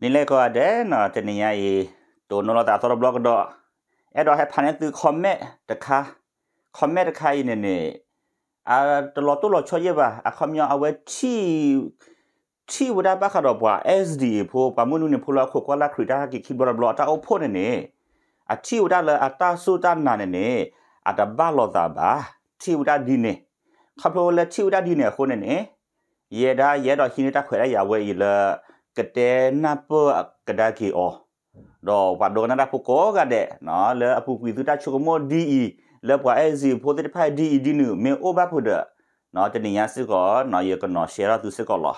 นี่เลยก็เด่นอ่ะจะนี่ไงตัวนนตาตัวบล็อกดอเอ็ดอให้พันนี่ตือคอมเมนต์ตะค่ะคอมเมนต์ตะค่ะเนี่ยเนี่ยอ่าตลอดตัวเราช่วยเยอะป่ะอ่ะคอมยองเอาไว้ที่ที่วดาบ้าขดอบว่า SD พวกปามุนุเนี่ยพวกเราขวก็ลักคริตากิคิบอบล็อกตาโอพ่นเนี่ยอาที่วดาเลยอาตาสู้ตานาเนี่ยอาตาบ้าลอตาบ้าที่วดาดีเนี่ยขับรถเลยที่วดาดีเนี่ยคนเนี่ยเยด้าเยดอฮินิตาเขวได้ยาเวอีเลยกระเตนาเปอกระดากีออดอวัดโดนาดาพกอกะเดเนาะแล้วอภูปิตุตาชุกโมดีอีแล้วพอไอ้สิโพติพายดีอีดีนึเมโอบาพุดเนาะตะนี่ยาสิกอเนาะเยกเนาะเชราตุสิกอลอ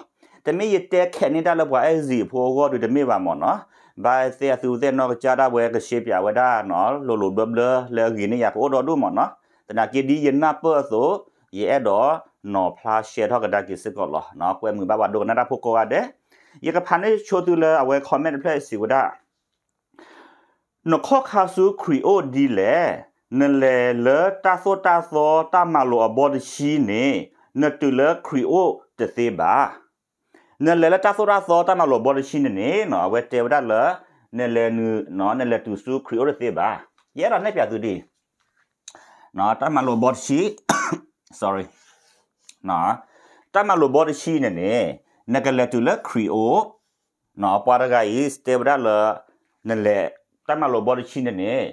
တမေရတဲ့ခဲနေတာလို့ပွားအဲ့စီဖိုးကောတို့တမေပါမော်နော်ဘာသေသူတဲ့တော့ကြာတာဝဲကရှိပြဝဒါနော်လိုလိုဘလလဲဂင်းရကိုတော့တို့မော်နော်တနာကဒီယနာပတ်ဆိုရဲတော့နော်ဖလားရှယ်တော့ကဒါကိစကောလောနော်ကွဲမှုဘာဘာဒိုနာတာဖိုးကောရတဲ့ยกพันได้โชว์ตัวเลยเอาไว้คอมเมนต์เพลย์สิวได้นกข้อคาซูครีโอดีแหละนั่นแหละเลอตาโซตาโซตามาโลอบอดชีเนี่ยนั่นตัวเลอครีโอจะเสียบ้านั่นแหละตาโซตาโซตามาโลอบอดชีเนี่ยเนาะเวทเทวดาเลอนั่นแหละนือเนาะนั่นแหละตัวซูครีโอจะเสียบ้าเยอะเราไม่เปียตัวดีเนาะตามาโลอบอดชี sorry เนาะตามาโลอบอดชีเนี่ยနဂလတူလခရီအိုနော်ပွာရဂိုင်စတေဘရလနလေတမလိုဘော်ချင်းနဲ့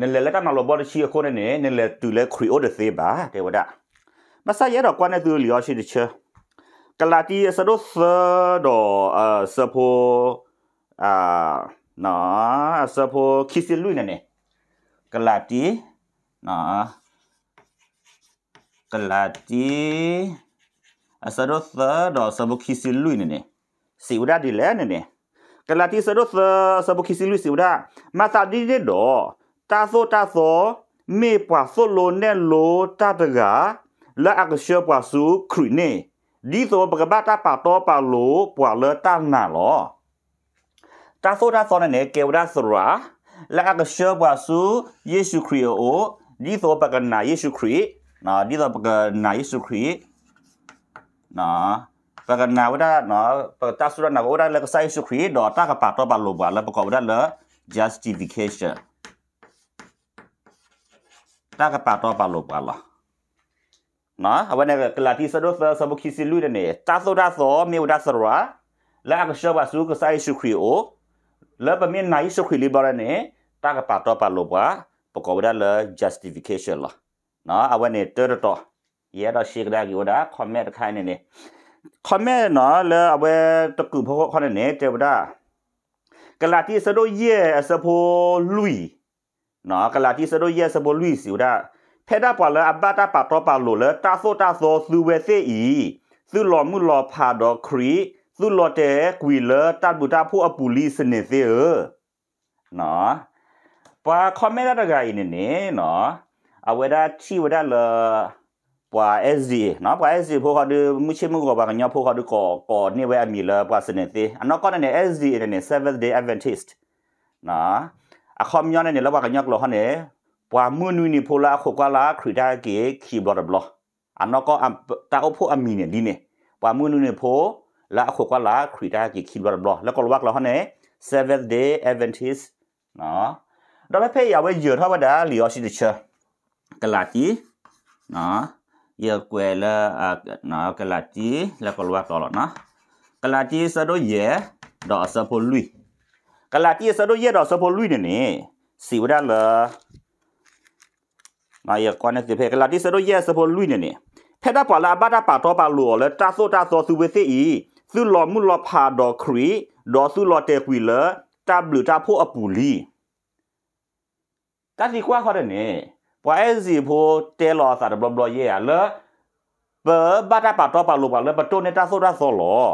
nilele ta malo bor chi ko ne nile tu le kri o de se ba de wada basa ye ro kwa ne tu li yo shi de che kalati sa do sa do a sa po a na sa po ki si lu ne ne kalati na kalati အစရုသတော့စဘခီစီလူနေနေစီဝဒဒီလဲနေနေကလာတီစရုသစဘခီစီလူစီဝဒမသာဒီတဲ့တော့တာသောတာသောမေပွားဆိုလိုနဲ့လိုတတကလာအကရှေပွားစုခရီနေဒီသောပကဘာတာပါတော့ပါလိုပွာလတနာလောတာသောတာသောနဲ့ကေဝဒဆိုရာလာအကရှေပွားစုယေရှုခရီအိုဒီသောပကနာယေရှုခရီနော်ဒီသောပကနာယေရှုခရီနော်ပကနာဝဒနော်ပကတဆရနာဝဒလကဆိုင်စုခရီဒေါ်တာကပါတော့ပါလို့ပါလပကဝဒလ justification တာကပါတော့ပါလို့ပါလားနော်အဝနေကလာတီဆဒိုဆဘခိစီလူဒနေတာဆိုဒါဆိုမေဝဒါဆရာလာကရှဘဆူကဆိုင်စုခရီအိုလပမင်းနိုင်စုခရီလီဘရနေတာကပါတော့ပါလို့ပါပကဝဒလ justification လားနော်အဝနေတော်တော် ye da shik da gi oda comment khai ne ne comment no le abe to ku pho kho ne te oda กลาที่สะดุเยสะโพลุย เนาะกลาที่สะดุเยสะโพลุยสิวดาเพดาปอลอับบาตาปาตอปาโลเลตาโซตาโซซูเวเซอีซูลอมุลอพาดอครีซูลอเตกุยเลตาบุตาผู้อปุลีสเนเซเอเนาะปาคอมเมนต์อะไรเนี่ยเนาะเอาเวลาชีเวลาเลပွာ SD နော်ပွာ SD ဖို့ခါဒီမူချေမူကဘာညဖို့ခါဒီကောကောနေဝဲအမီလာပွာစနေသေးအနောက်ကနေ SD နဲ့ Seventh Day Adventist နော်အခေါ်ညောနေလဘကညကလောဟနေပွာမွနွနီဖိုလာခိုကလာခရီတာကေခီဘလော့ဘလော့အနောက်ကအတာအဖို့အမီနေဒီနေပွာမွနွနီဖိုလာခိုကလာခရီတာကေခီဘလော့ဘလော့แล้วก็วักလောဟနေ Seventh Day Adventist နော်တော့ဖေးရဝဲဂျေထားပါဒါလီယောရှိတချကလာတီနော် ya kuela na kalati la kolwa tolo na kalati sa do ye do sa po lui kalati sa do ye do sa po lui ne ne si wa la na ya kwa ne ti pe kalati sa do ye sa po lui ne ne pe da pa la ba da pa to pa lu le ta so ta so su we ti i su lo mu lo pa do kri do su lo te kwi le ta blu ta po apuli ka si kwa kho de ne ပွာအစီဖိုတဲလောစာဘလဘလရဲ့လေဘဘတာပါတော့ပါလို့ပါလေဘတိုနေတာဆိုတာဆိုလော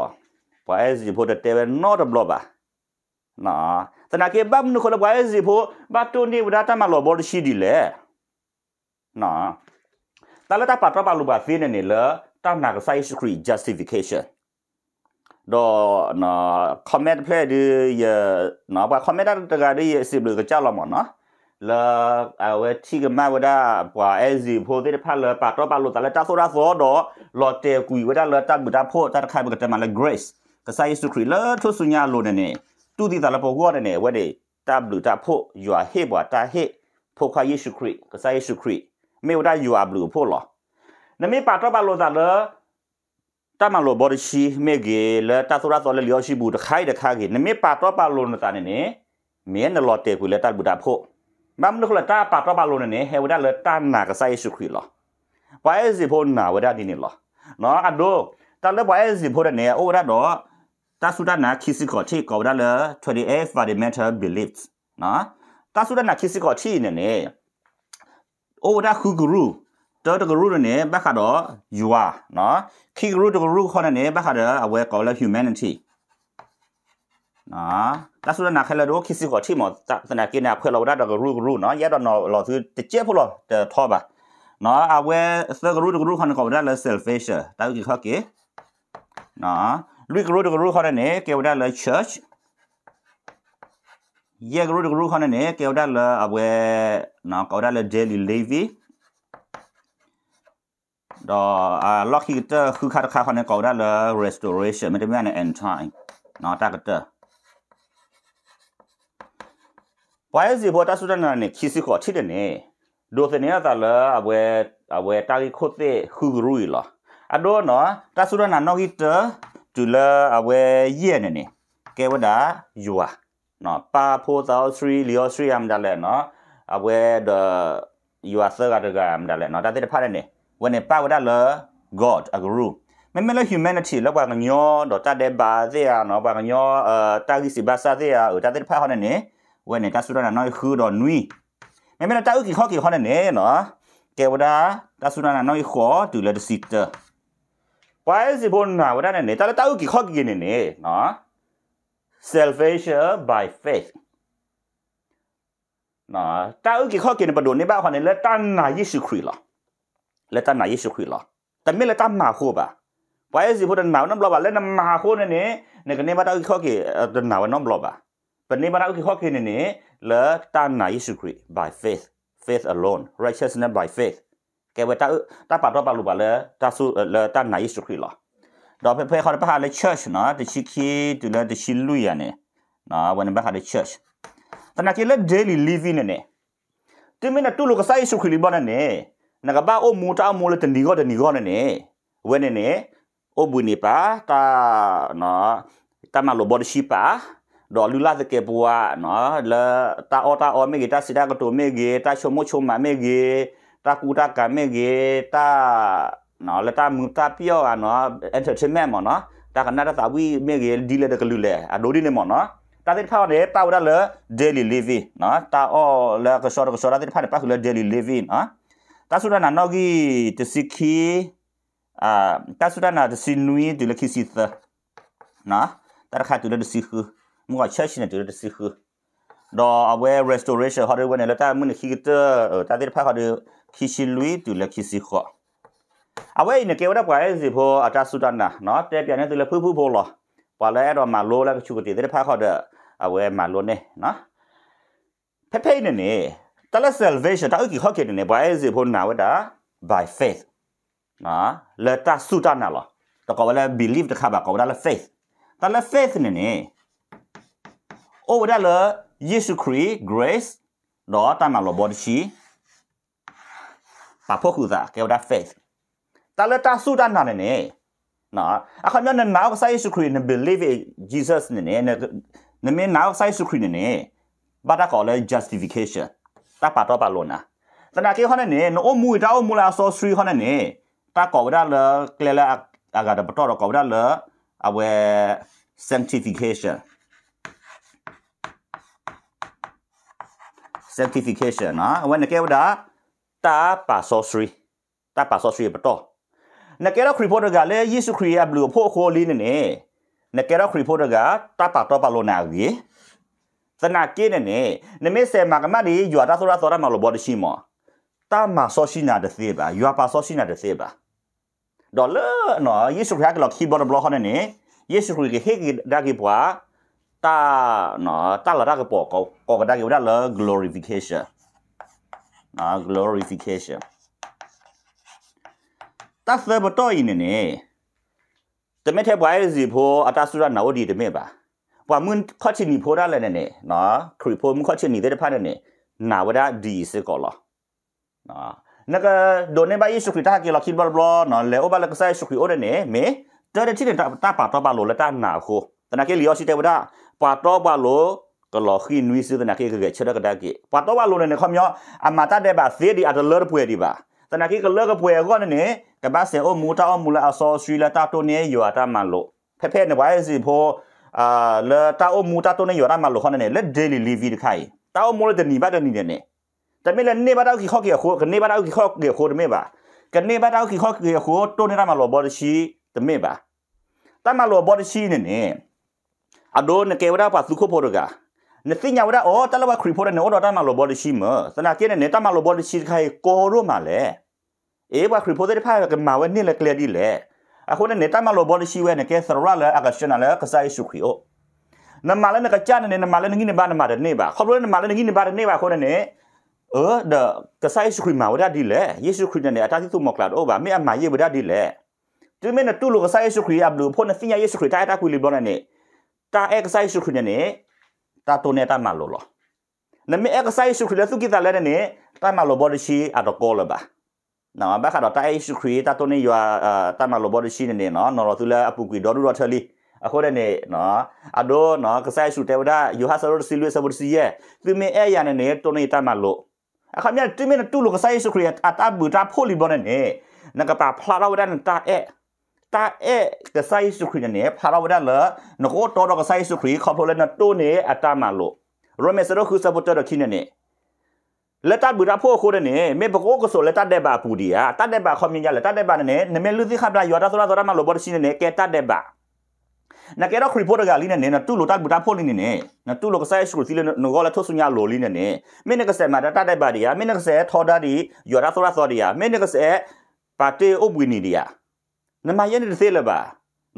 ပွာအစီဖိုတဲဝဲနော်တဘလပါနာတနာကေဘမ်နုခလပွာအစီဖိုဘတိုနေဝဒတာမလောဘောရှိဒီလေနာတလတာပါတော့ပါလို့ပါသေးနေနေလေတာနာကဆိုင်စခရီ justification တော့နော် comment play ဒီနော်ဘာ comment တကယ်ဒီစီဘလကကြလာမနော်လာအဝဲတိကမဝဒပွာအဲဇီဖိုတဲ့ဖာလာပါတော့ပါလို့တလက်တာဆိုရာဆိုတော့လော်တဲကွီဝဒလော်တာဘူတာဖိုတာခိုင်ဘကတမလာ grace ကဆိုင်စုခရီလာထုဆုညာလို့နေတူဒီတာလပေါ်ကောနေဝဲတဲ့တာဘလူတာဖို you are he ပွာတာဟေဖိုခါယေရှုခရစ်ကဆိုင်စုခရစ်မေဝဒ you are blue ဖိုလောနမေပါတော့ပါလို့တလက်တမလို့ဘော်ရှိမေဂေလတာဆိုရာဆိုလေလျောရှိဘူးတခိုင်တခါကေနမေပါတော့ပါလို့နတာနေနေမင်းလော်တဲကွီလက်တာဘူတာဖိုมันนึกว่าต้าปรับระบาลงนี่เฮ้ยวดาเลยต้านหนักก็ใส่สุขีหรอว่าไอ้สิพูนหนาว่าได้ดีนี่หรอเนาะอันดูตอนแรกว่าไอ้สิพูนเนี่ยโอ้ว่าได้เนาะตาสุดานาคิดสิกอที่ก็ว่าได้เลย twenty eight fundamental beliefs เนาะตาสุดานาคิดสิกอที่เนี่ยเนี่ยโอ้ว่าได้ฮุกรูตัวตัวกรูเนี้ยบ้าขาดอยู่อ่ะเนาะ คิดกรูตัวกรูคนเนี่ยบ้าขาดเอาไว้ก็เรื่อง humanity เนาะ那说那开了多开始好吃嘛，咱咱那给那快了，咱这个肉肉呢，也到那老是得接不了的套吧。那啊，我这个肉这个肉看搞不了了，selfish，那就给他给。那肉这个肉这个肉看呢，给不了了 church。ये गुरु गुरु खाने ने केवड़ा ल अब ना केवड़ा ल डेली लेवी द आ लॉकी त खुखार खा खाने केवड़ा ल रेस्टोरेशन में तो मैंने एंड टाइम ना ताकत ဘွားရဲ့ဇေဘောတဆုဒနာနဲ့ခီစီခေါ်ထိတယ်နဲ့ဒိုသနေရတာလာအဝဲအဝဲတာလီခိုတဲ့ခူရူီလာအဒေါ်နော်တဆုဒနာနော်ဂီတတူလာအဝဲရဲ့နေနေကဲဝဒါယွာနော်ပါဖိုသောစရီလီယိုစရီအမ်ဒါလဲနော်အဝဲဒယူအဆာကတကအမ်ဒါလဲနော်ဒါတဲ့ဖတ်နေဝင်ပါဝဒါလာ God a guru မမလ humanity လောက်ပါကညောတော့တတဲ့ပါသေးရနော်ပါကညောအဲတာဂီစီဘာစာသေးရဒါတဲ့ဖတ်ဟောနေဝဲနေကဆုရနာနော်ခူတော်နွီမဲမဲတာဥကီခေါကီခေါနေနေနော်ကေဝဒာကဆုရနာနော်ခေါ်တူလက်စီတပွိုင်းစီဘွန်နာဝဒနေနေတာတာဥကီခေါကီနေနေနော် salvation by faith နော်တာဥကီခေါကီနေပဒုန်နေဘာခေါနေလက်တန်နာယေရှုခရစ်လားလက်တန်နာယေရှုခရစ်လားတမဲလက်တန်မာခိုပါပွိုင်းစီဘွန်နာနော်ဘလဘလက်နမာခိုနေနေနေကနေဘာတာဥကီခေါကီနာဝနော်ဘလဘာ but ne bara ki hokke ne ne la ta na yesu kri by faith faith alone righteousness by faith ကဲဝတာတာပါတော့ပါလို့ပါလေတာဆူလာတာနာယေရှုခရစ်လားတော့ဖေဖေခေါ်ပါလေ church နော်တချီခီတူလာတချီလူရနေနော်ဝန်ဘာခါလေ church တနာချီလက် daily living နေတူမင်းတူလိုကဆိုင်ယေရှုခရစ်ဘောနေနကဘာအိုမူတာမိုလတနီကောတနီကောနေဝနေနေအိုဘူနေပါတာနော်တမလိုဘောရှိပါတော့လူလာတကယ်ပွားနော်လာတာအော်တာအော်မေဂီတာစီတာကတိုမေဂီတာချိုမိုချိုမမေဂီတာကူတာကမေဂီတာနော်လာတာမူတာပြောอ่ะနော် entertainment မော်နော်တာကနာတာဝီမေဂီဒီလာတကလူလေအဒိုဒီနေမော်နော်တာတဲ့ဖောင်းတဲ့တာဝရလေ daily living နော်တာအော်လာကဆော်ကဆော်တဲ့ဖောင်းတဲ့ပါခုလေ daily living နော်တာဆူရနာနော်ဂီတစီခီအာတာဆူရနာတစီနွီဒီလခီစီသနော်တာခါတူလတစီခူมึงก็เชื่อชินตัวสิคือดอเอาไว้ restoration เขาเรียกว่าเนี่ยแล้วแต่มึงคิดเตอร์เออแต่ที่พักเขาเรียกคิชิลุยตัวละคิสิขอเอาไว้เนี่ยเกี่ยวกับไอ้สิพออาจารย์สุดานะเนาะแต่เปลี่ยนเนี่ยตัวละพื้นผู้พอหรอพอแล้วเรามาโลแล้วก็ชูกติที่พักเขาเด้อเอาไว้มาโลเนี่ยเนาะเพ่ๆเนี่ยเนี่ยแต่ละ salvation ถ้าอีกข้อเกี่ยวเนี่ยบอกไอ้สิพอหนาวด้า by faith นะแล้วแต่สุดานะหรอแต่ก็ว่าแล้ว believe นะครับก็ว่าแล้ว faith แต่ละ faith เนี่ยเนี่ยโอ้ได้เลยยิสุครีเกรซรอตามมาลบอดชีปะพวกคือซะเกี่ยวกับเฟสตาเลตาสู้ด้านนั้นเนี่ยနော်အခါမျိုးနဲ့နောက်ဆိုင်ယေရှုခရစ်နဲ့ believe in Jesus နဲ့နဲ့နမင်းနောက်ဆိုင်ယေရှုခရစ်နဲ့ဘာတာခေါ်လဲ justification တပါတော့ပါလို့နာတနာကေခေါနဲ့နဲ့နိုမူတောင်းမူလာဆောစရီခေါနဲ့နဲ့တကောဝဒါလကလလအကဒါပတော်ကောဝဒါလအဝဲ sanctification sanctification နော်အဝနကဲဝဒတာပါဆောစရီတာပါဆောစရီပတော့နကဲရခရီပေါ်ကလည်းယေရှုခရစ်ရဲ့ဘလူဖို့ခေါ်လေးနေနေနကဲရခရီပေါ်ကတာပါတော့ပါလို့နာကြီးသနာကင်းနေနေနမေဆေမာကမဒီယွာတာဆိုရဆိုရမလို့ဘောတရှိမောတာမဆောရှိနာတသိပါယွာပါဆောရှိနာတသိပါဒေါ်လာနော်ယေရှုခရစ်ကလောက်ခီဘောဘလောခနဲ့နေယေရှုခရစ်ကဟေကဒါကီပွားตาเนาะตาละได้ก็บอกก็ก็ได้ก็ได้เลย glorification นะ glorification ตาเสือบต่ออีนี่เนี่ยแตไม่ใช่ไหวสิพออาตาสุรานาวดีแต่ไม่ปะว่ามึงข้อเชื่อนีพอได้เลยเนี่ยเนาะครีพอมข้อเชื่ินีได้พานเนี่ยหนาวได้ดีสิก็ล่ะนะนั่นก็โดนในบ้ายสุขีตาเกี่ยวกิดบอลบอลนะแล้วโอบาลก็ใส่สุขีโอเดเน่เมื่อเจอได้ที่เดนี่ยตาป่าตาบาลลุดแล้วตาหนาวคูแต่นักเกลียวสิเทวดาပါတော့ပါလို့ကလော်ခီနွီစစ်တနာခေကချရကဒါကေပါတော့ပါလို့နဲ့ခမယောအမတာတဲ့ပါသေးဒီအတလရပွေဒီပါတနာခေကလော်ကပွေကောနဲ့ကဘာစေအမူတာအမူလာအစောရှိလာတာတိုနေယောတာမလို့ဖဲဖဲနေပါစီဖို့အာလတာအမူတာတိုနေယောတာမလို့ခနဲ့လက်ဒေးလီလီဗီဒခိုင်တာအမူလဒနီဘာဒနီနဲ့တမေလနေဘာတော့ခိခော့ကေခိုကနေဘာတော့ခိခော့ကေခိုတမေပါကနေဘာတော့ခိခော့ကေခိုတိုနေရမလို့ဘော်ရှိတမေပါတမလို့ဘော်ရှိနေနဲ့အဒိုနကေဝရာပါသုခဖို့ရကနသိညာဝရာအော်တလဝခရီဖို့ရနော်တော့တမလိုဘောလရှိမစနာကျဲနဲ့တမလိုဘောလရှိခိုင်ကိုရောမလဲအေဘခရီဖို့တဲ့ဖာကမာဝဲနိလကလေဒီလေအခုနဲ့တမလိုဘောလရှိဝဲနဲ့ကဲဆရရလဲအကရှနာလဲကဆိုင်ရှုခီအိုနမလနဲ့ကချာနဲ့နမလနဲ့ငိနေပါနမတဲ့နေပါခေါ်လို့နမလနဲ့ငိနေပါတဲ့နေပါခေါ်တဲ့နဲ့เออเดกษัตริย์คริสต์มาว่าดีแหละเยซูคริสต์เนี่ยอาจารย์ที่ตุมอกลาดโอ้บ่ไม่อามาเยบ่ได้ดีแหละจึงแม้นตุลูกษัตริย์เยซูคริสต์อับดูพ่นสิญญาเยซูคริสต์ตายตาคุยลิบอนเนี่ย ta exercise shukhunya ne ta to ne ta ma lo lo na me exercise shukhunya su kita le ne ta ma lo body shi a to ko lo ba na ma ba kha ta ai shukhri ta to ne yo ta ma lo body shi ne ne no no lo tu la apu kwi do ru ro thali အခုတည်းနေနော်အဒိုနော်ကဆိုင်ရှူတေဝဒါယူဟာဆရောစီလွေဆဘစီယသူမေအဲရနေနေတိုနေတာမလို့အခါမြတ်တိမေနတူလိုကဆိုင်ရှူခရီအတာဘူတာဖိုလီဘောနေနကပါဖလာရောဒန်တာအဲตาเอะกะไซสุครีเนี่ยพาเราได้เลยนกโอตอดกะไซสุครีขอบโพลนตัวเนี่ยอัตมาโลรวมเมสโรคือสบุตรดคินเนี่ยလက်တဘူရာဖိုခိုတဲ့နေမေဘကိုကဆိုလက်တတဲ့ဘာပူဒီယာတတဲ့ဘာခွန်မြင်ရလက်တတဲ့ဘာနဲ့နမေလူသိခပ်လာယောတာဆိုတာဆိုတာမလို့ဘောရှိနေနေကဲတတဲ့ဘာနကေရခရီပိုတကလီနေနတူလိုတဘူတာဖိုလီနေနေနတူလိုကဆိုင်ရှူစီလနဂောလာထိုဆူညာလိုလီနေနေမင်းနကဆဲမာတတဲ့ဘာဒီယာမင်းနကဆဲထော်ဒါဒီယောတာဆိုတာဆိုတာဒီယာမင်းနကဆဲပါတေအုပ်ဝီနီဒီယာနမယန်ရစေလပါ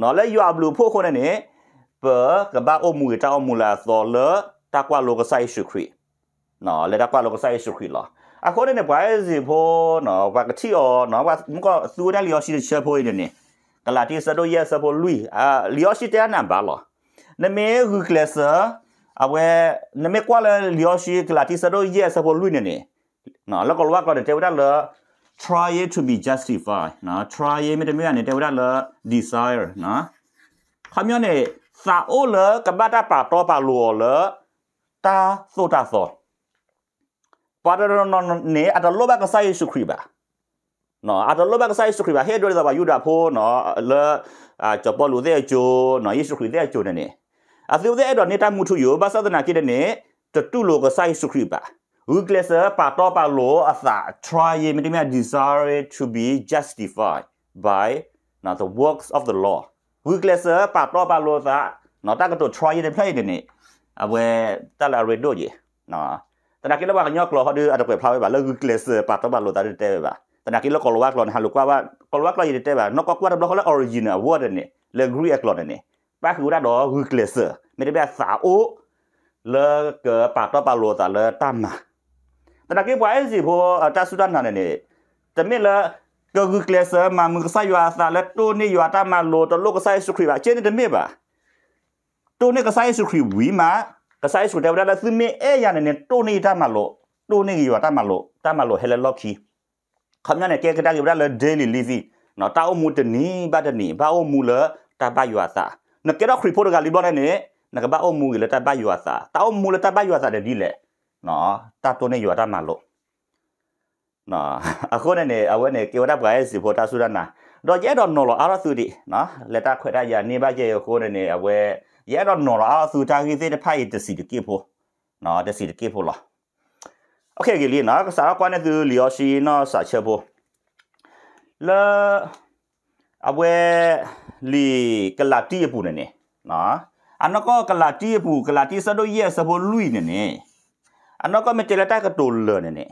နော်လဲယွာဘလူဖို့ခုန်နေပကဘာအမှုတောင်းမူလာသောလတကွာလောကဆိုင်ရှုခရီနော်လဲတကွာလောကဆိုင်ရှုခရီလားအခုနဲ့ဘာစီဖို့နော်ဘာကတိရောနော်ဘာမကသူတလျောရှိတဲ့ချက်ဖို့နေကလာတိစတော့ရစဖို့လူအာလျောရှိတဲ့နံပါလားနမေဟုကလစအဝဲနမေကွာလျောရှိကလာတိစတော့ရစဖို့လူနေနော်လောကလောကတဲ့တေဝဒါလော try to be justified นะ try ไม่ได้ไม่ได้แต่ว่าละ desire นะคำนี้เนี่ยสาโอเลกับบ้าตาปาตอปาลัวเลตาโซตาสดปาดรนนเนี่ยอาจจะลบแบบก็ใส่สุครีบะနော်အတလောဘကဆိုင်စုခရပါဟဲ့ဒိုရဒါဘာယူဒါဖိုးနော်လာအချပလူတဲ့ဂျိုနော်ယေရှုခရစ်တဲ့ဂျိုနဲ့အသေတဲ့အဲ့တော့နေတာမှုထူယောဘာသာဒနာကိတဲ့နဲ့တတူလိုကဆိုင်စုခရပါอุกเลสเซอร์ปาตอปาโลอาสาทร y ยไม่ได้ไม่ desire to be justified by นะ the works of the law อุกเลสเซอร์ปาตอปาโลสะนอตั้งกัตัวทร y ยได้เพลย์เดนี่อาเวตั้งอะไรด้วยนะแต่นักกีนระหว่างยอกลอเขาดูอาจจะเปิด่พลาวไปบ้างเลิกอุกเลสปาตอปาโลตัดเต้ไปบ้างแต่นักกินแล้วกลัวกลอนฮาลุกว่าว่าคอลวัวกลอนยิ่งเตะไปนอกกว่าทำเราเขาเลอ original ว o r d เดนี่เลิกรีเอกลอนเดนี่แปลคือว่าดอกอกลเลสไม่ได้แบบสาวอเลิกเกอปาตอปาโลตาเลิกตั้มมาတနကေပွားစီဘောတဆူဒန်နာနေတမီလာကောဂူကလဆာမမကဆာယွာသာလက်တိုနေယွာတာမလိုတလောကဆိုင်စုခရီပါချေနေတမီပါတိုနေကဆိုင်စုခရီဝီမာကဆိုင်စုတဲ့ဝလာသမေအေယာနေတိုနေတာမလိုတိုနေယွာတာမလိုတာမလိုဟဲလလော့ခီခမညာနေကေကတာကဝလာဒေလီလီဗီနော်တာအမှုတနီဘတ်တနီဘာအမှုလတဘယွာသာနကေရခရီပိုဒဂါလီဘောနေနကဘာအမှုလတဘယွာသာတာအမှုလတဘယွာသာတဲ့ဒီလေနော်တာတိုနေယောတာနာလို့နော်အခုနဲ့နေအဝဲနေကေဝတာဘွားရဲ့စီဖို့တာဆူရနာတော့ရဲတော့နော်လို့အားရသူဒီနော်လက်တာခွက်တာရနေပါရဲ့ကိုနဲ့နေအဝဲရဲတော့နော်လို့အားရသူတာကြီးသေးတဖိုက်တစီတကေဖို့နော်တစီတကေဖို့လားโอเคကလေးနော်စာရကွာနေသူလျော်ရှိနော်စာချက်ဖို့လာအဝဲလီကလာတီအပူနေနေနော်အနကောကလာတီအပူကလာတီစတော့ရဲ့စဖို့လူနေနေ anok ko me tele ta ka to le ne ne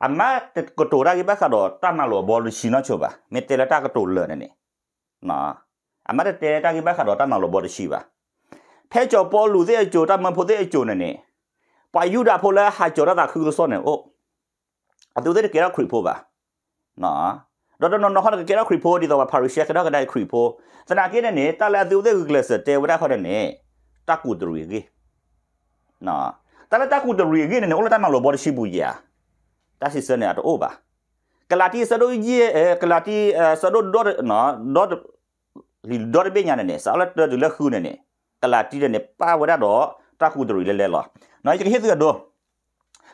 amma te ko to ra ba ka do ta ma lo bol shi no choba me tele ta ka to le ne ne na amma te tele ta ki ba ka do ta ma lo bol shi ba phe cho po lu de cho ta ma pho de cho ne ne pa yu da pho la ha cho ra da khu so ne o a tu de ke ra khri pho ba na တော့တော့နော်ဟောကကြောက်ခရီပိုဒီတော့ပါရီရှက်ကတော့ကတဲ့ခရီပိုသနာကင်းနဲ့တာလာသူတဲ့ဂလစ်တဲဝဒခေါ်တဲ့နဲ့တကူတူရီကြီးနော် tala ta ku de ri gi ne ola ta ma lo bo de shi bu ya ta si se ne to o ba kalati sa do ji e kalati sa do do no do li do be nya ne sa ola de le khu ne ne kalati de ne pa wa da do ta ku de ri le le lo no ji he de do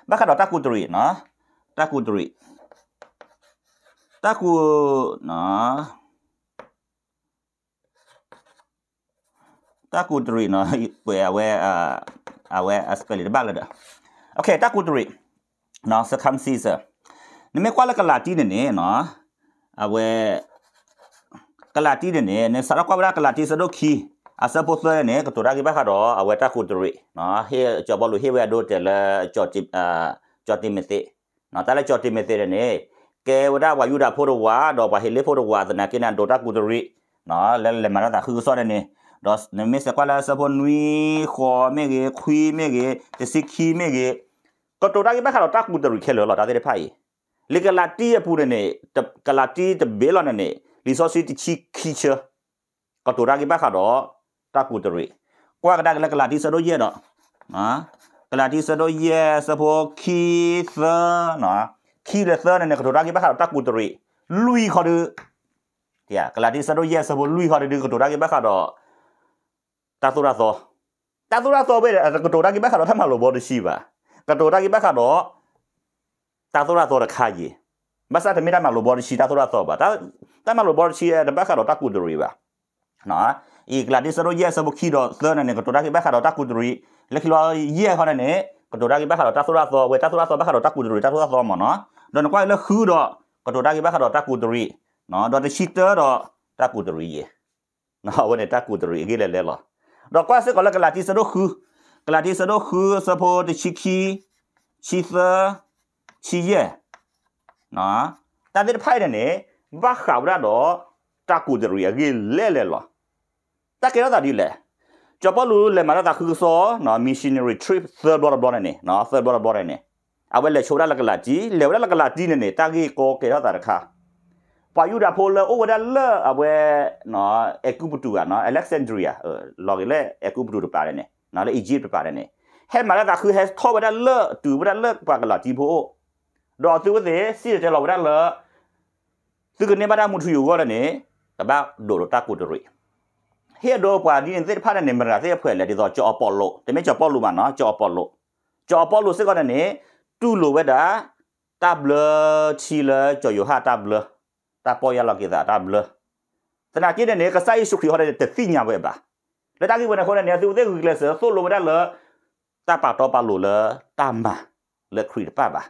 ba ka do ta ku de ri no ta ku de ri ta ku no ta ku de ri no we we ah aware as kali ba la da okay ta ku tri no circumcision ni me kwa la kala ti ne ne no aware kala ti ne ne ne sara kwa bra kala ti sa do ki asa po tlo ne ko tora ki ba ka do aware ta ku tri no he jo bo lu he we do te la jo ti a jo ti me te no ta la jo ti me te ne ကဲဝဒဝါယူတာဖို့တော့ဝါတော့ဘာဟေလေဖို့တော့ဝါသနာကိနန်ဒေါတာကူတရီနော်လဲလဲမရတာခူစောတဲ့နေ dos ne me se kwala sa bon wi kho me ge khui me ge te si khi me ge ko to da ge ba kha ta ku de ru khe lo la da de phai le ka la ti ya pu de ne ta ka la ti de be lo ne ne li so si ti chi khi che ko to da ge ba kha do ta ku de ru kwa ka da le ka la ti sa do ye do ha ka la ti sa do ye sa bo khi sa na khi le sa ne ne ko to da ge ba kha ta ku de ru lui kho de ya ka la ti sa do ye sa bo lui kho de ko to da ge ba kha do တာသုရသောတာသုရသောပဲကတိုရာကိဘခါတော့ထမလို့ဘောတရှိပါကတိုရာကိဘခါတော့တာသုရသောတခါကြီးမစတဲ့မိသားမလို့ဘောတရှိတာသုရသောပါတာတမလို့ဘောတရှိတဲ့ဘခါတော့တကုဒရီပါနော်อีกลาดิสโรเยสบุคีดอเซอร์นั่นเนี่ยกตัวรักบ้าขาดตักกุดรีแล้วคิดว่าเย่เขาเนี่ยกตัวรักบ้าขาดตักสุราซอเวตักสุราซอบ้าขาดตักกุดรีตักสุราซอหมอเนาะโดนกว่าแล้วคือดอกกตัวรักบ้าขาดตักกุดรีเนาะโดนชิกเตอร์ดอกตักกุดรีเนาะวันนี้ตักกุดรีกี่เล่เล่หรอดอกกว่าเสกละกลาติสโดคือกลาติสโดคือสะโพดชิคีชิเซชิเยนะแต่เด็ดไพ่เนี่ยบ้าข่าวระดอตะกูจะเรียกเล่เล่หรอตะเกียรตาดีแหละจะพอรู้เลยมาแล้วตาคือซอเนาะ missionary trip third border border เนี่ยเนาะ third border border เนี่ยเอาไว้เลยโชว์ได้ละกลาจีเหลวได้ละกลาจีเนี่ยตะกี้โกเกียรตาราคาပွာယူဒါဖိုလအိုဝဒါလအဘွဲနော်အကူပတူကနော်အလက်ဆန်ဒရီယာလော်ဂီလေအကူပတူတို့ပါတယ်နဲ့နော်လေအီဂျစ်တို့ပါတယ်နဲ့ဟဲမာလာတာခူဟဲထောဝဒါလတူဝဒါလပါကလာတီဖိုတော့သူဝသေးစီတဲလောဝဒါလသူကနေမတာမှုထူယူကောလည်းနဲ့တပတ်ဒိုလိုတာကူတရီဟဲတော့ပွာဒီနေသက်ဖာတဲ့နေမရာသက်ဖွဲ့လေဒီတော့ကြော်ပေါ်လို့တမဲကြော်ပေါ်လို့မနော်ကြော်ပေါ်လို့ကြော်ပေါ်လို့စစ်ကောတဲ့နဲ့တူလိုဝဒါတာဘလချီလာကြော်ယိုဟာတာဘလာ ta po ya la ke da ta bla tana ke ne ka sai su khri ho de ti nya we ba la ta ki we na ko ne tu de ku le so lo da le ta pa to pa lo le ta ma le khri pa ba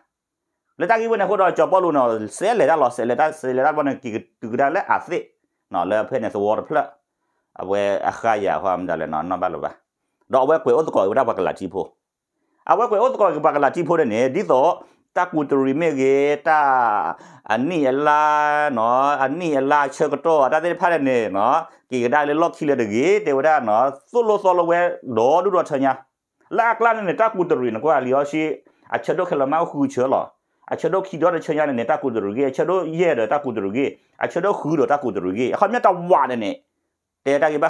le ta ki we na ko da cho po lo no se le da lo se le da se le da bo na ki tu da le a se no le phe ne so war pla a we a kha ya ho am da le no no ba lo ba do we kwe o to ko da ba ka la ti pho a we kwe o to ko ba ka la ti pho de ne di to ตักมุตรีเมเกตาอันนี้ลาเนาะอันนี้ลาเชกโตตาเตพาเนเนาะกีได้เลยล็อกคิเลดกีเตวดาเนาะซุโลซอลเวดอดูดอชญาลากลานเนตักมุตรีนกว่าลิอชิอัชโดเคลมาคูเชลอအချက်တော့ခီတော့ချညာနဲ့တကူတရကြီးအချက်တော့ရဲတော့တကူတရကြီးအချက်တော့ခူတော့တကူတရကြီးအခါမြတ်တော့ဝါနေနဲ့တဲတကြီးဘာ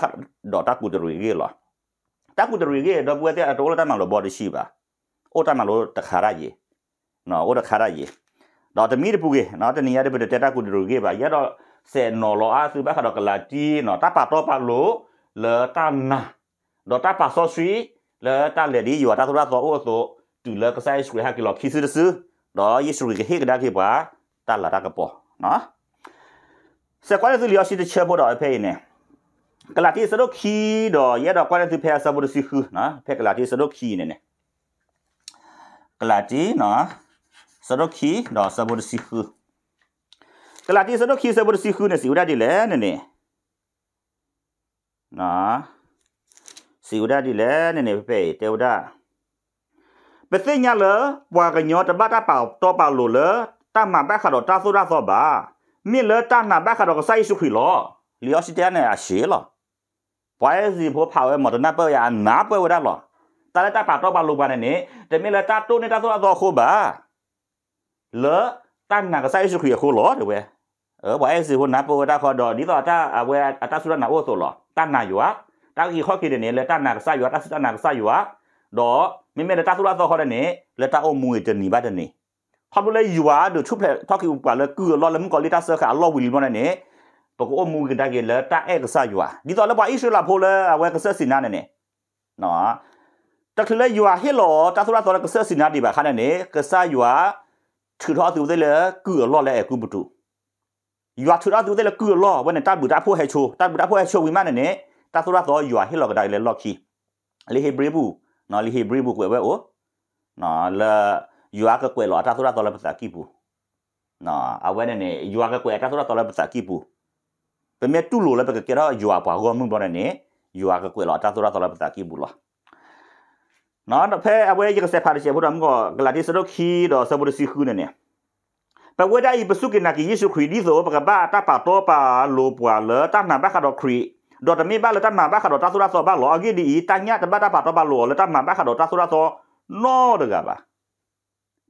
တော့တကူတရကြီးလားတကူတရကြီးတော့ပွဲတဲ့အတော်လာတမ်းလို့ဘော်ဒီရှိပါအိုတမ်းလို့တခါရကြီးနော်ကိုတခါရရေတော့တမီတပူကေနော်တနီရတပူတတာကူဒရူကေပါရတော့ဆယ်နော်လောအားစုဘခတော့ကလာတီနော်တပါတော့ပါလို့လေတနာတော့တပါဆောဆွီလေတလေဒီယောတာသရသောအိုဆိုတူလေကဆိုင်စခရဟကီလောခီစဒစတော့ယေရှုရဲ့ဟေကဒါကေပါတလာရကပေါ်နော်စကွာရသူလျောရှိတဲ့ချက်ပေါ်တော့အဖေနေကလာတီစတော့ခီတော့ရတော့ကွာရသူဖဲဆဘဒစီခူနော်ဖဲကလာတီစတော့ခီနေနေကလာတီနော်สะดอกขีดอสะบดสิคือกะลาที่สะดอกขีสะบดสิคือเนี่ยสิวได้ดีแล้วเนี่ยเนี่ยนะสิวได้ดีแล้วเนี่ยเนี่ยเป้เตวได้ပသိညာလဘွာကညောတပတ်တပေါတော့ပါလို့လတမဘခါတော့တဆူရသောပါမြင့်လတနာဘခါတော့ဆိုင်စုခွေလောလျောစီတဲနဲ့အရှိလောဘွာစီဘောဖာဝဲမတနာပရနာပဝရလောတလည်းတပါတော့ပါလို့ပါနဲ့တမြင့်လတတိုးနဲ့တဆူရသောခိုးပါเลอตั้งนากระไซสุขีโคหลอเดี๋ยวเวเออบอกไอ้สิคนนับประวัติคอดอนี่ต่อถ้าเวอาตาสุรนาโอตัวหลอตั้งนาอยู่อะตั้งอีข้อคิดเนี่ยเลยตั้งนากระไซอยู่อะตั้งสุรนากระไซอยู่อะดอไม่แม้แต่ตาสุรต่อคอดเนี่ยเลยตาโอมวยจะหนีบ้านเนี่ยพอดูเลยอยู่อะเดี๋ยวชุบเลยทอกิอุปการเลยเกลือรอแล้วมึงก่อนลิตาเสือขาลอวิลมันเนี่ยปกโอมวยกันได้เลยตาเอกระไซอยู่อะนี่ต่อแล้วบอกไอ้สุรลาโพเลยเวกระเสือสินาเนี่ยเนาะတခလဲယူဟာဟီလိုတာသရတော်ကဆစီနာဒီဘာခါနေကဆာယူဟာถือทอดูได้เลยกือรอดแล้วกูบุตรอยู่ถือทอดูได้เลยกือรอวันนี้ตาบุตรพูดให้โชว์ตาบุตรพูดให้โชว์วิมานเนี่ยตาสุราต่ออยู่ให้เราก็ได้เลยล็อกขี้ลิเฮบรีบูနော်လီဟီဘရီဘူကွယ်ဝဲအိုနော်လာယူအကကွယ်လောအတာသရတော်လပစကိပူနော်အဝဲနေနေယူအကကွယ်အတာသရတော်လပစကိပူပမေတူလိုလပကကေရောယူအပွားရောမှုဘောနေနေယူအကကွယ်လောအတာသရတော်လပစကိပူလောนอนเพอเวยกเสพาริเชพุทธมก็กลาดิสโรคีดอสบุริสิคูเนเนี่ยปะเวได้อีปสุกินากิยิสุครีดิโซปะกบ้าตาปาโตปาโลปวาเลตานาบะคาดอครีดอตมีบ้าเลตามาบะคาดอตาสุราโซบาโลอกิดีตัญญาตะบะตาปาโตปาโลเลตามาบะคาดอตาสุราโซนอดกะบะ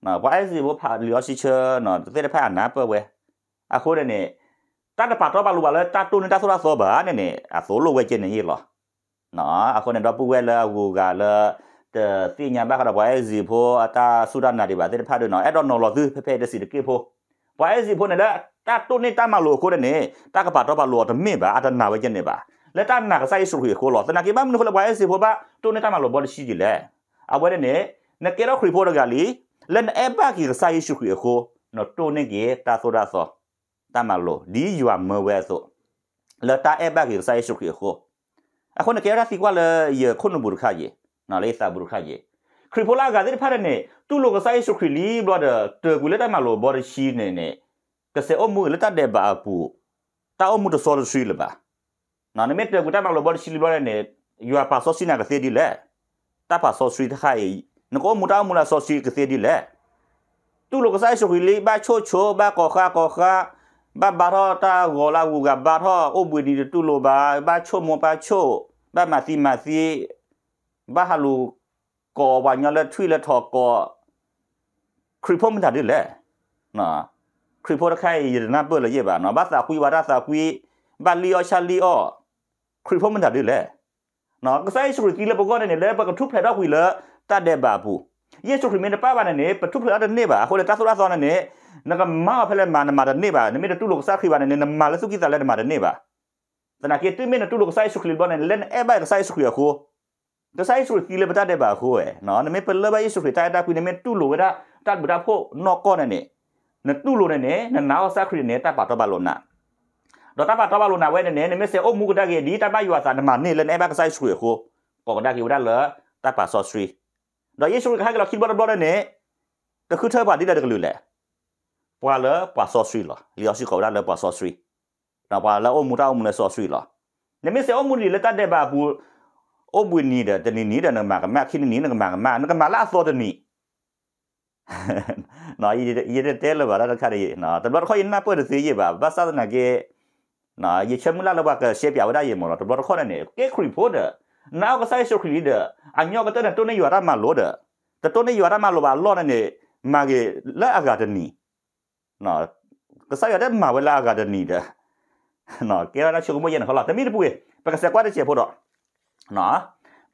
နော်ဘာစီဘောဖာလျောစီချာနော်တဲ့ဖာနာပဝဲအခုတည်းနဲ့တတ်တပါတော့ပါလို့ပါလဲတတ်တူနေတာဆိုတော့ဆိုပါနဲ့နဲ့အဆိုလိုဝဲကျင်နေရလောနော်အခုနဲ့တော့ပူဝဲလာဟူကလားတိညာဘခရဘွားရဲ့စီဖိုအတာဆူဒနာဒီပါတဲ့ဖတ်တော့နော်အဲ့တော့နော်လော်သူဖဖဲတဲ့စီတကေဖိုဘွားရဲ့စီဖိုနဲ့လက်တတ်တုန်နေတာမလို့ကိုတဲ့နေတကပတ်တော့ပါလော်တမင်ပါအတနာဝဲကျနေပါလက်တနာကဆိုင်ဆူရီကိုလော်တနာကေမမနုဖလဘွားရဲ့စီဖိုပါတုန်နေတာမလို့ဘောရှိကြီးလေအဝဲတဲ့နေနကေရခရီဖိုတော့ကလီလက်အဘကီကဆိုင်ဆူရီကိုနော်တုန်နေကေတာဆိုတာဆိုတမလို့ဒီယူအမဝဲဆိုလက်တအဘကီကဆိုင်ဆူရီကိုအခုနကေရစီကွာလေယခုနဘူခါကြီးနာလေးစာဘရုခရေခရီပိုလာဂါဒိဖာရနေတူလိုကဆိုင်ရှုခရီလီဘလဒတေဂူလက်တမလိုဘော်ရှိနေနေကစေအမှုလက်တတဲ့ဘာပူတာအမှုတဆောရှိလပါနာနမက်တေဂူတမလိုဘော်ရှိလီဘလနေယူအပါဆောစီနာကစေဒီလက်တပါဆောရှိတခိုင်နကောမူတာမူလာဆောရှိကစေဒီလက်တူလိုကဆိုင်ရှုခရီလီဘာချိုချိုဘာကောခါကောခါဘာဘာရတာဂောလာဝူကဘာထောအုပ်ပွေဒီတူလိုဘာဘာချိုမောဘာချိုဘာမစီမစီဘာဟာလူကောဝါညာလက်ထွိလက်ထော်ကောခရီဖိုမတာဒီလေနော်ခရီဖိုတခိုင်ရနာပွလေရပါနော်ဘာသာကွီဝါဒသာကွီဘာလီယောရှာလီယောခရီဖိုမတာဒီလေနော်ကဆိုင်ရှူတီလေပကောနေလေပကထုဖလက်တော့ကွီလေတတ်တဲ့ပါဘူးယေရှုခရစ်မင်းတပါပါနဲ့ပထုဖလက်တဲ့နေ့ပါဟိုလေတဆရာဆောင်းနဲ့နကမာဖလက်မာနမာတဲ့နေ့ပါနမေတူလို့စားခိပါနဲ့နမာလစုကိတာလက်မာတဲ့နေ့ပါတနာကေတွင်းမင်းတူလို့ဆိုင်ရှုခလီဘောနဲ့လဲအဲဘိုင်ဆိုင်ရှုခရခိုဒဆိုင်ဆိုကီလေပတာတဲ့ပါခိုးရနော်နမေပလဘယေဆိုခရတာတာကွနမေတူလိုဝဒတတ်ဘတာဖို့နော်ကောနဲ့နဲ့နတူလိုနဲ့နဲ့နနာဝစခရနဲ့တတ်ပါတော့ပါလို့နာတော့တတ်ပါတော့ပါလို့နာဝဲနဲ့နဲ့နမေစေအုပ်မှုကတကေဒီတတ်ပါယူဝါစာနမနဲ့လည်းအဲ့ဘကဆိုင်ဆိုရခိုးကောကဒါကေဝဒလတတ်ပါဆော့စရီတော့ယေရှုခရစ်ကခိဘဘဘနဲ့တခုထပ်ပါဒီတဲ့ကလူလေပွာလပါဆော့စရီလားလျော်ရှိကောဒါလပါဆော့စရီတော့ပွာလအုပ်မှုတောက်မှုလဲဆော့စရီလားနမေစေအုပ်မှုလေတတ်တဲ့ပါဘူးอบวินีเดจะนีนี้เดนมากมาคิดนี้นกมากมานึกมาละโซดนี้နော် ये ये တဲလဘာလာခါရီနော်တဘတ်ခွိနာပွတ်စီရပါဘာသာနာကေနော် ये ချမလာလဘကရှေပြဝဒရေမောတဘတ်ခွနနေကေခရီဖိုဒနောက်ကဆိုင်ရှုခရီဒအညောကတတုန်နေရမလို့ဒတတုန်နေရမလို့ဘာလောနေမာကေလာအဂါဒနီနော်ကဆိုင်ရတဲ့မာဝလာအဂါဒနီဒနော်ကေရနာချုံမယန်ခလာတမီတပူပကစကွာတဲ့ချေဖို့တော့နော်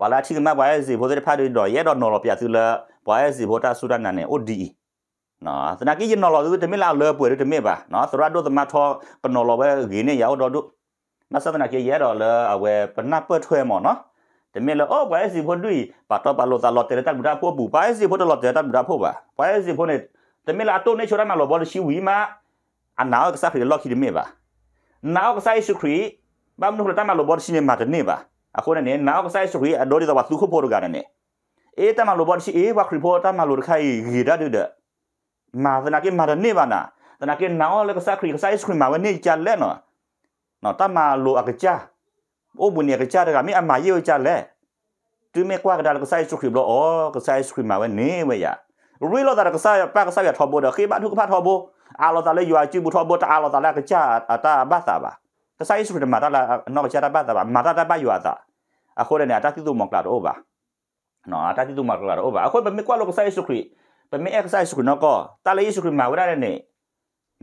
ဘာလာချိကမဘာရဲ့စီဘိုးတဲ့ဖာဒီတော့ရဲ့တော့နော်လောပြသူလာဘာရဲ့စီဘိုတာဆူဒန်နာနေအိုဒီနော်သနာကိယနော်လောသူတမင်လာလဲပွေတမင်ပါနော်သရတ်တို့သမထောကနော်လောပဲဂင်းနေရောက်တော့တို့မဆသနာကိရဲ့တော့လဲအဝဲပနပတ်ထွဲမော်နော်တမင်လောအော်ဘာရဲ့စီဘိုတွေ့ပါတော့ပါလို့သာလော်တဲ့တက်မူတာဖို့ဘူးဘာရဲ့စီဘိုတော့လော်တဲ့တက်မူတာဖို့ပါဘာရဲ့စီဘိုနဲ့တမင်လာအတုံးနေချိုရမလောဘောရှိဝီမအနာကစားဖီလော်ခီတမင်ပါနာကစားရှိခရီဘာမနုခလတမလောဘောရှိနေမှာတနေပါ akone ne na ko sai suri adori da watu ko poru gane ne e ta ma lo bon si e wa report ta ma lo khai gira de de ma da na ke ma da ne ba na da na ke na o le ko sa kri ko sai screen ma wa ne cha le no no ta ma lo a ke cha o bu ne ke cha da ga mi a ma ye o cha le tu me kwa ga da ko sai screen lo o ko sai screen ma wa ne we ya ရီလောတာကစားပါကစားရထဘောဒခိဘတ်ဟုကဖတ်ထဘောအာလောတာလေယူအချီဘူထဘောတအာလောတာလာကချာအတာဘာသာပါကစားရစ်ရမတာလာနောကချာတာဘာသာပါမာတာတာပါယူအတာ Ako rin ata tito mong klaro ba? No, ata tito mong klaro ba? Ako pa may kwalo ko sa Yesu Kri. Pa may ek sa Yesu Kri no ko. Tala Yesu Kri ma wala rin ni.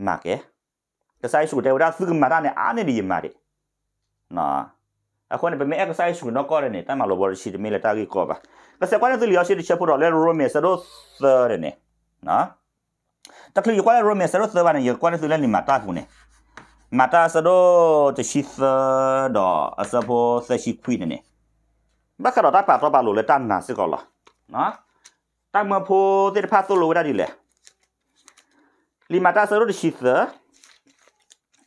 Ma ke? Ka sa Yesu Kri wala thug ma rin ani di ma di. No. Ako ni pa may ek sa Yesu Kri no ko rin ni. Tama lo bor shi di mele tagi ko ba. Ka sa kwa ni tu liyo shi di chepu ro le ro me sa do thare ni. No. Takli kwa le ro me sa do thare ni kwa ni tu le ni ma ta ku ni. မတာစတော့တရှိသတော့အစဖို့သရှိခွိနေနေบักกระดอตักปากตัวปากหลุเลยตั้นนะสิก่อนหรอเนาะตั้งเมื่อโพเตพาตัวโลได้ดีเลยลิมาตาเซรุดชิเซ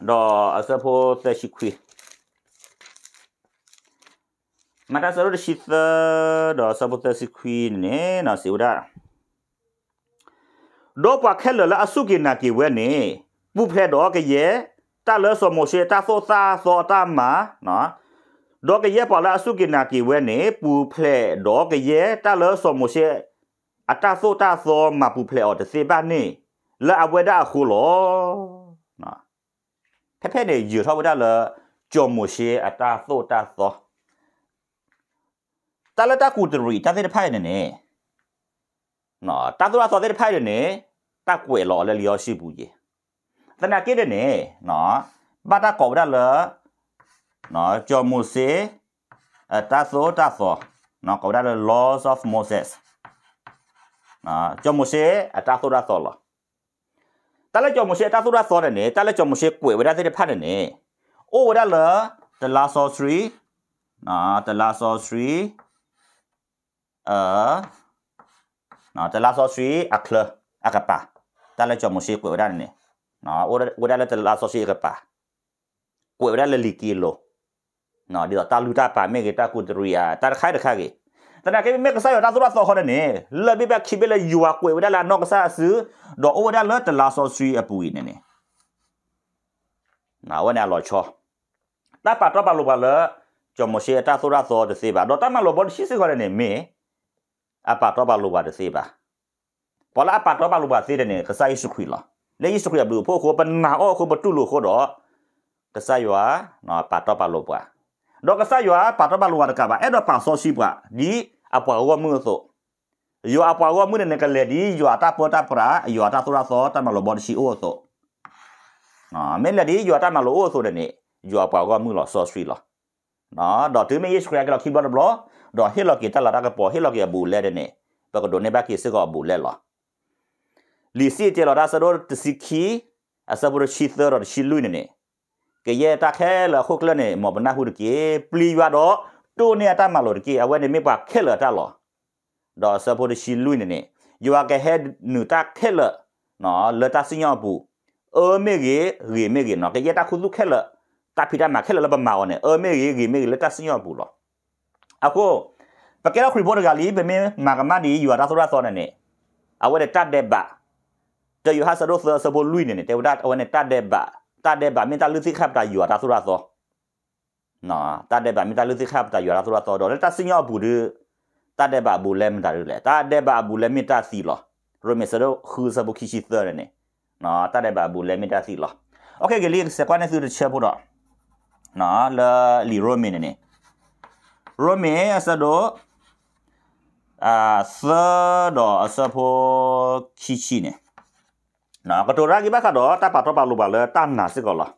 ดอเซโพเตชิคุยมาตาเซรุดชิเซดอเซโพเตชิคุยเนี่ยนะสิวดาดอปากแค่เลยละอสุกินากิเวนี่ผู้เพลดอกเยตาเลสโมเชตาโซซาโซตามาเนาะดอกเยปอละสุกินากีเวเนปูเพลดอกเยตาเลสมุเชอัตาโซตาโซมาปูเพลออตเซบานี่ละอเวดาคูโลนะแพ่ๆเนี่ยอยู่ทอวดาละจอมุเชอัตาโซตาโซตาละตากูตรีตาเซไพ่เนี่ยเนနော်တာသူရစော်တဲ့ဖိုက်တယ်နဲ့တက်ွယ်လော်လဲလျောရှိဘူးကြီးတနာကိတဲ့နဲ့နော်ဘာတာကော်ဗဒါလော် nó cho Moses à, ta số ta số nó có ra là laws of Moses nó cho Moses à, ta số ta số là ta lấy cho Moses ta số ta số này nè ta lấy cho Moses quỷ với ra thế phát này nè ô ra là the last of three nó the last of three ở nó the last of three à clear à cặp à ta lấy cho Moses quỷ với ra này nè nó ô ra là the last of three cặp à quỷ với ra là lì kilo နော်ဒီတော့တာလူတာပါမေကေတာကုဒရီယာတာခိုင်တခါကေတနကေမေကဆာယောတာသုရသောခေါ်နေလဘိဘခိဘလေယူဝကွေဝဒလာနောကဆာဆူဒေါ်အိုဝဒလာတလာဆောဆီအပူနေနေနာဝနာလောချောတာပါတော့ပါလိုပါလကျော်မရှိတာသုရသောတစီပါဒေါ်တမလောဘောရှိစခေါ်နေမေအပါတော့ပါလိုပါတစီပါပေါ်လာပါတော့ပါလိုပါသေးတယ်နေကဆာယေရှုခရစ်လားလေယေရှုခရစ်ဘလူဖို့ကိုပနာအောကိုပတူလို့ခေါ်တော့ကဆာယောနော်ပါတော့ပါလိုပါดอกซะยัวปาตบะลวดกะบะเอดอปาซอชิบะดีอะปวะวะมุโซยัวอะปวะวะมุเนเนกะเลดียัวตะปอตะปรายัวตะสุระซอตะมะลอบอชิโอโซอ่าเมเลดียัวตะมะลอโอโซเดเนยัวปวะวะมุลอซอชิลอနော်ဒေါ်တူမေးစခရကလခိဘတ်ဘလောဒေါ်ဟီလကီတလာရကပေါ်ဟီလကီဘူလဲတဲ့နေပကဒိုနေဘကီစကဘူလဲလောလီစီတေလာရဆဒေါ်တစီခီအဆဘရရှိသရရှိလူနေကရဲ့တခဲလခုကလနေမဘနာဟုတကေပလီရတော့တိုးနေတတ်မှလို့တကေအဝဲနေမေပါခဲလတလောတော့ဆပေါ်ရှိလူနေနေယူအကဟဲနူတခဲလနော်လတစညပူအမေကြီးရီမေကြီးနော်ကရဲ့တခုစုခဲလတဖိတမခဲလလဘမောနေအမေကြီးရီမေကြီးလတစညပူလောအခုပကဲရခရီပေါ်ကလေးဗမေမာကမဒီယူရသရသောနေနေအဝဲတတ်တဲ့ပါတေယူဟာဆဒိုဆဘလူနေနေတေဝဒတ်အဝဲတတ်တဲ့ပါတာတဲ့ဘာမင်းတာလူသိခပ်တာယူရတာဆိုရသောနော်တာတဲ့ဘာမင်းတာလူသိခပ်တာယူရတာဆိုရသောတော့လက်တစညောဘူးဒတာတဲ့ဘာဘူးလဲမတာရလေတာတဲ့ဘာဘူးလဲမတာစီလောရိုမေဆရောခူစဘခိရှိသရနေနော်တာတဲ့ဘာဘူးလဲမတာစီလောโอเคကလေးစကွာနေစုချဖို့တော့နော်လာလီရိုမင်းနေရိုမင်းအစတော့အာသတော့အစဖို့ခိရှိနေနော်ကတိုရာကိဘခါတော့တပတ်တော့ပါလို့ပါလဲတန်နာစစ်ကောလား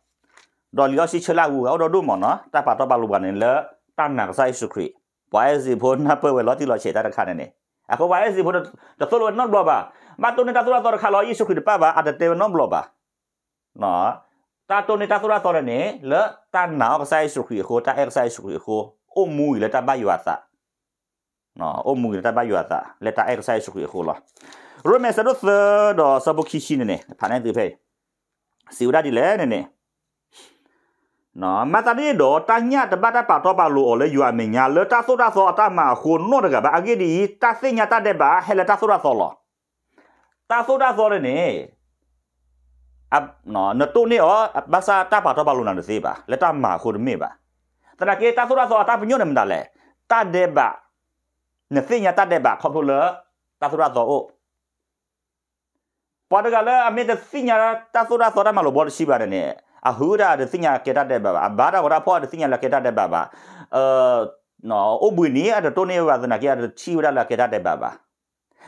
ဒေါ်လျောရှိချလာဦးအော်တော့ဒုမော်နော်တပတ်တော့ပါလို့ပါနေလဲတန်နာဆိုင်စုခရီဘွားစီဖို့နပွဲဝဲလောတိလောချေတာတခါနေနေအခုဘွားစီဖို့တော့သလိုနော်ဘလောပါမတုန်နေတာသလိုတော့ခါလောယေရှုခရစ်ပါပါအတတေနော်ဘလောပါနော်တာတုန်နေတာသလိုတော့နေလဲတန်နာဆိုင်စုခရီခိုတာအဲဆိုင်စုခရီခိုအုံမူလေတာဘယွာသာနော်အုံမူလေတာဘယွာသာလေတာအဲဆိုင်စုခရီခိုလောရုမေဆရုသဒဆဘခိရှိနေနေဖာနေသူဖဲစီဝဒဒီလဲနေနေနော်မတရီတော့တညတပတ်တပတ်တော့ပါလို့ော်လဲယူအမညာလတာဆိုတာဆိုအတမခုနော့တကဘာအကေဒီတသိညာတတဲ့ပါဟဲလတာဆိုတာဆိုလောတာဆိုတာဆိုရနေအနော်နတုနေဩဘာသာတပတ်တော့ပါလို့နာစေပါလက်တမခုမေပါတနကေတာဆိုတာဆိုအတပညွနေမတလဲတတဲ့ပါနသိညာတတဲ့ပါခေါပလို့တာဆိုတာဆိုအို့ပေါ်တဂလအမေတသိညာတာဆိုတာဆိုတာမလို့ဘောရှိပါတယ်နဲ့အဟူရာတသိညာကေတတဲ့ပါပါဘာဒါဝရာဖောတသိညာလကေတတဲ့ပါပါအဲနော်အဘွေနီအတတိုနေဝါဒနာကေအတချီဝရာလကေတတဲ့ပါပါ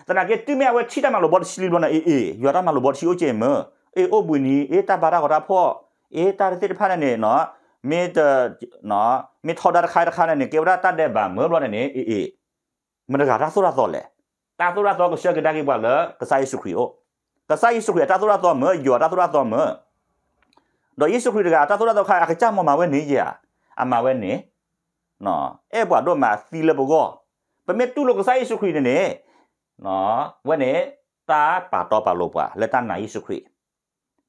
တနာကေတိမြဝဲချီတမလို့ဘောရှိလိဘနာအေးအေးရတာမလို့ဘောရှိအိုချေမအေအဘွေနီအေတဘာဒါဝရာဖောအေတာတိဖာနေနော်မေတနော်မေထော်ဒါခိုင်တခါနဲ့ကေဝရာတတဲ့ပါမောဘောနေအေးအေးမနကရာဆိုတာတော်လေတာဆိုတာတော်ကိုရှောက်ကတကိပါလကဆိုင်စုခရီအို la sa yesu khri ta thura to ma yo ta thura to ma do yesu khri ga ta thura to kha ka cha mo ma we ni ya a ma we ni no e bwa do ma si le bo go pa me tu lo ka sa yesu khri ne ne no we ne ta pa to pa lo bwa le ta na yesu khri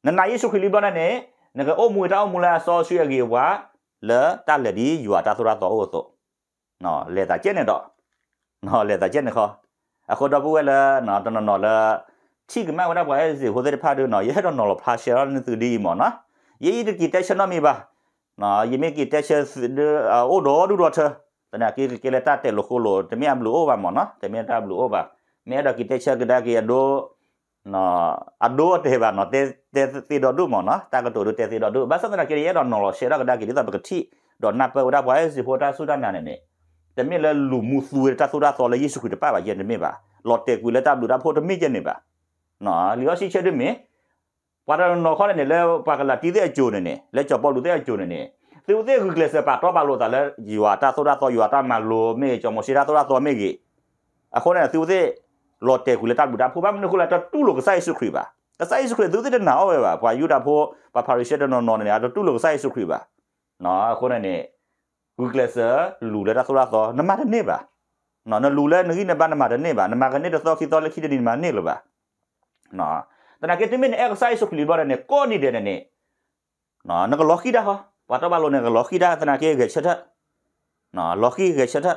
na na yesu khri li bwa na ne na ga o mu ta o mu la so su ya ge wa le ta le di yo ta thura to o so no le ta che ne do no le ta che ne kho အခုတော့ဘူးလေနော်တော်တော်နော်လားချိကမဝရဘွားရဲ့စီဟိုတဲ့ဖာဒူနော်ရဲ့တော့နော်လဖာရှယ်ရနသူဒီမော်နော်ရေးဒီကီတက်ရှနော်မီပါနော်ယေမေကီတက်ရှယ်အိုဒေါ်ဒူဒေါ်တာတနာကီကီလက်တာတဲလိုခိုလိုတမီအဘလူအိုဘာမော်နော်တမီတာဘလူအိုဘာမဲတော့ကီတက်ရှယ်ကဒါကီအဒိုနော်အဒိုတဲဘာနော်တဲတဲစီဒေါ်ဒူမော်နော်တာကတိုဒူတဲစီဒေါ်ဒူဘာသနာကီရဲ့တော့နော်လရှယ်ရကဒါကီဒီတာဘကတိဒေါ်နာပဝရဘွားရဲ့စီဟိုတာဆူဒန်နာနေတမီလဲလူမှုသူရတာဆိုတာဆော်လေယေရှုခရစ်တပါပါယေနမီပါလော်တဲကွေလက်တာဘလူတာဖိုတမီယေနေပါနော်လျောရှိချက်တွေမင်းပါရနော်ခေါ်နေလဲပါကလာတီတဲ့အကျိုးနေနဲ့လဲကြော်ပေါလူတဲ့အကျိုးနေနဲ့သူတဲ့ကူကလစပါတော့ပါလို့တာလဲယူဟာတာဆိုတာတော့ယူဟာတာမလို့မေကြော်မစီရာဆိုတာတော့မေကြီးအခေါ်နေသူတဲ့လော်တဲကူလက်တာဘူးတာဖိုးပါမနခုလာတော့တူလို့ကဆိုင်စုခရီပါကဆိုင်စုခရီသူတဲ့နာအော်ပဲပါဘွာယူတာဖိုးပါပါရီရှက်တော့နော်နေတော့တူလို့ကဆိုင်စုခရီပါနော်အခေါ်နေကူကလစလူလက်တာဆိုတာတော့နမတနေပါနော်နလူလက်နကြီးနပါနမတနေပါနမကနေတော့ခိတော်လက်ခိတဲ့နေမှာနေလို့ပါနော်တနာကေတမင် exercise ကိုလီဘာနဲ့ကိုနီတဲ့နဲ့နော်နကလော်ခီဒါဟာပတ်တဘလုံးနကလော်ခီဒါတနာကေရဲ့ချက်ထနော်လော်ခီရဲ့ချက်ထ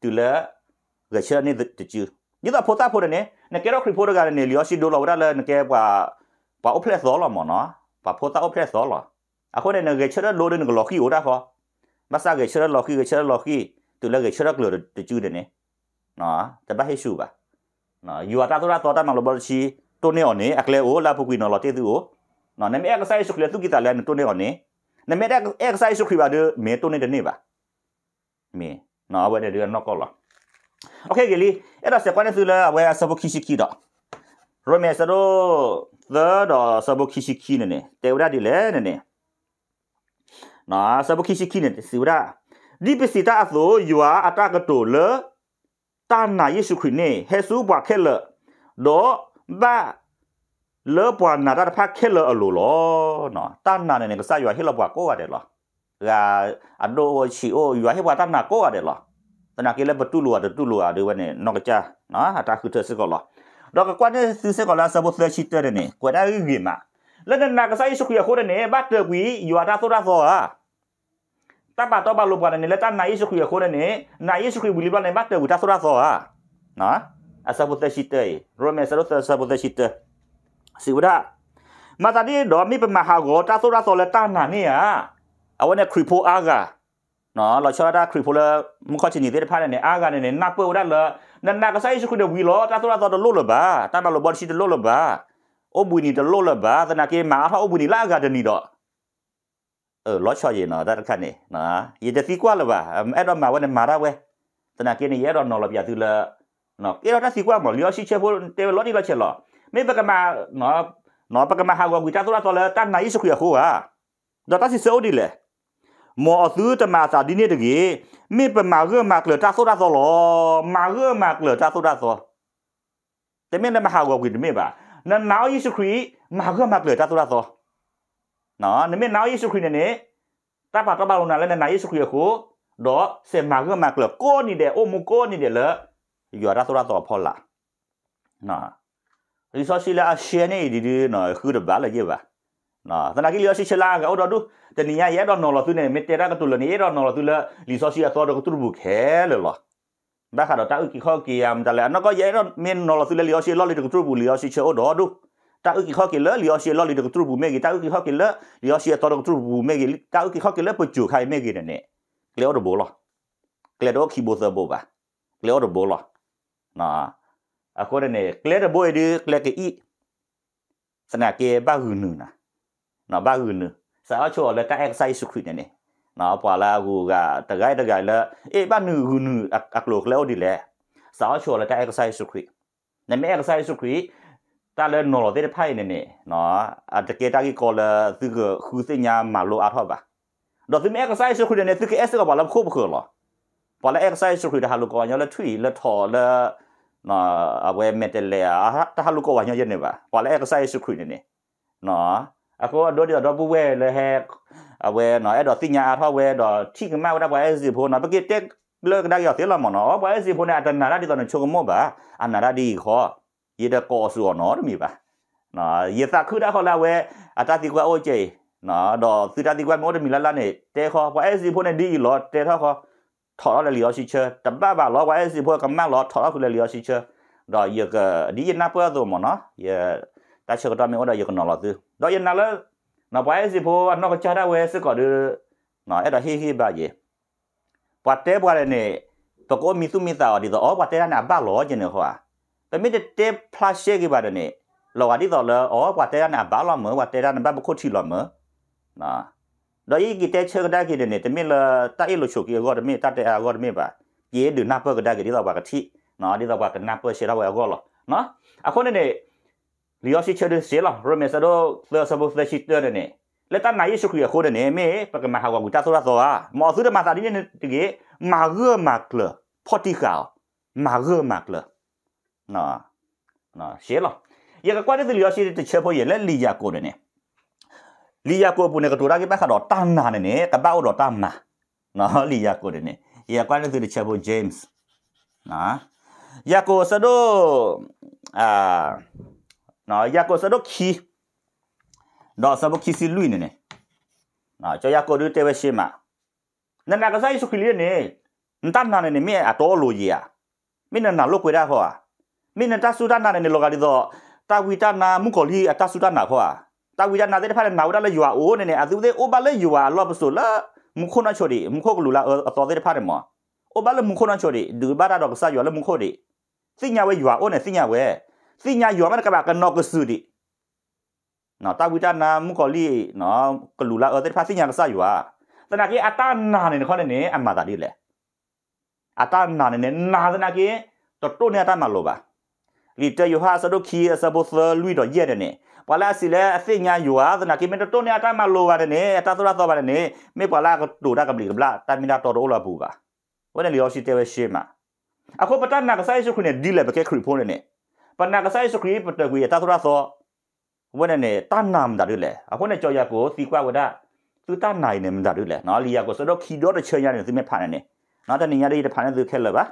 တူလာရဲ့ချက်နဲ့တကျူဒီတော့ပေါ်တာပေါ်တဲ့နဲ့ကေရောခရီပိုရကလည်းလျော်ရှိဒိုလာဝရလည်းကေပါပါအဖလက်သောလာမနော်ပါပေါ်တာအဖလက်သောလာအခုနဲ့ငယ်ချက်လော်တဲ့ငလော်ခီဟိုတာခေါ်မဆာငယ်ချက်လော်ခီငယ်ချက်လော်ခီတူလည်းငယ်ချက်လော်တကျူတဲ့နဲ့နော်တပတ်ဟိရှူပါနော်ယူအတာတော့တော်တာမလို့ဘောချီတိုနေအောင်နေအကလေအိုလာပုကွီနော်လာတေသူကိုနော်နမေအက်ဆိုင်ရှုခလေသူကီတာလဲတိုနေအောင်နေနမေအက်ဆိုင်ရှုခရီပါဒမေတိုနေတနေပါမေနော်အဝဲတဲ့နော်ကောလာโอเคကလေးအဲ့ဒါစကွန်နေသူလာဝဲဆဘခီရှိခီတော့ရမေဆရိုသာတော့ဆဘခီရှိခီနေနေတေဝရဒီလဲနေနေနော်ဆဘခီရှိခီနေစီဝရဒီပစီတာအသောယူအားအတကတိုလတာနာယေရှုခရစ်နေဟေဆူဘွားခဲလတော့ဘာလောပွာနာတာဖက်ခဲလောအလိုလောနော်တန်နာနေကစားရွာဟဲလောပွာကိုရတယ်လောရာအဒိုချီအိုရွာဟဲပွာတန်နာကိုရတယ်လောတနာကေလဘတူလောတတူလောဒီဝနေနောကချာနော်ဟာတာခုထစကောလောတော့ကွာနေသူစကောလာဆဘတ်လက်ရှိတဲ့နေကွာဒါရီမာလက်နာကစားရရှိခရခိုးတဲ့နေဘတ်တကွီရွာတာဆိုတာဆိုဟာတပတ်တော့ဘလောပွာနေလက်တနာရရှိခရခိုးတဲ့နေနာရရှိခရဝီလီဘနေဘတ်တကွီတာဆိုတာဆိုဟာနော် asabotashitai rome sarota sabotashita siwada matadi do mi pemaha go ta so ra so le ta na ni ya awane kripo aga no lo chora da kripo le mu kho chini de pha ne aga ne ne na pwe da le na na ka sai shi ku de wi lo ta so ra so de lo lo ba ta ba lo bo shi de lo lo ba o bu ni de lo lo ba ta na ke ma tha o bu ni la aga de ni do เออล้อชอยเนาะด้านข้างนี่นะยีเดซีกว่าหรือเปล่าเอ็ดออนมาวันนี้มาได้เว้ยตอนนั้นเกนี่เอ็ดออนนอนระเบียดทีละนาะเอ้ยเราสิกว่าหมอเลี้ยวชิเชฟเตวรถดีเราเชลอไม่ประกมาเนาะเนาะประกมาหาวกุจาตัาตัวเลยตั้งนายสุขีขู่อ่ะเราตั้งสิเซอดีเลยหมอซื้อจะมาสาดินี่ตงกี้ไม่เป็นมาเรื่องมาเกลือจ้าสุดาโซโลมาเรื่องมาเกลือจ้าสุดาโซแต่ไม่ได้มาหาวัวกุจไม่ปะนั่นน้าวยิสุครีมาเรื่องมาเกลือจ้าสุดาโซเนาะนั่นไม่น้าวยิสุครีเนี่ยนี่ตาปากตาบาลูนาเลยนายยิสุครีขู่ดอกเสร็จมาเรื่องมาเกลือก้นนี่เดียวโอ้โมก้นนี่เดี๋ยเลย göra så att ta på la na ri så sila shene di di na khu de bala ge ba na ta na ki lo si chela ga odo du te ni ya ya do no lo tu ne me te ra ka tu lo ni ro no lo tu la li so si a to do ku tu bu khe le lo ba kha do ta u ki kho ki am da le no ko ye ro min no lo tu le li o si lo li de ku tu bu li o si che odo du တာဥကိခောကိလလျောစီလောလီတကထရဘူမေဂီတာဥကိခောကိလလျောစီတောတကထရဘူမေဂီတာဥကိခောကိလပချူခိုင်မေဂီနဲ့ကလေော်ဒဘောလကလေတော့ခီဘောသဘောပါကလေော်ဒဘောလား ma akore ne klere boy de kleke i sana ke ba hu nu na na ba hu nu sa a cho le ka exercise su khu ne ne na pa la gu ga ta gai ta gai la e ba nu hu nu ak lo kleo di le sa a cho le ka exercise su khu ne me exercise su khu ta le no lo de phai ne ne no a ta ke ta ki ko le tu ge khu se nya ma lo a tho ba do tu me exercise su khu ne tu ke es ga ba la khu bu ko lo พอแล้วเอ็กซ์ไซส์สุดคือทารุกรยอแล้วถุยแล้วถอแล้วနော်အဝဲမက်တလေအာတဟလူကောဝါညရနေပါကွာလဲကဆိုင်စုခွိနေနေနော်အခုတော့ဒီတော့ပူဝဲလဲဟဲအဝဲနော်အဲ့တော့တင်ညာအထောက်ဝဲတော့ထိကမဝဒပွဲစီဖို့နော်ပကိတက်လောကဒါရောက်တယ်လာမနော်ပွဲစီဖို့နဲ့အတနာရဒီတော့ချုံမောပါအနာရဒီခေါ်ရေတကောဆူနော်တမီပါနော်ရေသခုဒါခေါ်လာဝဲအတတိကွာအိုကျေနော်တော့သီတတိကွာမောတမီလာလာနေတဲခေါ်ပွဲစီဖို့နဲ့ဒီလောတဲထောက်ခေါ်讨到了聊西车，等爸爸老外是不跟妈老讨到回来聊西车，到一个你那不要做嘛呢？也但是个上面我到一个拿老子，到一拿了，那外是不那个家的外是搞的，那哎到嘿嘿吧也，把带过来呢，不过秘书秘书的哦，把带那爸老进的话，但没得带 plus 些个吧的呢，老外的到了哦，把带那爸老么，把带那爸不客气了么，那。ดอยกิเตเชก็ได้กิเดเนี่ยแต่ไม่ละตาเอลโชกิก็ไม่ตาแต่ก็ไม่บ่าเยดือนับเปิ้ก็ได้กิที่เราว่ากะทิเนาะที่เราว่ากันนับเปิ้เชเราว่าก็หรอเนาะอะคนเนี่ยလီယောရှိချဒစီလာရမေဆာဒိုဖလဆဘုဖလရှိတရနေလက်တနိုင်ရှိခရခိုးနေမေပကမဟာဝကူတာဆိုရသောအာမော်ဆူဒမာသာဒီနေတကေမာရမကလဖော်တီကာမာရမကလနော်နော်ရှေလာရကကွာတဲ့လီယောရှိတဲ့ချက်ဖို့ရလက်လီယာကိုနေလီယာကိုပုန်ကတူရာကိပခါတော့တန်နာနေကပောက်တော့တန်နာနော်လီယာကိုနေယာကွာနေသူချက်ဖို့ဂျေးမ်စ်နော်ယာကိုဆဒိုအာနော်ယာကိုဆဒိုခီတော့ဆဘခီစီလူနေနေနော်ကျော်ယာကိုဒူတေဝရှိမနနာကဆိုင်စုခလီနေတန်နာနေမြေအတော်လိုကြီးอ่ะမင်းနာလောက်ွယ်တာခေါ်อ่ะမင်းတဆူတနာနေလောကတိတော့တာဝီတနာမုကောလီအတဆူတနာခေါ်อ่ะတာဝီကြနာတဲ့ဖာနာဝဒလာယူအာအိုးနေနေအသူသေးအိုဘလာယူအာလောပဆိုလာမခုနာချိုဒီမခုကလူလာအတော်တဲ့ဖာရမောအိုဘလာမခုနာချိုဒီဒူဘာရာတော့ဆာယူလာမခုဒီစညာဝဲယူအာအိုးနေစညာဝဲစညာယူအာမကဘာကနောကဆူဒီနော်တာဝီကြနာမခေါ်လီနော်ကလူလာအတဲ့ဖာစညာကဆာယူအာတနာကေအတာနာနေခေါ်နေနေအမတာဒီလေအတာနာနေနာဒနာကေတော့တိုးနေအတာမလို့ပါလီတယိုဟာဆဒိုခီဆဘုသလွီတော့ရဲ့နေပလာစီလဲအသိညာယူအားသနာကိမတတိုနေအတမလိုပါတယ်နေအတသရတော့ပါတယ်နေမေပလာကတူတာကပလီကပလာတာမီနာတော်တော်လာဘူးပါဝနေလျောရှိတဲ့ပဲရှေ့မှာအခုပတနာကဆိုင်စုခုနဲ့ဒီလေပဲခရီဖုန်းနဲ့ပနာကဆိုင်စုခရီပတကွေတာသရသောဝနေနဲ့တန်နာမ်ဒါရလေအခုနဲ့ကြော်ရကိုစီကွာဝဒသူတနိုင်နေမှာဒါရလေနော်လီယာကိုဆိုတော့ခီတော့တချင်ရတယ်သူမဖာနေနဲ့နော်တနေရတဲ့ဖာနေသူခဲလပါ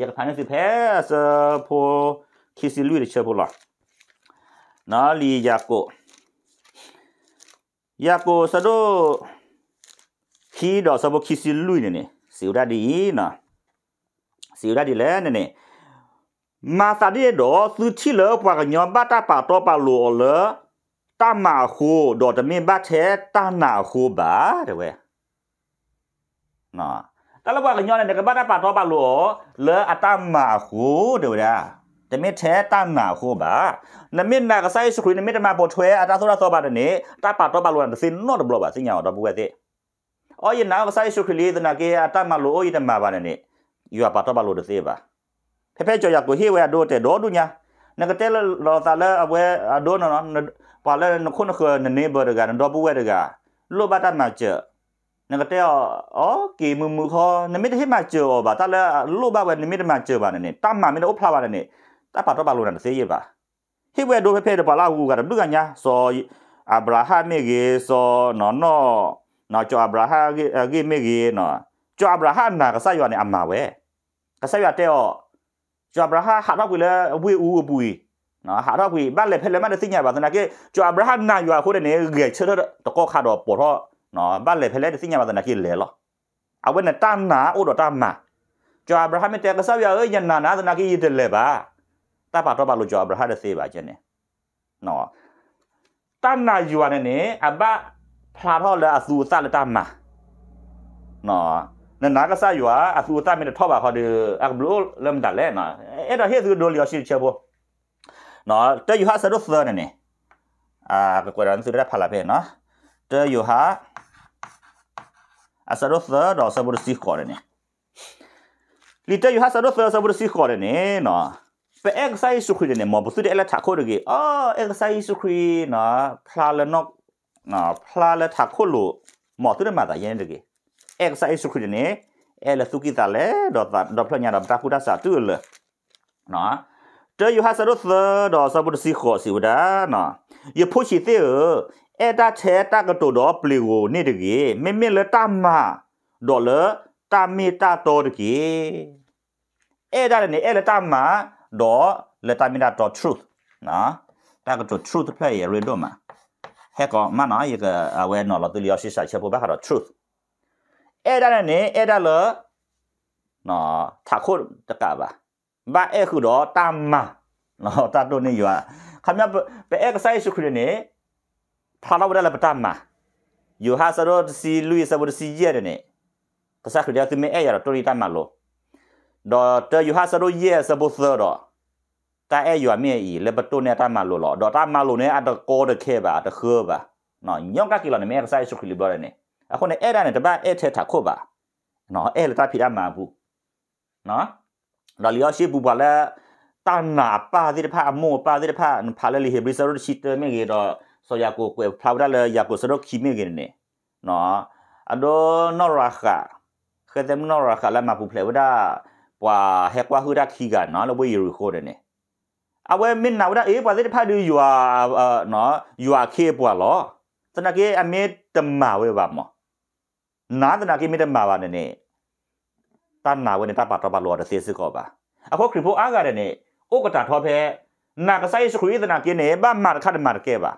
ရကဖာနေသူဖဲဆပေါ်ခီစီလူရချေပေါ်လားนาลียาโกยาโกสะโดขีดอกสะบคีสิลุยเนี่ยสิวดาดีนะสิวดาดีแล้วเนี่ยมาสาดีดอซื้อที่เลอกว่ากยอมบ้าตาป่าตัวปาหลัวเลอตาหมาคูดอกจะมีบ้าแท้ตาหนาคูบ้าเดี๋ยวเว้ยนะแต่ละว่ากันยอมเนี่ยก็บ้าตาป่าตัวป่าหลัวเลออาตาหมาคูเดี๋ยวเดยတမစ်ထဲတနာခိုးပါနမစ်နာကဆိုင်စခရီနမစ်တမပေါ်ထွဲအတာဆိုရသောပါတနေတပါတော့ပါလို့န်စင်နော့ဘလောပါစင်ညာတော့ဘူးကတဲ့အော်ယနာကဆိုင်စခရီလေးဒနာကေအတာမလို့အိုးရတမပါနဲ့ယူပါတော့ပါလို့တစေပါဖဖဲကြော်ရကိုဟေဝဲဒိုတဲ့ဒေါ်ဒူညာနကတဲလော်တာလဲအဝဲဒိုနော်ပါလဲနခုနခနနေဘရကန်တော့ဘူးဝဲတကလောဘတမချေနကတဲ့အော်ကေမူမူခေါ်နမစ်တဟိမချောပါတလဲလောဘဝဲနမစ်တမချောပါနဲ့တမမင်းတော့ဖလာပါနဲ့တာပါတော့ပါလို့နဲ့စေရပါဟိဘွေဒိုဖေဖေတပါလာကူကတော့ဒုကညာစောအာဗရာဟမေဂေစောနော်နော်နော်ကျော်အာဗရာဟဂေမေဂေနော်ကျော်အာဗရာဟနာကဆယောနေအမဝဲကဆယောတဲ့ော့ကျော်အာဗရာဟဟာတော့ကွေလဲအဝေဦးအပူီနော်ဟာတော့ကွေဘက်လဲဖဲလဲမတဲ့သိညာပါသနာကေကျော်အာဗရာဟနာယောခိုးတဲ့နေဂေချေတကောခါတော့ပေါ်တော့နော်ဘက်လဲဖဲလဲတဲ့သိညာပါသနာကေလဲလောအဝဲနဲ့တန်နာအိုတော့တန်မာကျော်အာဗရာဟမေတဲ့ကဆယောရဲ့ယန္နာနာသနာကေရတဲ့လဲပါ Tapa topa lo jawab berhada seba aja nih. No. Tanah juan ini apa pelato le asu sa le tama. No. Nên nói cái sao vậy? À, chúng ta mình thọ bà họ được ăn bữa làm đặt lên nó. Ở đó hết rồi đồ liệu xin chưa bố. Nó, tới giờ sẽ đốt sơ này nè. À, cái quần áo sửa đã phá lại nó. Tới giờ ha, à sẽ đốt sơ đó sẽ bớt xí khỏi này. Lý tới giờ ha sẽ đốt sơ sẽ bớt xí khỏi này nó. fe exercise su khri ne mo bu su de la tha ko ge a exercise su khri na phla la nok na phla la tha ko lo mo tu de ma ga yen de ge exercise su khri ne e la su ki ta le do ta do phla nya da ta ku da sa tu le na te yu ha sa do sa do sa bu si kho si da na ye pu chi te e da che ta ga to do pli go ne de ge me me le ta ma do le ta mi ta to de ge e da ne e le ta ma dot letamina dot truth နော်တာက dot truth play ရရတော့မှာဟဲ့ကောမနာရကအဝဲနော်လို့သူလျော်ရှိစာချက်ပေါ်ဘာခါတော့ truth အဲ့ဒါနဲ့အဲ့ဒါလောနော်ထာခုတကပါဘာအခုတော့တမ္မာနော်တတ်တော့နေရခမပဲ exercise ခုနေဖာလာဝဒလာပတမ္မာယိုဟာစရောစီလူယစဘရစီရတဲ့နေပစာခရတဲ့မေအဲ့ရတော့တော်ရီတမ္မာလို့ đó tớ yêu hát sao đôi yes sao bớt đó ta ai yêu mẹ ý lấy bắt tôi nè ta mà lù lọ đó ta mà lù nè ăn được cô được khe bà được khơ bà nó nhông các kỳ lần mẹ sai sụp lì bờ này nè à con này ai ra này tớ ba ai thế thà cô bà nó ai là ta phi ăn mà bu nó đó lý ác bu bà là ta nà ba đi pa mô ba đi pa pa là lý hebrew sao đôi chít mẹ gì đó so ya cô quẹt phao ra là ya cô sao đôi khi mẹ gì nè nó à đó nó ra khá khi tem nó ra khá là mà bu plei đó ပွာဟက်ကွာဟူရာခီကနော်လဘွေရီကိုဒနေအဝဲမင်းနာဝဒအေးပွာစစ်ဖာဒီယူအာနော်ယူအာခေပွာလောသနကေအမေတမဝဲပါမောနာသနကေမေတမပါနေနေတန်နာဝဲနေတပါတော့ပါလောတစေစကောပါအခုခရီပိုအားကတဲ့နေဩကတာထောဖဲနာကဆိုင်စခရီသနာကင်းနေဘာမာခတ်မာကဲပါ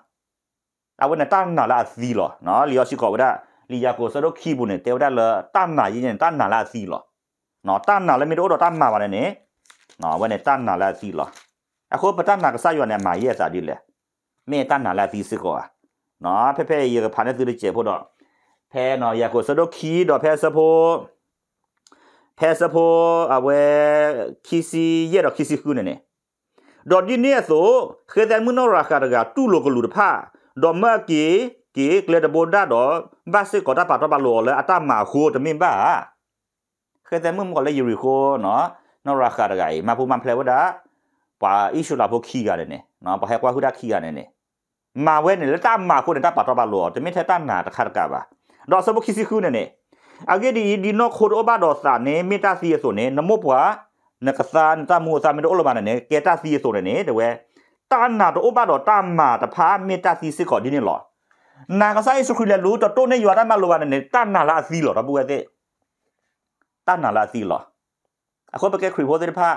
အဝနတန်နာလာသီလောနော်လီယောရှိကောဝဒလီယာကိုစတော့ခီဘူးနေတေဝဒလတန်နာရင်းတန်နာလာသီလောနော်တန်နာလည်းမတို့တော့တမှာပါနဲ့နေနော်ဝဲနဲ့တန်နာလည်းသီလားအခုပတန်နာကစားရနေမှာရဲ့စားဒီလေမင်းတန်နာလည်းသီစကောနော်ဖဲဖဲရေဖာနေသူလေးကျေဖို့တော့ဖဲနော်ရကိုစတော့ခီတော့ဖဲစဖို့ဖဲစဖို့အဝဲခီစီရတော့ခီစီခုနေနေတော့ဒီနေ့ဆိုခေတန်မနောရာခါကတူလိုကလူတဖာတော့မကီကီကလေတဘောဒါတော့ဘာစစ်ကောတာပါတော့ပါလောလဲအတမခိုးတမင်ပါเคยแต่มึงก็เลยยูริโคเนาะนราคาระไกมาพูมันเพลวดาปาอิชุลาพวกขี้กันเนี่ยเนาะปาให้กว่าคุดาขี้กันเนี่ยมาเว้นเนี่ยแล้วตามมาคนเนี่ยตามปัตตบาลัวจะไม่ใช่ตามหนาตะคาระกาบะดอกสมบุคิซิคูเนี่ยအကေဒီဒီနောခိုဒိုဘာဒေါ်စာနေမေတာစီယဆိုနေနမောပွာနကစာန်တမူစာမေတိုလမနနေကေတာစီယဆိုနေတဝဲတာနာတိုဘာဒေါ်တာမာတဖာမေတာစီစစ်ကောဒီနေလောနာကဆိုင်စခူလေလူတတိုနေယွာတမလောနနေတာနာလာစီလောတပူဝဲတဲ့ตั้นนาลาตีหรออะคนไปแกคุยโพสต์ผ้า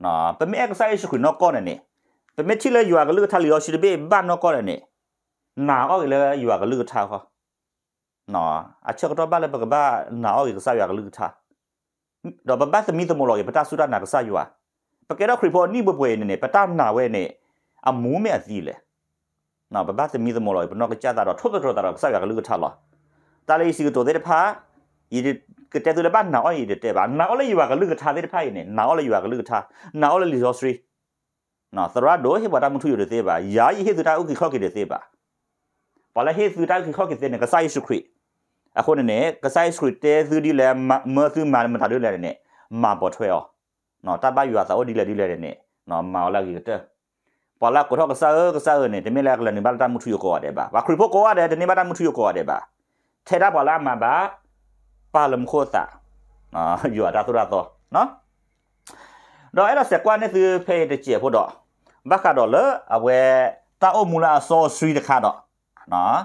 เนาะเป็นไม่เอ็กซ์ไซส์คุยนอกก้อนเนี่ยเป็นไม่ที่เลยอยู่กับลือทาเลียวชิดเบ้บ้านนอกก้อนเนี่ยหนาวอีกเลยอยู่กับลือทาเขาเนาะอาเชื่อก็ต้องบ้านเลยบอกว่าหนาวอีกซะอยู่กับลือทาดอกบ้านจะมีสมุนไพรไปตาสุดาหนักซะอยู่อ่ะปกติเราคุยพอนี่บ่ป่วยเนี่ยไปตามหนาวเนี่ยအမူးမြအသီးလေနော်ဘဘသမီးသမလို့ဘနောကကြတာတော့ထွတ်ထွတ်ထွတ်တာတော့ဆက်ရကလူကထားလာတာလေးစီကတော့တဲ့ဖာဤကတဲ့သူလည်းပါနာအော်ရည်တဲ့ပါနာအော်လည်းယူပါကလူကထားတဲ့ဖိုင်နေနာအော်လည်းယူပါကလူကထားနာအော်လည်းလီဇော်စရီနော်သရဒိုဟေဘာတာမထူရတဲ့သေးပါယာယီဟေသူတာဥကိခော့ကိတဲ့သေးပါဘာလဲဟေသူတာဥကိခော့ကိတဲ့နေကဆိုင်စုခွေအခုနဲ့ကဆိုင်စုခွေတဲသူဒီလည်းမသူမာမထားလို့လည်းနေမာပေါ်ထွဲအောင်နော်တပတ်ယူပါသောဒီလည်းဒီလည်းနေနော်မာအော်လည်းကိတဲ့ပါလာကိုထောက်ကစားကစားနေတယ်မလဲကလည်းနေဘာတာမထူရကောရတယ်ပါဘာခရီဖို့ကောရတယ်တနေဘာတာမထူရကောရတယ်ပါထဲတာပါလာမှာပါပါလမ်ခိုစာအာယူအတာသူရတော့နော်တော့အဲ့ဒါစကွာနဲ့သူဖေးတကြဖို့တော့ဘကတော်လေအဝဲတာအမူလာဆောစရီတခါတော့နော်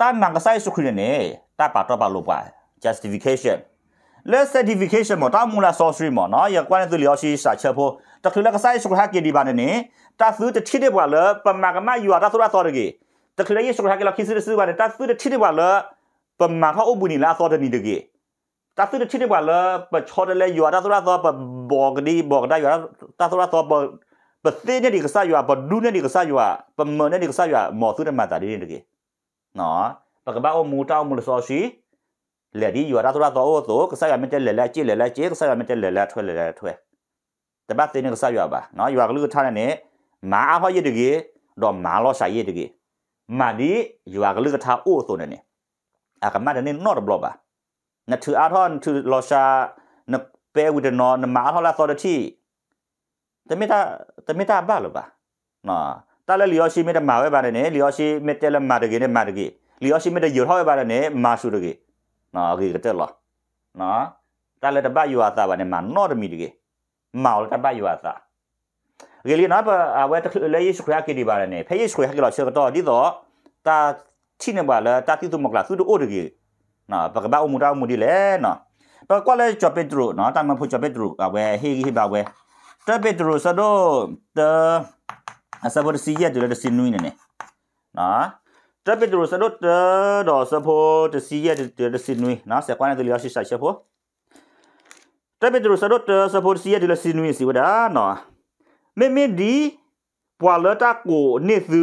တာနန်ကဆိုင်စုခရနေတာပါတော့ပါလို့ပါ justification လဲ certification မတော်မူလာ sorcery မနော်ရကွာနေသူလျောရှိစာချက်ဖို့တခလူလကဆိုင်စုခဟာကေဒီပါနေနေတာသူတချိတဲ့ဘွာလပမာကမယူတာသူရတော်တကေတခလူရဲ့စုခဟာကေလခိစစ်စစ်ပါနေတာသူတချိတဲ့ဘွာလပမာခအုပ်ဘူးနီလာစောတနီတကေတာစုတချိနေပါလပချောတလေယောတာဆိုရာသောပဘောဂဒီဘောဂဒါယောတာဆိုရာသောပပသိနေဒီကစားယောပဒူနေဒီကစားယောပမနေဒီကစားယောမောစုတမတာဒီနေတကေနော်ပကဘာအမူတောင်းမလစောရှိလေဒီယောတာဆိုရာသောအိုသောကစားယောမတက်လေလာကြည့်လေလာကြည့်ကစားယောမတက်လေလာထွက်လေလာထွက်တပတ်သိနေကစားယောပါနော်ယောကလူထားနေမာအဖရတကေတော့မာလောရှာရတကေမာဒီယောကလူကထားအိုသောနေอากามาเดนี่นอร์บลอบะนะถืออาทอนถือลอชานะเปวิดนอนะมาทอลาซอดที่แต่ไม่ตาแต่ไม่ตาบ้าหรอบะนะตาเลลิโอชิไม่ได้มาไว้บาเนี่ยลิโอชิไม่เตลมาดกิเนี่ยมาดกิลิโอชิไม่ได้อยู่เท่าไว้บาเนี่ยมาสุดกินะกีก็เตลอนะตาเลตบ้าอยู่อาซาบาเนี่ยมานอร์มีดกิมาลตบ้าอยู่อาซาเกลียนะปะเอาไว้ตะเลยยิสครากดีบาเนี่ยเพยิสครากเราเชื่อก็ต่อดีต่อตา chine ba la ta ti tu mok la su do o de ge na ba ga ba o mu da mu di le na ba kwa le cho pedro na ta ma phu cho pedro ba we he he ba we ta pedro sa do ta asa bo si ya de de sin nui ne ne na ta pedro sa do ta do sa pho ta si ya de de sin nui na sa kwa ne de li shi sa cha pho ta pedro sa do ta sa pho si ya de de sin nui si wa da na me me di ပွာလတာကိုနေသူ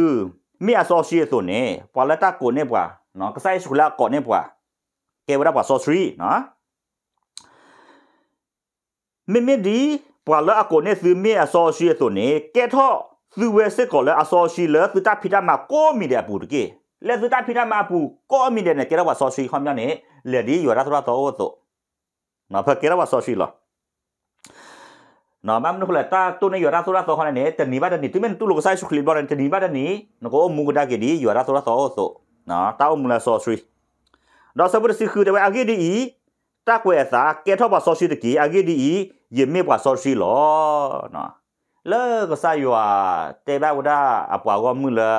mi associate ตัวเนี่ยปวาละตะโกเนี่ยปวาเนาะก็ใส่สุละก่อนเนี่ยปวาเกวระปวา sorcery เนาะမိမိဒီပဝလာကိုနေသူမေအစောရှိသူနေကဲထော့သူဝဲစစ်ကောလဲအစောရှိလဲသူတဖိတမှာကိုမီတဲ့ပူတကေလဲသူတဖိတမှာပူကိုမီတဲ့နဲ့ကဲရဝဆောရှိခေါမြောင်းနေလေဒီရရသရတော်တော့နော်ဖကဲရဝဆောရှိလားနော်မမနုခလတာတုန်ရရာဆိုရာသောခနဲ့တနိဘာဒနိတိမန်တူလိုဆိုင်ရှုခလီဘောရန်တနိဘာဒနိငကိုမူဂဒါကေဒီရရာဆိုရာသောဆိုနော်တောက်မူလာဆောဆရီတော့ဆဘရစီခူတဲ့အာဂီဒီတက်ကွယ်သာကဲထောပါဆောဆရီတကီအာဂီဒီယေမေပါဆောဆရီလောနော်လေကဆာယွာတေဘဝဒါအပွားကောမူလာ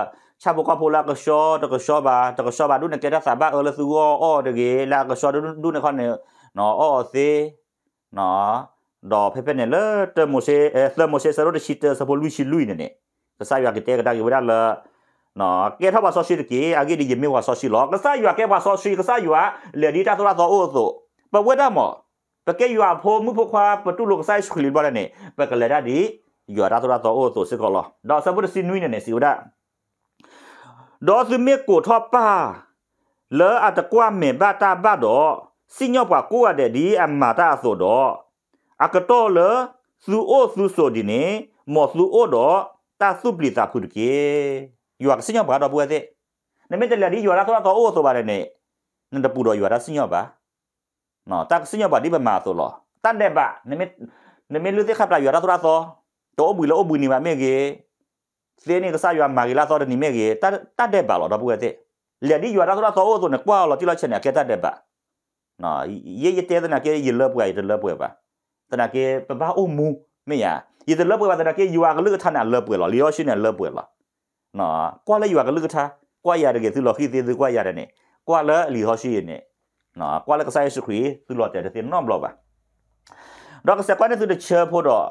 ချဘကပိုလာကရှောတကရှောပါတကရှောပါဒုနကေတာဆာဘာအလဆူအောအော်တကေလာကရှောဒုနခနဲ့နော်အော်စေနော်ดอเพ่เพ่เนี่ยเลเตโมเซเอเลโมเซสรุดชิตสปอลุชิลุยเนี่ยก็ใส่ยากิเตกระดากิวดาเลနော်ကဲထပါဆော့ရှိတကေအကေဒီယမေဝါဆော့ရှိလောကစားယူကဲပါဆော့ရှိကစားယူအလေဒီတာသရသောအိုသို့ပဝဲတမောပကဲယူအဖိုးမှုဖခွာပတုလောကစားရှိခလီဘရနေပကလေဒါဒီယူရာသရသောအိုသို့စကောလောတော့စပုတစီနွိနေနေစီဝဒတော့သူမေကိုထောပါလောအတကွာမေဘာတာဘတော့စိညောပါကိုရတဲ့ဒီအမတာဆိုတော့အကတော်လစုအိုစုဆိုဒီနေမော်စုအိုတော့တာစုပလီတာခုတကေယူအကစညဘာတော့ပွဲတဲ့နမေတလဒီယူရာတော့တော့အိုဆိုပါတယ်နဲ့နန္တပူတော့ယူရာစညဘာနော်တာစညဘာဒီဘမာဆိုလောတတ်တဲ့ပါနမေနမေလူသိခပ်လာယူရာတော့တော့တော့ဘူးလောဘူးနေပါမယ်ကေစေနေကစားယူမာဂီလာတော့နေမယ်ကေတတ်တတ်တဲ့ပါလောတော့ပွဲတဲ့လေဒီယူရာတော့တော့အိုဆိုနေကွာလောတိလာချက်နေကဲတတ်တဲ့ပါနော်ရေးရတဲ့နာကဲရလပွဲရလပွဲပါတနာကေပပအိုမူမေယာဤတလပွေပါတနာကေယူဝါကလုကထနာလပွေလော်လျောရှိနေလပွေလော်နော်ကွာလဲယူဝါကလုကထကွာရတဲ့ကေသူလော်ခိသေးသူကွာရတဲ့နေကွာလဲလီဟောရှိနေနော်ကွာလဲကဆိုင်စခွေသူလော်တဲ့တဲ့နော်ဘလောပါတော့ကစကွာနေသူတဲ့ချေဖို့တော့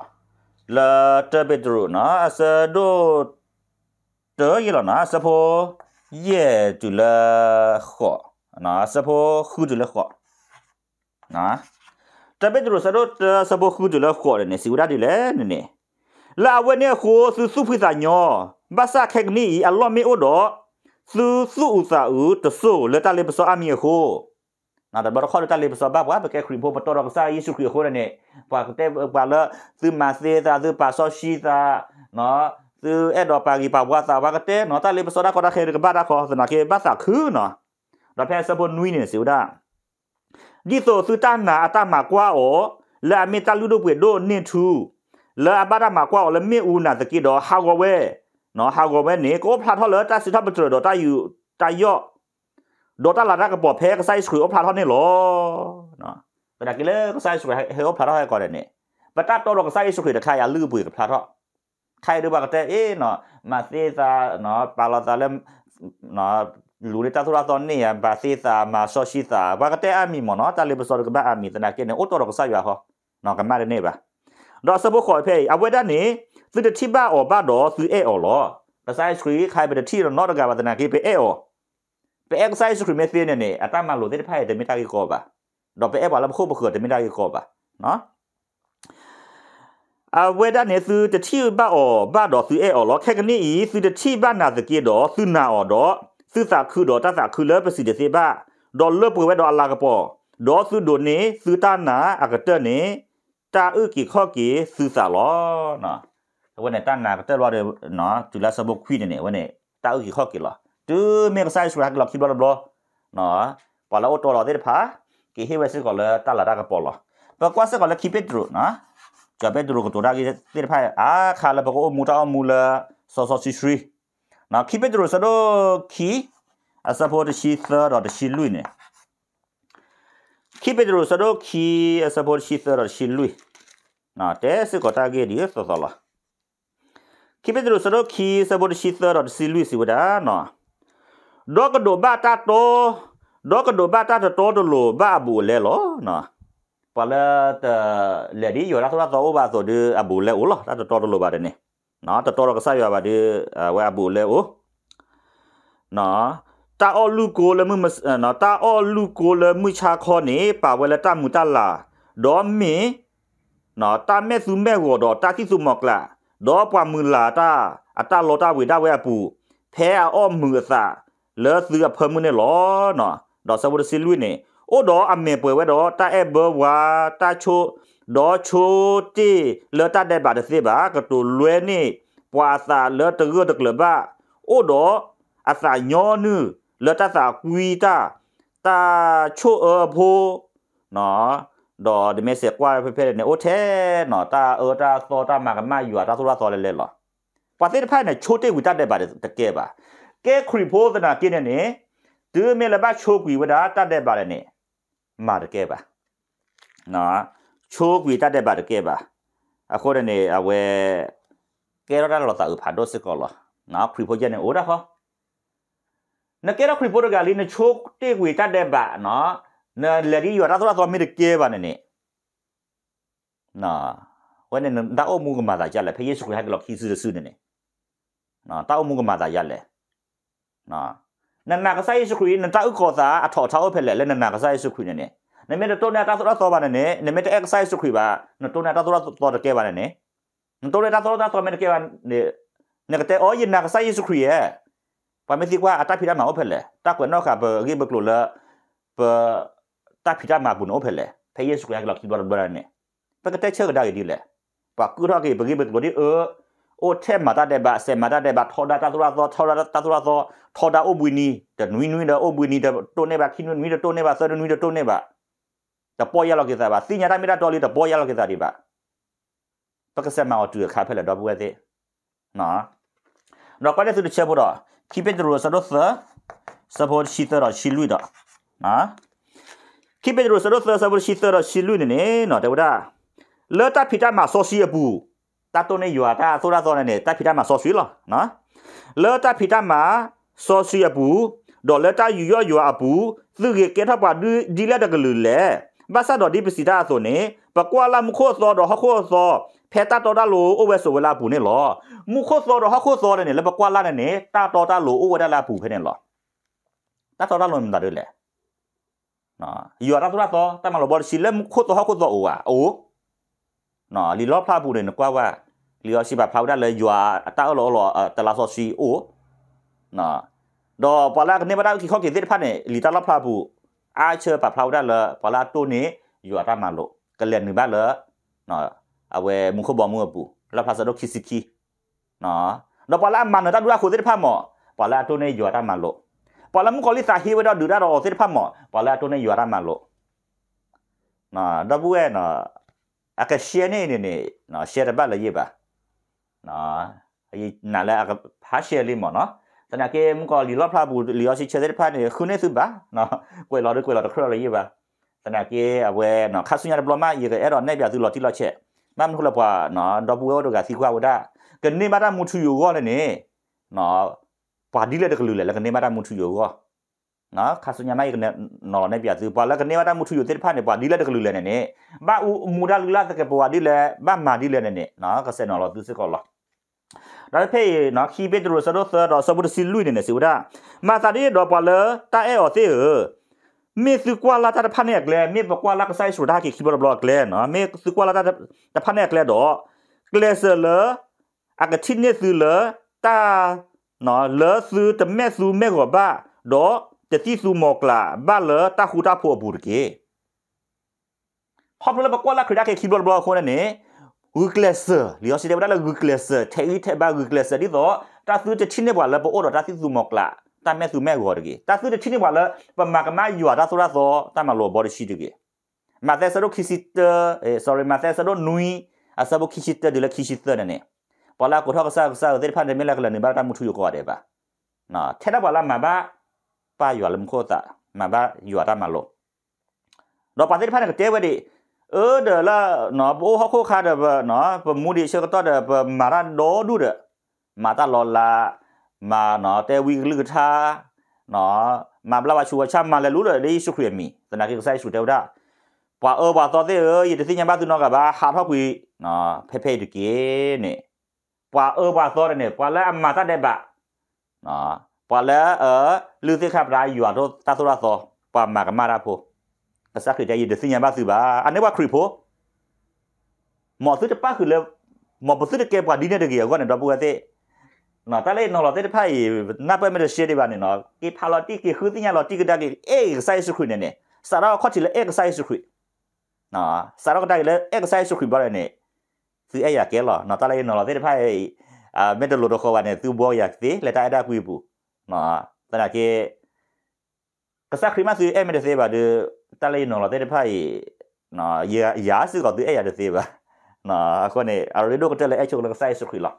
လာတဘဒရူနော်အစဒိုတေရလနာစဖိုယေတူလာခောနော်စဖိုခူတူလာခောနော်တပည့်တို့ဆတော့စဘခုဒလခေါ်တယ်နေစီဝရဒီလဲနေနေလာဝဲနေခိုးစုစုဖိစာညောဘာသာခက်နီအလောမေဩတော့စုစုဥစာဥတဆူလတလေးပစောအမီခိုးနာတဘရခေါ်တလေးပစောဘာဘာဘကခရီဘောပတော်ရဆာယေရှုခရစ်ခိုးတယ်နေပါတဲ့ပါလသူမစေသာသူပါဆောရှိသာနော်သူအဲ့တော့ပါကြီးပါဘွားသာဘာကတဲ့နော်တလေးပစောဒါခေါ်တာခဲရကဘာဒါခေါ်စနာကေဘာသာခူးနော်ဒါဖဲစဘွန်နွီးနေစီဝဒါดิโซสุตานาอาตามากว่าอ๋อ และเมตาลูโดเวโดเนทู และอาบาตามากว่าและเมอูนาตะกี้ดอฮาวเวเนาะฮาวเวเนี่ก็พลาดทอเลยตาสดทันเจอดอตาอยู่ตายย่อดอตาลาดากระปอแพ้ก็ใส่สุดอพลาดทอนี่หรอเนาะกระดากิเลก็ใส่สุ้เฮอพลาดทอให้ก่อนเนี่ยปรัตตาตัวดอกใส่สุแต่ไครอาลือบุยกับพลาดทอใครดูบ้างก็แต่เอ๊ะเนาะมาซีซาเนาะปาลาซาเลมเนาะလူရတာသရတော်နေရဘာသီသာမာဆောရှိသာဘာကတဲ့အမီမနော်တာလီဘဆောကဘာအမီတနာကေနေအိုတော်ကဆာရဟောနော်ကမရနေပါတော့စဘခေါ်ဖေးအဝဲဒနေသူတတိပါအောဘာတော့သူအဲ့အော်လောပစိုင်းစခရီခိုင်ပတတိတော့နော်တကဘာတနာကေပေအဲ့အော်ပေအက်ဆိုက်စခရီမေသင်းနေအတမလို့တဲ့ဖိုင်တမီတာကေကောပါတော့ပေအဲ့ဘာလဘခုဘခုတမီတာကေကောပါနော်အဝဲဒနေသူတတိပါအောဘာတော့သူအဲ့အော်လောခက်ကနီဤသူတတိပါနာစကေတော့သူနာအော်တော့ซื้อสาคือดอตาสาคือเลิศประสิทธิ์เสียบ้าดอลเลิศปืนไว้ดอลลากระปอดอซื้อดวนนี้ซื้อต้านหนาอากาเตอร์นี้ตาอื้อกี่ข้อกี่ซื้อสาล้อเนาะวันไหนต้านหนากรเตอร์ราเดเนาะจุลสบุกเนียเนี่ยวันไหนตาอื้อกี่ข้อกี่หรอจื้อเมฆไซสุรักเราคิดว่าเราเนาะปอเราโอตัวเราได้ผากี่ให้ไว้ซื้อก่อนเลยต้านหลากระปอหรอปรากฏซอก่อนแล้วคิดเป็ดรูเนาะจะเป็ดรูกับตัวรักที่ได้ไพ่อาคาแล้วปรากฏมูตาอมูเลสอสอชิชรีนาคิปเปตุสดคีอาสะพอดชีเซอร์ดชิลุยเนี่ยคิปเปตุสดคีอาสะพอดชีเซอร์ดชิลุยนาเตสกตาเกดีสสละคิปเปตุสดคีอาสะพอดชีเซอร์ดชิลุยสิวดานาดอกกระโดบ้าตาโตดอกกระโดบ้าตาโตตโลบ้าบุเลโลนาปลาเลตเลดีอยู่รักษาตัวบ้าตัวดืออบูเลอุลล่ะตัดตัวตัวบาเดนี่ยနော်တော်တော်ကဆာရပါဒီဝဲဘူးလေအိုနော်တာအောလူကိုလည်းမမနော်တာအောလူကိုလည်းမချခေါ်နေပါဝဲလက်တမူတလာဒေါ်မီနော်တာမဲစုမဲဝတော်တာတိစုမော့ကလာဒေါ်ပွားမူလာတာအတလောတာဝေဒဝဲပူဖဲအောမူသာလဲစုအဖမနေလောနော်ဒေါ်ဆဝရစီလူနေအိုဒေါ်အမေပွဲဝဲတော်တာအဲဘဝတာချိုဒေါ်ချိုတီလော်တာတဲ့ဘာတစီဘာကတူလွဲနေပွာစာလော်တရဒကလဘာအိုဒေါ်အစာညောနုလော်တာစာကွီတာတာချိုအဖိုးနော်ဒေါ်ဒီမေစေကွာဖဖဲနေအိုထဲနော်တာအော်တာသောတာမကမယူတာသောတာသောလဲလဲလောပါသေးတစ်ဖက်နဲ့ချိုတိဝီတတ်တဲ့ပါတကယ်ပါကဲခရီဖိုးသနာပြင်းနေနေဒီမေလဘချိုကွီဝဒါတတ်တဲ့ပါလဲနေမာတကယ်ပါနော်ချိုးကွီတတ်တဲ့ပါတကယ်ပါအခုတည်းနေအဝဲကဲရတာလောတာဖာဒိုစကောလောနော်ခရီပိုဂျန်နေအိုဒါဟောနကဲရခရီပိုကလီနချိုးတေကွီတတ်တဲ့ပါနော်နလရီရတာတော့တော့မြေကဲပါနေနေနော်ဝဲနေဒါအမှုကမာတာကြလဲဖေယေရှုခရစ်ကလောက်ခီးစုစုနေနေနော်တောက်မှုကမာတာရလဲနော်နနာကဆိုင်ရှုခရီနတောက်ခေါ်တာအထော်ထောက်ဖက်လဲလဲနနာကဆိုင်ရှုခရီနေနေနမေတောနတာသောသောပါနဲ့နမေတ exercise တစ်ခွေပါနော်တောနတာသောသောတကဲပါနဲ့နော်တောနတာသောသောမတကဲပါနဲ့နကတဲ့အော်ယနာကဆိုင်စုခရီးရဲ့ပါမသိကွာအတဖိရမှာဟုတ်ဖက်လေတကွနော်ခါဘဂိဘကလိုလာပတဖိရမှာဘူးနော်ဖက်လေဖေယေစုခရီးကလောက်ဒီဘရဘရနဲ့ပကတဲ့ချက်ဒါကြီးလေပါကူရကေဘဂိဘကလိုဒီအိုထဲမှာတဲ့ဘာဆေမှာတဲ့ဘာထောဒါတသရသောထောဒါတသရသောထောဒါအုပ်ဘူးနီတနွီနွီတော့အုပ်ဘူးနီတော့တိုးနေပါခင်းနွီတော့တိုးနေပါဆော်နွီတော့တိုးနေပါတပေါ်ရလောက်ကိစားပါစီညာတိုင်းမတာတော်လေးတပေါ်ရလောက်ကိစားဒီပါပက္ကဆက်မောင်တူခါဖက်လက်တော့ဘူးတဲ့နော်တော့ကလည်းသူတစ်ချက်ပေါ်တော့ခိပက်ရိုဆာဒတ်သဆပေါ်ရှိတရရှိလူတော့နော်ခိပက်ရိုဆာဒတ်သဆပေါ်ရှိတရရှိလူနေနော်တော်တာလော်တာဖီတာမှာဆောစီယဘူးတတ်တော့နေယူတာဆိုရတော့နေတတ်ဖီတာမှာဆောစီလောနော်လော်တာဖီတာမှာဆောစီယဘူးဒေါ်လာတာယူရယူအပူသူကကဲထပ်ပါဒီလက်တကလူလဲဘာသာတော်ဒီပစီဒါဆိုနေပကွာလာမခိုစောတော်ဟခိုစောဖဲတာတော်တာလိုအိုဝဲဆိုဝလာပူနေလောမခိုစောတော်ဟခိုစောတဲ့နေလပကွာလာနဲ့နေတာတော်တာလိုအိုဝဲလာပူဖဲနေလောတာတော်တာလိုမတာတယ်လေနော်ယူရတာတော်တော်တမလဘောစီလမခိုတော်ဟခိုစောအိုဝါအိုနော်လီလောဖလာပူနေကွာဝါလီယောစီဘာဖောက်တာလေယူရအတာလောလောတလာစောစီအိုနော်တော့ပလာကနေပါတော့ခိခောက်ကေတဲ့ဖာနေလီတာလဖလာပူอาเชื่อปะเพราได้เลยปอลาตู้นี้อยู่รามาโลก็เรียนหนึ่งบ้านเลยนาะ เอาเวมุขบอมือปูแล้วภาษาดกคิสิกีนาะ แล้วพอลามันเราดูว่าคุณจะได้ผ้าหมอปอลาตู้นี้อยู่รามาโลปอลามุขลิสาฮีเว้ดูดูด้เราจะได้ผ้าหมอปอลาตู้นี้อยู่รามาโลนาะดูเวนาะอากาเชียนี่นี่นาะเชียร์บ้านเลยยี่บ่านาะยี่นั่นแหละอากาพัชเชียลีหมอนาะတနာကေမကောလီလော့ဖလာဘူးလီယောစီချေတဲ့ဖာနေခုနေစုပါနော်ကိုယ်လော်ကိုယ်လော်တခရလေးပါတနာကေအဝဲနော်ခါဆုညာဘလမရေအဲ့တော့နဲ့ပြသူလော်တိလော့ချက်မမခုလပွားနော်တော့ပူရောတို့ကစီကွာဝဒကနေမတာမူထူယောကောလည်းနေနော်ပါဒီလက်တကလူလည်းကနေမတာမူထူယောကောနော်ခါဆုညာမိုက်ကနေနော်နဲ့ပြသူပွားလည်းကနေမတာမူထူယောတိဖာနေပွားဒီလက်တကလူလည်းနေဘာဦးမူဒါလူလာတကပွားဒီလည်းဘာမာဒီလည်းနေနော်ကစဲနော်လော်သူစစ်ကောလော်ဒါဖေးနော်ခီပေတရဆဒိုဆာတော့ဆဘုဒစီလူနေနေစီဝဒမာတာဒီတော့ပါလေတာအဲအော်သေးမေစုကွာလာတာဖာနေကလေမေပကွာလာကဆိုင်ဆူဒါကီခီဘလဘလကလေနော်မေစုကွာလာတာတဖာနေကလေတော့ကလေဆလအကတိနေစုလတာနော်လစုတမဲစုမဲကဘာတော့တတိစုမောကလာဘာလတာခူတာဖို့ဘူးကေဟောပလဘကွာလာခရဒါကီခီဘလဘလခေါ်နေ Google Sir လျော်စီတဲ့ဘာလဲ Google Sir ထဲဤထဲဘာ Google Sir ဒီတော့တာသူတချင်းနဲ့ဘာလဲပေါ်တော့တာသူသူမော့ကလာတာမဲ့သူမဲ့ရောတကေတာသူတချင်းနဲ့ဘာလဲပမာကမယူတာဆိုရသောတာမလောဘော်ရှိတကေမာသက်ဆရိုခီစီတအဲ sorry မာသက်ဆရိုနွီအစဘခီစီတဒီလခီစီတနဲ့ပလာကိုထောက်ဆာဆာတဲ့ဖန်တယ်မဲ့လကလည်းဘာတာမှုထူရကောတယ်ပါနော်ထဲတော့ဘာလဲမဘာပါယူလမခိုတာမဘာယူတာမလောတော့ပါတဲ့ဖန်ကတဲဝဲတဲ့เออเดละเนาะโอ้เขาโคคาเดวเนาะปมูดิเชก็ตอเดวมาราโดดูเดมาตาลอลามาเนาะแต่วิลือทาเนาะมาบลาวชัวชามาเลรู้เลยได้สุขเรียนมีตนากิใส่สุดเดียวได้ว่าเออว่าตอนทีเออยินดีที่ยิงบ้านตุนอกับบ้าหาพ่อคุยเนาะเพ่เพ่ดูเกเนี่ยว่าเออว่าตอนเนี่ยว่าแล้วมาตาไดบะเนาะว่าแล้วเออลือที่ขับรายอยู่อ่ะตาสุราโซว่ามากับมาราโพအစခရတဲ့ရဒစင်ရပါစုပါအနေဝခရဖို့မော်စုတပါခုလေမော်ပစုတကဲပါဒီနေတကယ်ကောနဲ့တော့ပူရတဲ့နော်တလေးနော်တဲ့တဖက်နပ်ပဲမလို့ရှေ့ဒီပါနေနော်ကေဖာလော်တီကေခူတင်ရလော်တီကတက်ကေအေဆိုက်စုခွနေနေစာရောခေါချီလေအေဆိုက်စုခွနော်စာရောကတက်လေအေဆိုက်စုခွပါရနေသူအဲ့ရကဲလော်နော်တလေးနော်တဲ့တဖက်အာမက်တလိုတော့ခေါ်ပါနေသူဘောရသေးလက်တိုက်အတက်ခွေဘူးနော်တရကေကစားခရီမဆူအေမက်တစေပါဒူတက်လေးနော်တဲ့တစ်ဖက်ရေနော်ရာရာစုကသူအဲ့ရတဲ့သေးပါနော်အခုနေအရီတို့ကတက်လေးအချုပ်လည်းစိုက်စုခွေလာ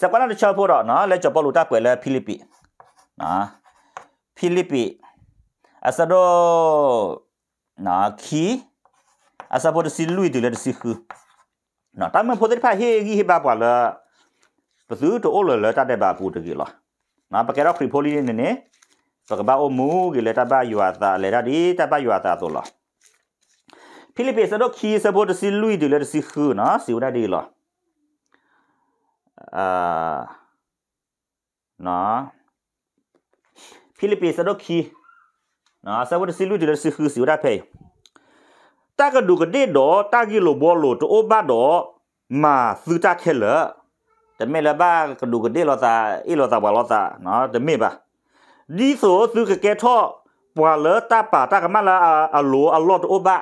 စပနာတချပေါ်တော့နော်လက်ချပေါ်လို့တက်ပွဲလဲဖိလိပိနော်ဖိလိပိအစတော့နော်ခီအစပေါ်တစီလူတွေလက်စီခုနော်တမန်ဖို့တဲ့ဖက်ဟေကြီးဟေပါပါလားဘသူတို့အော်လော်လာတက်တဲ့ပါဘူးတကြီးလားနော်ပကဲတော့ခရီဖိုလီနေနေสกบาโอมูกิเลตบ้าอยู่อาตาเลตดีตบ้าอยู่อาตาตัวละพิลิปเปสดอกคีสบดสิลุยดิเลสิฮือนะสิวได้ดีละอ่อนะพิลิปเปสดอกคีนะสบดสิลุยดิเลสิฮือสิวได้เพยตากระดูกเดดดอตากิโลบอโลตโอบ้าดอมาซื้อจากเคเลแต่ไม่ละบ้ากระดูกเดดเราซาอีเราซาบาเราซาเนาะแต่ไม่บ้าดีโซซูกแกท่อปวาเลตาป่าตากมาลาอาโลอาลอดโอบะ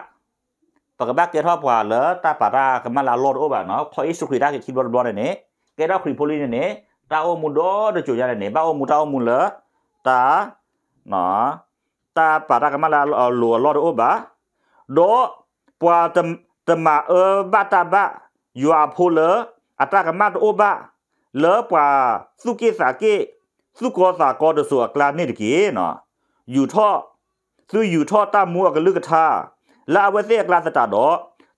ปากบักแกท่อปวาเลตาป่าตากมาลาลอดโอบะเนาะพออิสุคริดาแกคิดบอลบอลเนี่ยแกดาคริโพลีเนี่ยตาโอมุโดดจุยาเนี่ยบ้าโอมุตาโอมุเลตาเนาะตาป่าตากมาลาอาโลลอดโอบะโดปวาตมตมาเออบาตาบะยูอาโพเลอัตากมาโอบะเลปวาสุกิสาเกสุกอสากอดสัวกลางนี่ตะกี้เนาะอยู่ท่อสุอยู่ท่อตามัวกะลึกกะทาลาเวเซกลาสตาดอ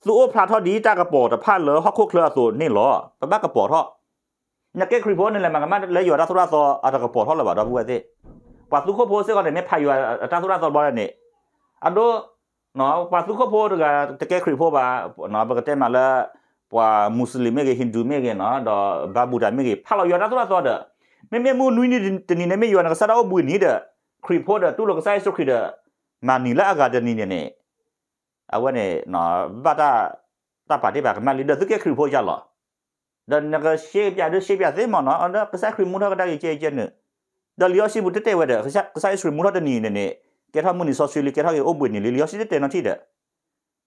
สุโอพลาท่อดีตากระปอตะพาเลอฮอกโคเคลอสูนี่หรอปะบะกระปอท่อนักเก็ตคริโพนี่แหละมันก็มาเลยอยู่อาตาสุราซออาตากระปอท่อละบะดอบัวเซปาสุโคโพเซก็เนี่ยพายอยู่อาตาสุราซอบ่ได้เนี่ยอันโดနော်ပါသူခဖို့တကတကယ်ခရဖို့ပါနော်ဘကတဲမလာပွာမွတ်စလင်မေကဟိန္ဒူမေကနော်တော့ဘာဘူတာမေကဖလာရတာဆိုတော့မမေမူနွိနေတနီနေမေယောနကစတာအဘူနီဒခရီပေါ်ဒတူလကဆိုင်ဆုခရီဒမာနီလာအဂါဒနီနေနေအဝနေနော်ဘာတာတပါတိပါကမလီဒသူကခရီပေါ်ရလာဒါနကရှေ့ပြဒရှေ့ပြသေမနော်အန်ဒပစခရီမူထကတကြီးကျဲကျဲနေဒါလျောရှိမှုတတဲဝဲဒကဆိုင်ဆုခရီမူထတနီနေနေကဲထမနီဆောဆီလီကဲထရဲ့အဘူနီလီလျောရှိတဲ့တန်တိဒ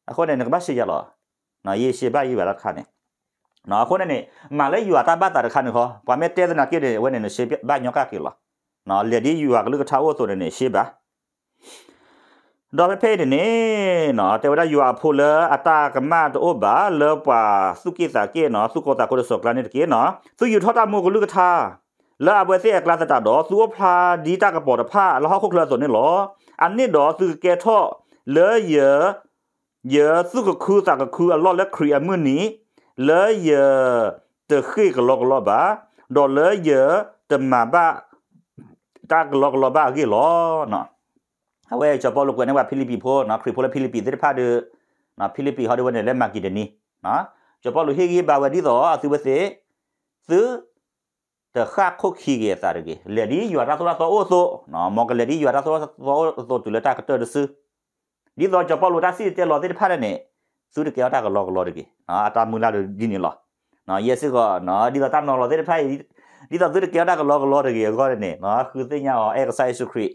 အခုနေနကဘာရှိရလာနော်ရေရှိပါရေးပါလားခါနေနော်ခုနနေငါလည်းယူတာဘာတာခါနေခေါ်ဘာမဲတဲဒနာကေတဲ့ဝနေနေရှေးဘာညောကကေလာနော်လေဒီယူရကလူကထားဝဆိုတဲ့နေရှေးပါတော့ပဲဖေးတယ်နေနော်တေဝဒယူအဖိုလအတာကမတ်အိုဘာလောပါစုကိစာကေနော်စုကောတာကိုဆောကလနေတကေနော်သူယူထောတာမိုကလူကထားလာဘဝစီကလာတာတော့သူအဖာဒီတာကပေါ်တဖာလောဟခုကလာဆိုနေလောอันนี้ดอสุเกทอเลเยเยสุกคูตากคูอลอและครีอมือนี้ lỡ ย i ờ từ khi cái ก ọ c l อ b ล đó l ะ giờ từ mà ba ta cái lọc lọ b ล c อ i lọ nó à vậy cho bao l ú เ quen ว่าฟิลิปปินส์เนาะคริปโลฟิลิปปินส์ได้พาเดือนะฟิลิปปินส์เขาได้วันไหนเล่นมากี่เดือนนี้นาะจฉพอลูกเฮกีบาวดีต่อซื้อไปเสซื้อแต่ข้าุกขี้เกียจอะไรกี้เลดี้อยู่อาราตัวตัวโอโซนาะมองกันเลดี้อยู่อาราตัวตัโอโซตุเลตาก็ะเตอรซื้อดีต่อจฉพอลูกตาซีเจลอดได้พาเดือเนี่ยสุดเกี่ยวตาก็ลอกลอดิกินะตามูลาดินี่ลอนะเยสิก็นะดีตาตามนอลอเดไพดีตาสุดเกี่ยวตาก็ลอกลอดิกิก็ได้เนี่ยนะคือเตียอเอกไซสุครี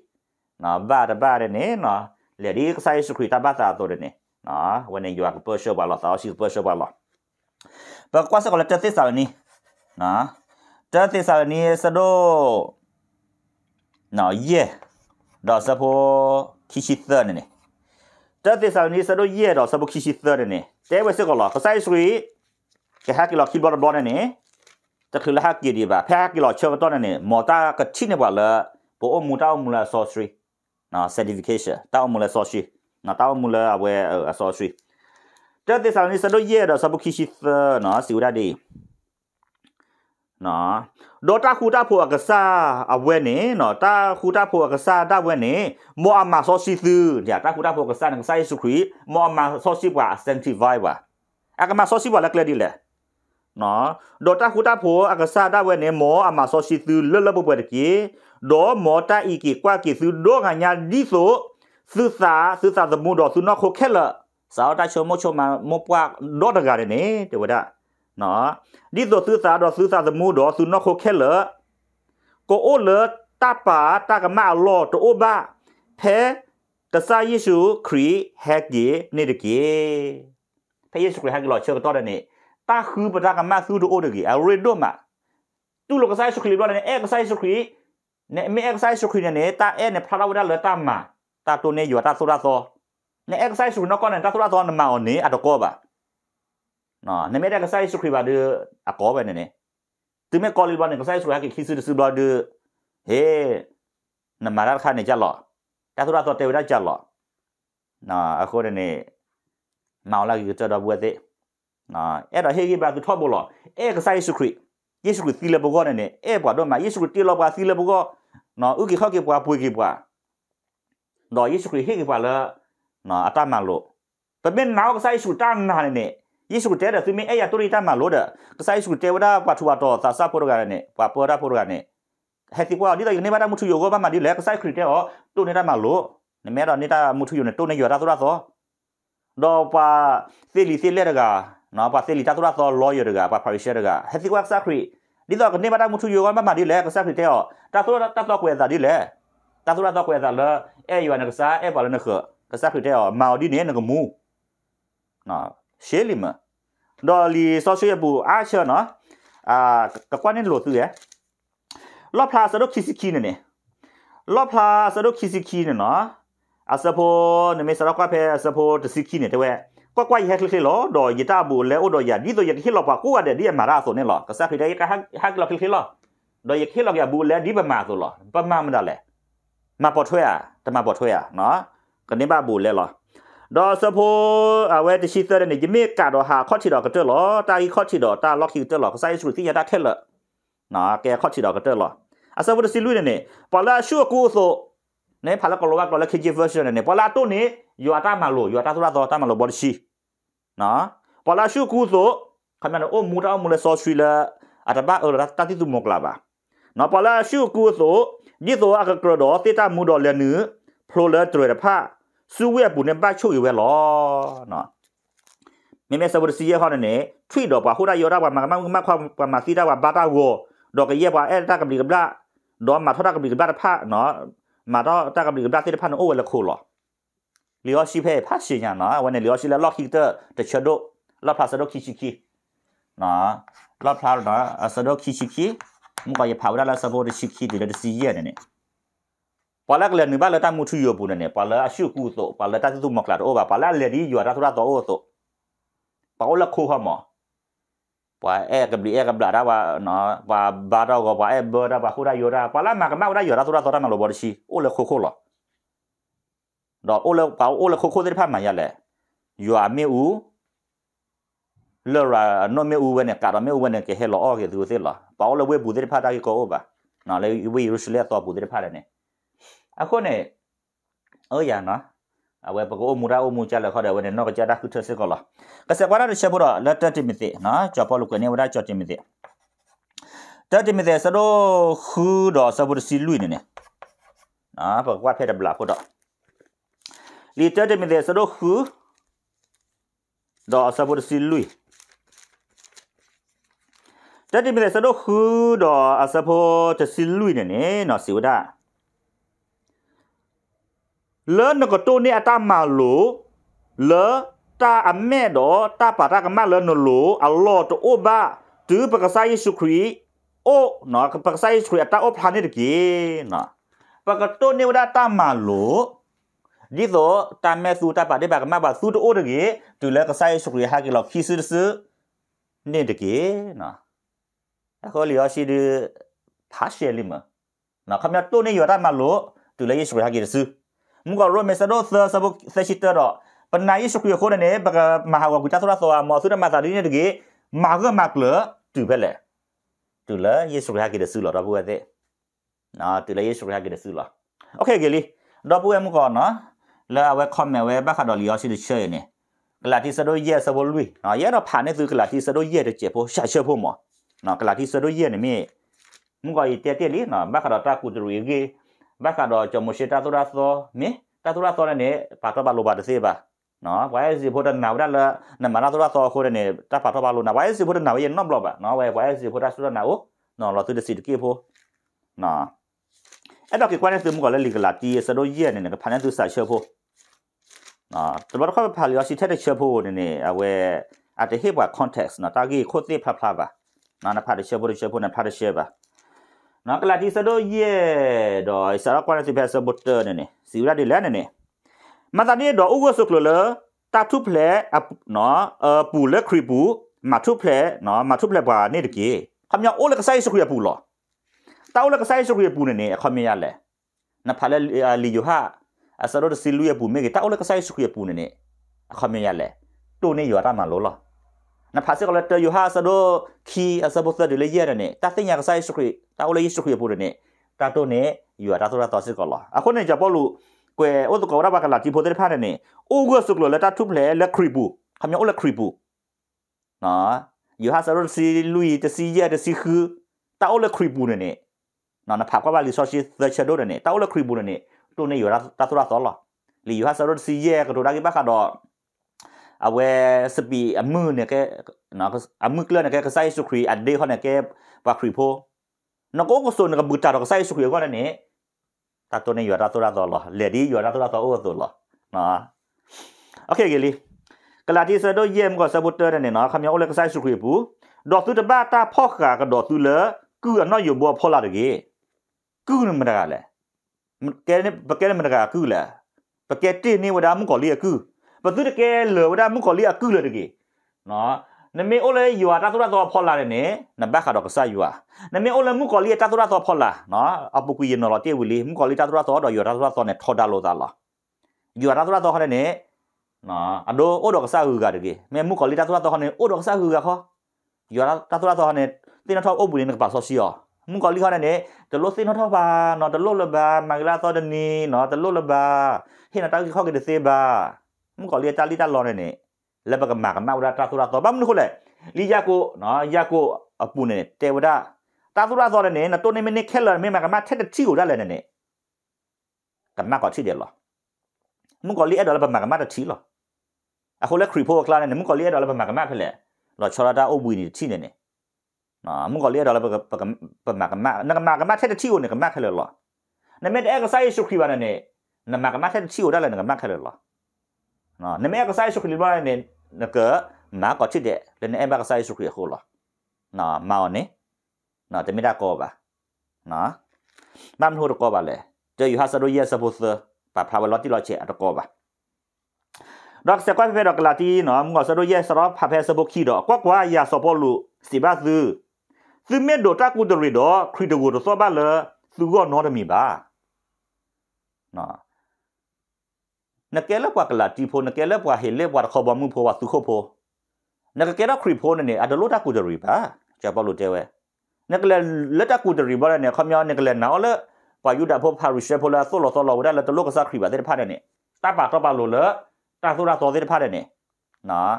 นะบ้าตาบ้าได้เนี่ยนะเหลือดีไซสุครีตาบ้าตาตัวได้เนี่ยนะวันนี้อยู่กับเปอร์เชอร์บาลอตาชิเปอร์เชอร์บาลอปกว่าสักละจะติสาวนี่นะจะติสาวนี่สะโดนะเยดอสะโพคิชิเตอร์เนี่ยจะติดสานี้สะดวกเย่ดอกสบุคิชิเตอร์เนี่ยเต้ไว้สักก็หรอกเขาใส่สุริแกฮักกิหลอกคิดบอลบอลเนี่ยจะคือละฮักกี่ดีบ่าแพ้กิหลอกเชื่อมต้นเนี่ยมอต้ากระชินเนี่ยบ่กเลยปู่อุ้มมูต้ามมูลาสอสุรินะเซอร์ติฟิเคชั่นต้ามมูลาสอสุรินะต้าอุ้มมูลาเอาไว้เออสอสุริจะติดสานี้สะดวกเย่ดอกสบุคิชิเตอร์เนาะสิวได้ดีနော်ဒေါ်တာခူတာဖို့အကစားအဝဲနေနော်တာခူတာဖို့အကစားတာဝဲနေမောအမဆောစီသူညာတာခူတာဖို့အကစားနဲ့ဆိုင်စုခရီမောအမဆောစီပါစန်တီဗိုင်ဘာအကမဆောစီပါလက်လက်ဒီလေနော်ဒေါ်တာခူတာဖို့အကစားတာဝဲနေမောအမဆောစီသူလလပပတကီဒေါ်မောတာဤကီကွာကီသူဒေါ်ကညာဒီဆိုသုသာသုသာသမှုတော်သူနော်ခိုခဲလစောတာချိုမိုချိုမမပွားဒေါ်တကရနေတေဝဒါနော်ဒီဆိုသုစာတော့သုစာသမှုတော့သုနောခိုခဲလကိုအိုလတပါတကမအလောတိုဘာဖဲတဆာယေရှုခရစ်ဟက်ဒီနေတကေဖဲယေရှုခရစ်ဟက်ကလောချေတော့တဲ့နေတာခုပဒကမသုတို့အိုတကေအရီဒိုမာသူလောကဆိုင်ရှုခရစ်လောနဲ့အဲကဆိုင်ရှုခရစ်နဲ့မေအဲကဆိုင်ရှုခရစ်နဲ့တာအဲနဲ့ဖလာဝဒလောတာမာတာတိုနေယောတာဆိုရာသောနဲ့အဲကဆိုင်ရှုနောကောနဲ့တာဆိုရာသောနမောနေအတကောပါနော်နမေတကဆိုင်စုခရီဘာဒအကောဘနေနေသူမေကောလီဘာနေကဆိုင်စုရကခိစုစုဘာဒဟေနမရာခါနေကြလောတာသူရတော့တေဝရကြလောနော်အခုတည်းနေမောင်လာကြီးကြတော့ဘွယ်သေးနော်အဲ့တော့ဟေဂီဘာသူထောက်ဖို့လောအဲ့ကဆိုင်စုခရီယေရှုကိုသီလဘောကနေနဲ့အဲ့ဘွားတော့မှာယေရှုကိုတေလောဘွားသီလဘောကနော်ဥကိခောက်ကေဘွားပွေကေဘွားတော့ယေရှုခရစ်ဟေကေဘွားလာနော်အတမလို့တမင်နောက်ဆိုင်စုတန်းနာနေနဲ့ Yesu tera tu me eya turita ma loda kasa Yesu tewada patu wato sa sa poro ga ne pa pora poro ga ne heti kwa dida yune bara mutu yogo ba ma di le kasa krite o tu ne da ma lo ne me da ne da mutu yune tu ne yora tu ra so do pa seli seli da ga no pa seli ta tu ra so lo yo da ga pa parisha da ga heti kwa kasa kri dida ne bara mutu yogo ba ma di le kasa krite o ta so ta so kwe da di le ta so ta kwe da le e yo na kasa e ba le ne kho kasa krite o ma di ne ne ga mu no เชลิมดอลีโซเชียบูอาเชนเนาะ อ่ากักว่านี่หลดตัวเอรอบพลาสรุปคิสคีเนี่ยเนี่ยรอบพลาสรุปคิสคีเนี่ยเนาะ อัสโพนไม่สรุปว่าเพื่อสโพตะสิคีเนี่ยเท่าก็ก็ใยญ่แค่เล็กๆหรอดอยิตาบูเลอดอยให่ดีดอยใหญ่ที่เราปากกูอ่ะเดี๋ยดีมาราโซเนี่ยหรอกระซักที่ได้ก็ฮักฮักเราเล็กๆหรอดอยใหญ่ที่เราอยากบูเลอดีบมาณตัวหรอบมาไม่ได้และมาปอดเท่าแต่มาปอดเท่ะเนาะกันนี้บ้าบูเลอวหรอดอสะโพเอาไว้จะชิดเตอร์เนี่ยจะเมกาดอหาข้อที่ดอกก็เจอหรอตาอีข้อที่ดอกตาล็อกที่เจอหรอก็ใส่สูตรที่ยาดาแค่ละนะแกข้อที่ดอกก็เจอหรออาสาวุฒิลุยเนี่ยปลาชั่วกูโซเนี่ยพาละกลวักลาเคจีเวอร์ชันเนี่ยปลาตัวนี้อยู่อาตามาโลอยู่อาตาตุราตอตามาโลบอลชีนะปลาชั่วกูโซคำนั้นโอ้มูรามูเลซอชุยละอาตาบ้าเออรัตตาที่ตุมกลาบะนะปลาชั่วกูโซยี่โซอากระโดดเตตามูดอลเลนื้อโพลเลตรวยผ้าစုဝဲပုန်နဲ့ပတ်ချုပ်ရွယ်လောနော်မင်းမဆဘစီရခေါနဲ့ထွေတော့ပါဟိုရရောရပါမမမခွာပါမစီရပါဘာတာကိုတော့ကရပါအဲ့တကပလီကပလာတော့မှာထတာကပလီကပလာဖာနော်မှာတော့တကပလီကပလာတိဖာနိုအိုဝဲလခိုလောလျောရှိဖဲဖာရှင်ညာနော်ဝန်နဲ့လျောရှိလာလော့ခိတတချဒိုလော့ဖာဆဒိုခိချီခီနော်လော့ဖာနော်ဆဒိုခိချီခီမကရပါဝလာဆဘောတချီခီဒီလက်စီရနေနေပါလာကလနဘလတမှုထူရပုန်နေပါလာအရှုကုသို့ပါလာတသုမကလာတော့ပါလာလေဒီယွာရသရတော့တော့ပါလခိုဟမပါအဲကဘလီအဲကဘလာရာဝနော်ပါဘာတော့ကပါအဲဘရာပါခူရာယွာပါလာမကမောရာယွာရသရတော့မလို့ဘောရှိအိုလခိုခိုလားတော့အိုလပါအိုလခိုခိုတဲ့ဖတ်မှရလေယွာမေဦးလော်ရာနော်မေဦးဝဲနဲ့ကာရမေဦးဝဲနဲ့ကဲဟဲလောအော်ကေသူသေးလားပါအိုလဝဲဘူးတဲ့ဖတ်တာကိုပါနော်လေဝေရုရှလက်တော့ဘူးတဲ့ဖတ်တယ်အခုနဲ့အော်ရနော်အဝဲပကောမူရာအမူချလာခေါ်တယ်ဝဲနော်ကြတာခုထစကောလာကစကွာရရှဘရလတ်တတိမီသိနော်ချပလကနေဝရာချတိမီသိတတိမီသိစတော့ခူတော့စဘရစီလူနေနေနော်ပကွာဖက်တဘလာဖို့တော့လီတတိမီသိစတော့ခူတော့စဘရစီလူတတိမီသိစတော့ခူတော့အစဖို့တစီလူနေနေနော်စီဝဒါလေနကတိုနေအတမလူလေတာအမဲတော့တာပါတာကမလေနလူအလ္လာဟ်တိုဘာတူပက္ကဆိုင်ယေရှုခရစ်အိုနော်ပက္ကဆိုင်ယေရှုခရစ်အတအဖာနေတကေနော်ပကတိုနေဝဒတာမလူဒီတော့တာမဲသူတာပါတဲ့ဘာကမဘာသူတိုတကေတူလေကဆိုင်ယေရှုခရစ်ဟာကေလောခီစစ်စနေတကေနော်အခုလျောရှိတဲ့ဖာရှယ်လီမနော်ခမရတိုနေရတာမလို့တူလေယေရှုခရစ်ဟာကေစူးมุกรถเมสโดเซอร์สบุเซชิเตอร์ปนายชกยโคเนี่ยบกมหาวกุจัสระสวามอสุดมาสาดีเนี่ยตะกี้มาก็มากเหลือตื่นไปเลยตื่นเลยเยซูคริสต์กิดซื้อหรอรับว่าเด้နော်တူလေယေရှုခရစ်ကတည်းကလာโอเคကလေးတော့ပွဲမှုကောနော်လာဝဲခွန်မဲဝဲဘာခါတော်လီယောရှိတဲ့ချဲနေကလာတီဆဒိုရဲဆဘလူနော်ရဲတော့ဖာနေသူကလာတီဆဒိုရဲတဲ့ကျေဖို့ရှာချက်ဖို့မော်နော်ကလာတီဆဒိုရဲနေမြေမှုကောရတက်တက်လေးနော်ဘာခါတော်တာကူတူရီကေဘက်ကတော့ကျွန်မရှိတာသူရသောမင်းတာသူရသောနဲ့ပါတော့ပါလိုပါတစေပါ နော်ဝိုင်းစီဖို့တဲ့နာဝရလာနမရသူရသောခိုးတဲ့နေတာပါတော့ပါလိုနာဝိုင်းစီဖို့တဲ့နာဝရနော့ဘလော့ပါနော်ဝိုင်းဝိုင်းစီဖို့တာဆိုတဲ့နာကိုနော်လော်သူတဲ့စီတကေဖို့နော်အဲ့တော့ကွာနဲ့သူမကလည်းလီကလာတီစတော့ရဲ့နေကဖန်တဲ့သူစာချက်ဖို့နော်တဘတ်ခါဖာလီအစီထက်ချက်ဖို့နေနေအဝဲအတဟိဘကွန်တက်စ်နော်တာဂီခိုးသိဖဖပါနော်နဖာချက်ဖို့ချက်ဖို့နဖာချက်ပါနော်ကလာတီစတော့ယေတော့စရကွာစီဖက်ဆဘတ်တာနေနေစီရာဒီလန်နေနေမတတိတော့ဥကဆုကလလတာထုဖလေအနော်အပူလက်ခရီပူမထုဖလေနော်မထုဖလေပါနေတကေခမညာအိုလကဆိုင်စခရီပူလောတောက်လကဆိုင်စခရီပူနေနေခမညာလဲနဖလေလီယိုဟာအစရတော့စီလူရပူမေကတောက်လကဆိုင်စခရီပူနေနေခမညာလဲတိုနေရတာမလောလော na phase ko letter you has do key as a bother de year ne ta thing ya ka sai sukri ta ole yisu khye pore ne ta to ne you ta to ra to se ko la a ko ne ja bo lu kwe o to ko ra ba ka la ti pho de pha ne o go suk lo letter tu ple le kri bu ha mya ole kri bu na you has do si lui de si ya de si khu ta ole kri bu ne ne na na pha kwa ba li so si the shadow ne ta ole kri bu ne to ne you ra ta to ra to la li you has do si ye ka do ra ki ba ka do အဝဲစပီအမှုနဲ့ကဲနော်အမှုကလနဲ့ကဲကဆိုင်စုခရီအဒေဟနဲ့ကဲပါခရီဖိုနကောကစုံကဘူတာကဆိုင်စုခရီကောနဲ့တာတိုနေရတာတိုရာတော်လားလေဒီရတာတိုရာတော်အိုတော်လားနော်โอเคကလေးကလာတီဆာတို့ယေမ်ကဆပ်ပတော်နဲ့နော်ခမယောလက်ကဆိုင်စုခရီပူဒေါ်သူတဘာတာဖော့ခါကဒေါ်သူလေကူအနော်ယူဘောဖော့လာတကေကူနမတကလဲကဲနေပကဲနမတကကူလဲပကဲတိနေဝဒါမကောလီကူဘသူတကယ်လောဒါမုခော်လီအကူလောတကယ်နော်နမေအိုလေယူတာသရတော်ဖော်လာတယ်နဲနဘခါတော့ကစားယူတာနမေအိုလေမုကော်လီတသရတော်ဖော်လာနော်အပုကူရနော်တေဝီလီမုကော်လီတသရတော်တော့ယူတာသရတော်နဲ့ထော်တာလို့သားလားယူတာသရတော်ဟဲ့နဲနော်အဒိုအိုတော့ကစားယူကတကယ်မဲမုကော်လီတသရတော်ဟဲ့နဲအိုတော့ကစားယူကခေါ်ယူတာတသရတော်ဟဲ့နဲတင်းထောက်အုပ်ဘူးလေးနဲ့ပါဆော့စီရောမုကော်လီဟဲ့နဲတလို့စင်းထောက်ပါနော်တလို့လဘာမင်္ဂလာတော်တနီနော်တလို့လဘာဟိနတောက်ခောက်ကတဲ့စေပါมึงก็เลียตาลิตาลอนเนี่ยแล้วปกมากมาอุดาตาสุราต่อบ้ามึงคนแหละลียาโกเนาะยาโกอปูเนี่ยเตวดาตาสุราต่อเนี่ยนะตัวนี้มันเนี่ยแค่เลยไม่มากมาแท้จะชิวได้เลยเนี่ยกันมากกว่าที่เดียวหรอมึงก็เลียดอลปมากมาจะชิวหรออะคนละครีโพกลาเนี่ยมึงก็เลียดอลปมากมาเพื่อแหละเราชราดาโอบุยนี่ที่เนี่ยနော်မုကလေးတော့လည်းပကပမကမနကမကမထက်တီကိုနကမခဲလောနမေတဲကဆိုင်ရှုခိဘာနဲ့နမကမထက်တီကိုဒါလည်းနကမခဲလောนาะในเม่ก็ใส่สุขีบ้านเนี่ยนกหมาก็ชิดเดะในแม่ก็ใส่สุขีหัวละนาะมาันนี้ยนาะจะไม่ได้กอบะนาะบ้านหัวตะกอบะเลยเจออยู่ฮัสโดเยสบุสปะพาวลอที่เราเฉะตะกอบะ ดอกเสกก้อนเนดอกกลาตีเนาะมึงก็สะดเยสรอพาเพสบุคีดอกกว่ายาสโปลูสิบาซื้อซึ่งเม็ดโดตากูดริดอกครีดกูดซอบ้าเลยซื้อก็นอนมีบ้าเนาะနကဲလပွားကလာတီဖိုနကဲလပွားဟေလေပွားခဘမှုဖောဝသုခဖိုနကကဲရခရီဖိုနေအဒလိုတာကူဒရီပါကြပါလို့တဲဝဲနကလလက်တာကူဒရီဘာနဲ့ခမယောနကလနော်လပယူဒဖောဖာရီရှေဖိုလာဆိုလောဆိုလောဝဒလတလောကစားခရီပါတဲ့ဖာတဲ့နဲ့တပါတော့ပါလို့လတာဆိုရာတော်တဲ့ဖာတဲ့နဲ့နော်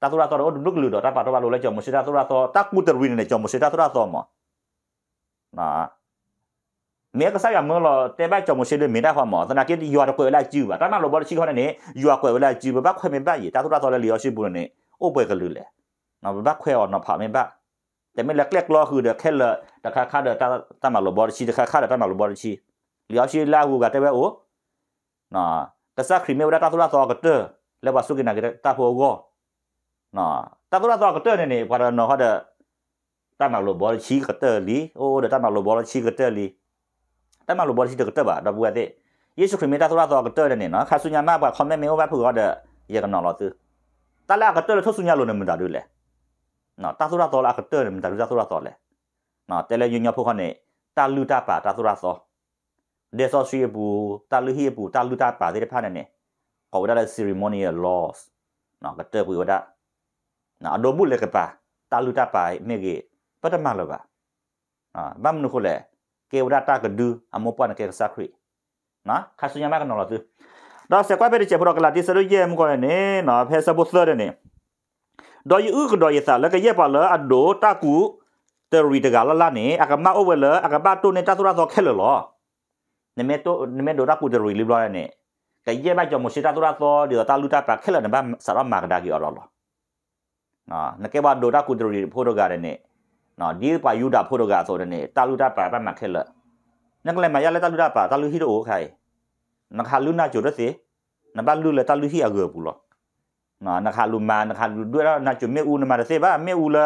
တာဆိုရာတော်တော့ဘလုကလူတော့တပါတော့ပါလို့လဲကြောင့်မစတာဆိုရာတော်တာကူဒရီနဲ့ကြောင့်မစတာဆိုရာတော်မနော်เมก็ใส่ยามเมื่อเราแต่บ้าจอมเชื่อเมได้ความหมอสนาเกตยัวตะเกยไล่จิวบ่ตอนนั้นเราบ่ชี้เขาเนี่ยยัวเกยไล่จิวบ่ค่อยเมบ้าอีตาทุราตอนเลยเหลียวชื่อบุญเนี่ยโอ้เปิดกันลือแหละเราบ่ค่อยออกนาะผ่าเมบ้าแต่ไม่เล็กๆรอคือเด็กแค่ละตะคาคาเด็กตาตามาเราบ่ชี้ตะคาคาเด็กตามาเราบ่ชี้เหลียวชื่อลาหูกะแต่ว่าโอ้น่ะกษัตริย์ครีเมวดาตาทุราตอกะเตอแล้วว่าสุกินากะตาโพโกน่ะตาทุราตอกะเตอเนี่ยนี่พอเราเนาะเขาเด็กตามาเราบ่ชี้กะเตอลีโอ้เด็กตามาเราบ่ชี้กะเตอลีတက်မလိုဘောလိတကတက်ပါတော့ဘူးကတဲ့ယေရှုခရစ်မေတာသရတော်ကတက်တယ်နော်ခါဆုညာမဘာခွန်မဲမေဟောဘာဖူရတဲ့ယေကနော်လို့သူတလာကတက်လို့ဆုညာလို့နေမှာတူလေနော်တာသရတော်လာကတက်နေမှာတူတာသရတော်လေနော်တဲလေညညဖို့ခနဲ့တာလူတာပါတာသရတော်ဒေဆောရှိဘူးတာလူဟီဘူးတာလူတာပါတဲ့ဖာနဲ့ကောဒါလေ ceremonial laws နော်ကတက်ဘူးဒါနော်အဒိုဘူးလေကပါတာလူတာပါမေကြီးပထမလောပါအာဘာမနုခလေကေဝဒတာကဒူအမောပနကေစခရီနော်ခါဆုညမကနော်လားသူတော့စကွာပဲချေပရကလာတိဆရယေမကောနေနော်ဖဲဆပုသရနေတော့ယူကတော့ရသလကရပါလအဒိုတာကူတရီတကလာလာနေအကမအိုဝဲလအကဘတုန်တသရသောခဲလလောနမေတိုနမေဒိုတာကူတရီလီဘလာနေကရပါကြောင့်မရှိတသရသောဒီတာလူတာပါခဲလနဘဆရမာကဒါကီအော်လောနော်နကေဘဒိုတာကူတရီဖိုတော့ကရနေนော်ဒီပါယူတာဖို့တော့ดဆိုတဲ့နေတာလปတาเปပတ်မှာခက်นักเลมายาเลตาลูดาป่าตาลูฮิโดโอใครนักฮาลูน่าจุดสินักบ้านลูเลตาลูฮิอาเกือบุลนะนักฮาลูมานักฮาลูด้วย้น่าจุดเม่อูนมาเสบ้าเม่อูละ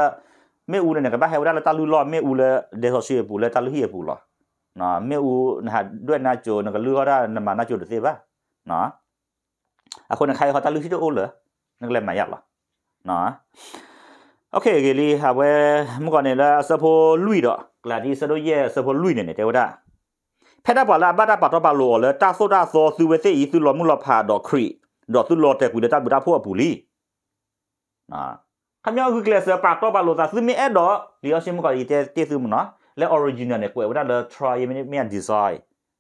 เม่อูเนี่ยกับบ้าเฮวดาเลตาลูรอเม่อูเลยเดโซเชียปุเลตาลูฮิปุลนะเม่อูนะฮะด้วยน่าจุดนักลูก็ได้นมาน้าจุดสิบ้านะอะคนใครเขาตาลูฮิโดโอเหรอนักเลมายาหรอนะโอเค เกลีหาเวมก่อนเนี่ยละสะโพลุยดอกลาดีสะโดเยสะโพลุยเนี่ยเทวดาဖက်တာပါလာဘာတာပါတော့ပါလို့လေတာဆိုတာဆိုသူဝစီဤသူလောမှုလောဖာတော့ခရီတော့သူလောတဲ့ကူတဲ့တာဘူတာဖို့အပူလီနာခမောက်ကလစပါတော့ပါလို့သာသူမီအဲ့တော့လီယောရှင်းမကဤတဲ့တေသူမနော်လဲ original နဲ့ကွယ်ဝဒါလဲ try မင်းမြန် design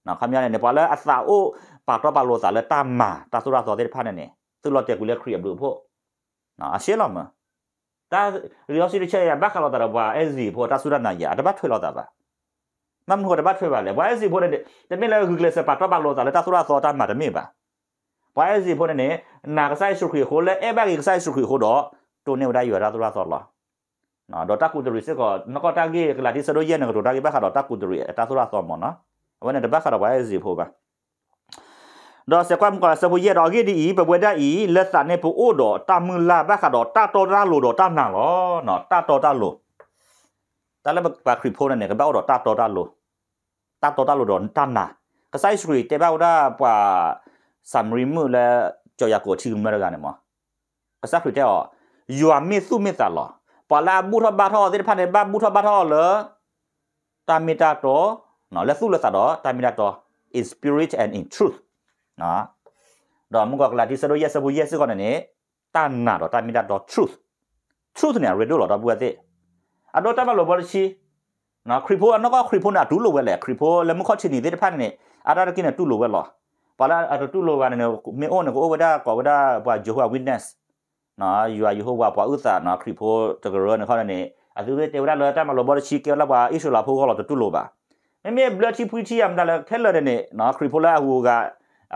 နော်ခမောက်နဲ့ပါလဲအစာအိုပါတော့ပါလို့သာလဲတာမာတာဆိုတာဆိုတဲ့ဖာနဲ့နေသူလောတဲ့ကူလဲခရီဘလို့ဖို့နော်အရှင်းလောက်မှာဒါလျော်စီတစ်ချက်ရဘက်ခလာတာဘာအဲ့စီပေါ်တာဆူရနာရတပတ်ထွက်လာတာပါမမဟုတ်တပတ်ထွက်ပါလေဘာအဲ့စီပေါ်တဲ့တမင်လဲ Google စပါတပတ်လောတာလေတာဆူရသောတာမှာတမင်ပါဘာအဲ့စီပေါ်တဲ့နာကဆိုင်စုခွေခိုလဲအဲ့ဘက်ကြီးဆိုင်စုခွေခိုတော့တိုနေဝဒရရသရသောလောနော်ဒေါ်တာကူဒရီစကနကတာဂေကလာဒီစရိုယန်ကတော့ဒါဂေဘခါတော့တာကူဒရီတာသရသောမောနော်ဝနတဘခါတော့ဘာအဲ့စီဖို့ပါดอเสความก่อนสมุยเยดอกี่ดีอีไปเวด้อีเลสันในผู้อู้ดอตามือลาบ้าขาดอตาโตตาลูดอตาหนังหรอหนอตาโตตาลูตาแล้วปลาคริปโพนั่นเนี่ยก็บ้าดอตาโตตาลูตาโตตาลูดอตาหนาก็ไซส์รีเตบ้าด้ปลาสัมริมือและจอยากโกชื่อมามื่อกันเนี่ยมั้งก็ซักครีเตอ๋อยู่อันไม่สู้ไม่ตลอดปลาบุทบาทอสิ่งพันในบ้าบุทบาทอเหรอตามมีตาโตหนอและสู้เลยสัตว์ตามีตาโต in spirit and in truth နော်တော့မုကကလာဒီဆရိုရက်ဆဘူရက်စကောနဲ့တာနာတော့တာမီတာတော့ truth truth နဲ့ redo တော့ဘူးအသက်အတော့တမလို့ဘောရှိနော်ခရီဖိုအနောက်ကခရီဖိုနာဒူးလို့ပဲလေခရီဖိုလည်းမခေါ်ချင်နေတဲ့ဖက်နဲ့အတာရကိနဲ့တူလို့ပဲလောပါလာအတော့တူလို့ပဲနဲ့မေအိုနဲ့ကိုဝဒါကောဝဒါဘာဂျိုဟာဝစ်နက်စ်နော် you are jehovah ဘာဥသာနော်ခရီဖိုတကရောနဲ့ခေါ်နဲ့အသူတွေတေဝရလောတမလို့ဘောရှိကေလဘာအစ္စလာဖိုကောတော့တူလို့ပါမေမေဘလတ်ချီပူချီအမ်ဒါလည်းခဲလတဲ့နဲ့နော်ခရီဖိုလာဟူက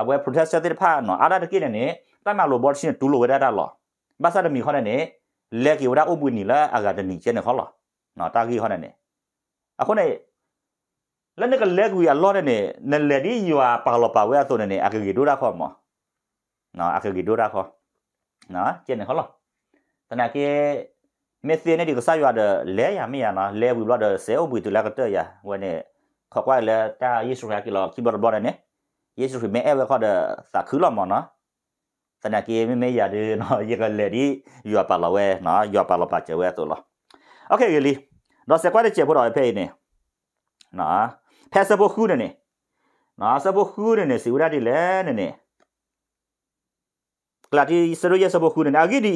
အဘွဲ protest တဲ့ဖာနော်အားရတကိနေတမလိုဘောရှင်တူလိုဝဒတာလောဘာသာတမီခေါ်နေလေကီဝဒအုပ်ပွနီလာအာဂဒနီချေနေခေါ်လောနော်တာကီခေါ်နေအခုနေလက်နကလက်ကူရလောတဲ့နေနလက်ဒီယွာပါလောပါဝဲဆိုနေအကဂီဒိုရာခေါ်မောနော်အကဂီဒိုရာခေါ်နော်ချေနေခေါ်လောတနကေမက်ဆီနေဒီကစားရတဲ့လဲရမရနာလဲဘူးလောတဲ့ဆဲအုပ်ပွတူလာကတဲ့ရဝနေခေါ်ကွာလဲတာယေရှုခရစ်ကီလောကီဘော်ဘော်နေယေရှုခရစ်မဲအဲ့ခေါ်တဲ့စာခူးလောမနော်စနကေမမဲရတယ်နော်ယေကလေဒီယောပါလာဝဲနော်ယောပါလာပါချဝဲတော့လားโอเคကလေးတော့စကွာတဲ့ချေဖို့တော့ဖဲနေနော်ဖဲစဖို့ခူးနေနေနော်စဖို့ခူးနေနေစီဝရတိလဲနေနေကလာတီစရိုရစဖို့ခူးနေနေအဂီဒီ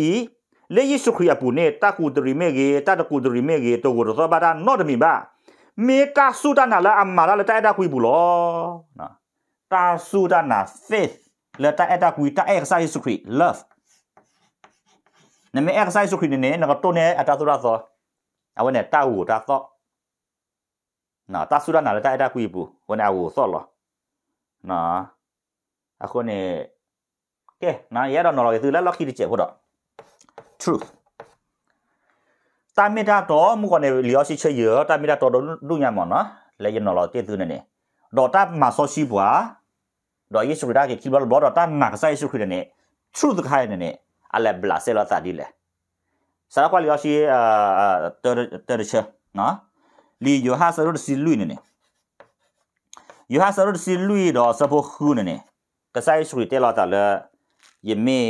လေယေရှုခရစ်ရပူနေတာကူဒရီမေကေတာတကူဒရီမေကေတော့ကိုတော့ဘာတာနော်တမီပါမေကာစုတနာလာအမ္မာလာလတိုက်တာခွေဘူးလောနော်တာစုဒနာ faith လတာအတာကွီတာ exercise ခရီ love နမေ exercise ခရီနေနကတော့နေအတာစုရသောအဝနဲ့တာဝတာသောနော်တာစုဒနာလတာအတာကွီဘူးဝနာဝသောလောနော်အခုနေကဲနာရတော့နော်လေသူလက်လောက်ခီတချက်ဟုတ်တော့ truth တာမီတာတော့မူကနေလျောရှိချေရတာမီတာတော့လူညံမော်နော်လေရနော်လေတည်သူနေနေတော့တာမှာဆောရှိဘွာတော့ယေရှုခရစ်ကကိဘလဘောတော့တာနာကဆိုင်ယေရှုခရစ်နဲ့ truth ခိုင်းနေနဲ့အလဘလာဆေလာတာဒီလေစရကွာလျောရှိအာတော်တော်ချာနော်လီယိုဟာဆရုတ်စီလူနေနဲ့ယိုဟာဆရုတ်စီလူတော့စဖို့ခုနေနဲ့ကဆိုင်ယေရှုခရစ်တဲလာတာလေယမေ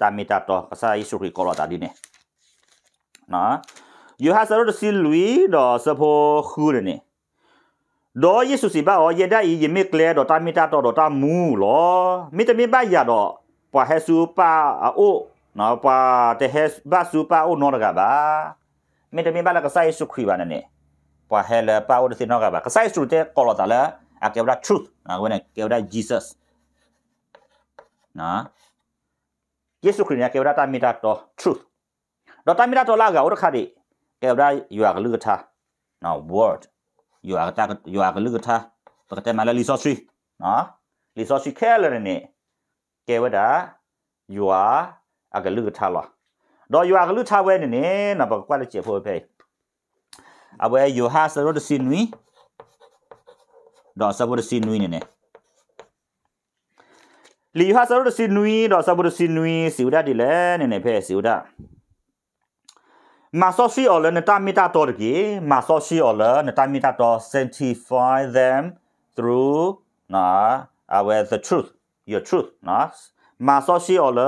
တာမီတာတော့ကဆိုင်ယေရှုခရစ်ကောလာတာဒီနေနော်ယိုဟာဆရုတ်စီလူတော့စဖို့ခုနေနဲ့ဒေါ်ယေရှုစီဘာအော်ယဒအီယမေကလေဒေါ်တာမီတာတော်ဒေါ်တာမူလောမီတမီဘာရတော့ပဟေဆူပါအိုနော်ပါတဟေဘဆူပါအိုနော်ကဘာမီတမီဘာလကဆိုင်စုခွေပါနဲ့ပဟေလပါအိုဒီနော်ကဘာကဆိုင်စုတဲ့ကောလတာလာအကေဗရာ truth နော်ဝနေကေဗရာ Jesus နော်ယေရှုခရစ်နဲ့ကေဗရာတာမီတာတော် truth ဒေါ်တာမီတာတော်လာကဥရခါဒီကေဗရာယူရကလူကထာနော် word อยู่อากาศอยู่อากาศลึกท่าปกติมาแล้วรีซอสทรีเนาะรีซอสทรีแค่เลยเนี่ยแกว่าด่าอยู่อากาศลึกท่าหรอดอยอยู่อากาศลึกท่าเว้ยเนี่ยนะบอกว่าเราเจ็บหัวไปเอาไว้อยู่ห้าสรุปสินุยดอกสรุปสินุยเนี่ยลีห้าสรุปสินุยดอกสรุปสินุยสิวดาดีแล้วเนี่ยเนี่ยเพ่สิวดามาสอซีออเลนตามิตาตอเกมาสอซีออเลนตามิตาตอเซนติฟายเดมทรูนะเอาไว้ the truth your truth นะมาสอซีออเล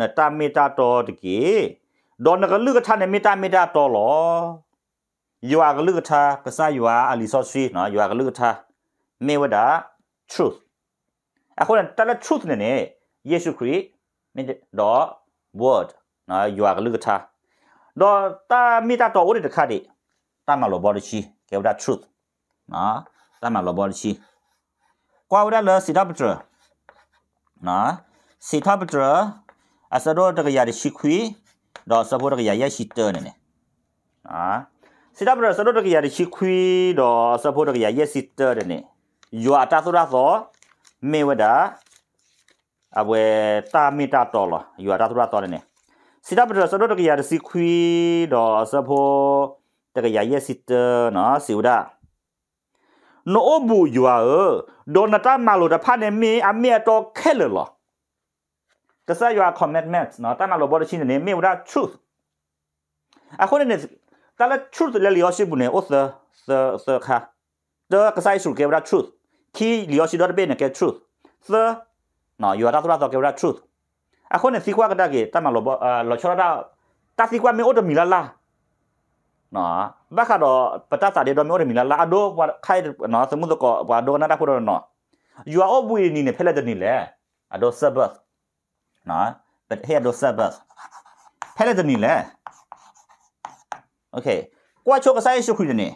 นตามิตาตอเกโดนก็ลึอกท่านนมิตามิตาตอหรออยู่อากลึอกท่าก็สายอยู่อาลิซอซีนะอยู่อากลึอกท่าไม่ว่าจะ truth ไอคนนั้นแต่ละ truth เนี่ยเยซูคริสต์ไม่ได้ดอ word นะอยู่อากลึอกท่าတော့တာမိတာတော်ဦးတခါတည်းတာမလောဘောရှိကေဝဒ truth နော်တာမလောဘောရှိကွာဝဒလစီတပ်တရနော်စီတပ်တရအစတော့တကရရှိခွေတော့စဘောတကရရရှိတဲ့နေနော်စီတပ်တရစတော့တကရရှိခွေတော့စဘောတကရရရှိတဲ့နေယောအတာဆိုရသောမေဝဒအဝေတာမိတာတော်လောယောအတာဆိုရတော်နေစီတာပဒရစတော့တကရစီခွီတော့စဖိုတကရရဲ့စစ်တနော်စီဝဒနိုအဘူယွာဒေါ်နတာမာလိုတဖာနေမီအမီတော့ခဲလလောကဆာယွာ commitments နော်တမလိုဘောချင်းနေမီဝဒ truth အခုနေတလာ truth လေလျောရှိဘူးနေဩသသသခါတကဆာရှုကေဝဒ truth ခီလျောရှိတော့ဘယ်နေကေ truth သနော်ယွာတာသရာတော့ကေဝဒ truth အခုနဲ့စီကွာကတကေတမလောဘလောချရတာတစီကွာမေအိုတမီလာလာနော်ဘာခါတော့ပတစာဒေတော့မေအိုတမီလာလာအဒိုခိုင်နော်စမှုတော့ဘာဒိုနာတာဖို့တော့နော် you are obu ni ne phela de ni le ado sabbath နော် but here ado sabbath phela de ni le okay ကွာချိုကဆိုင်ရှုခွေနေ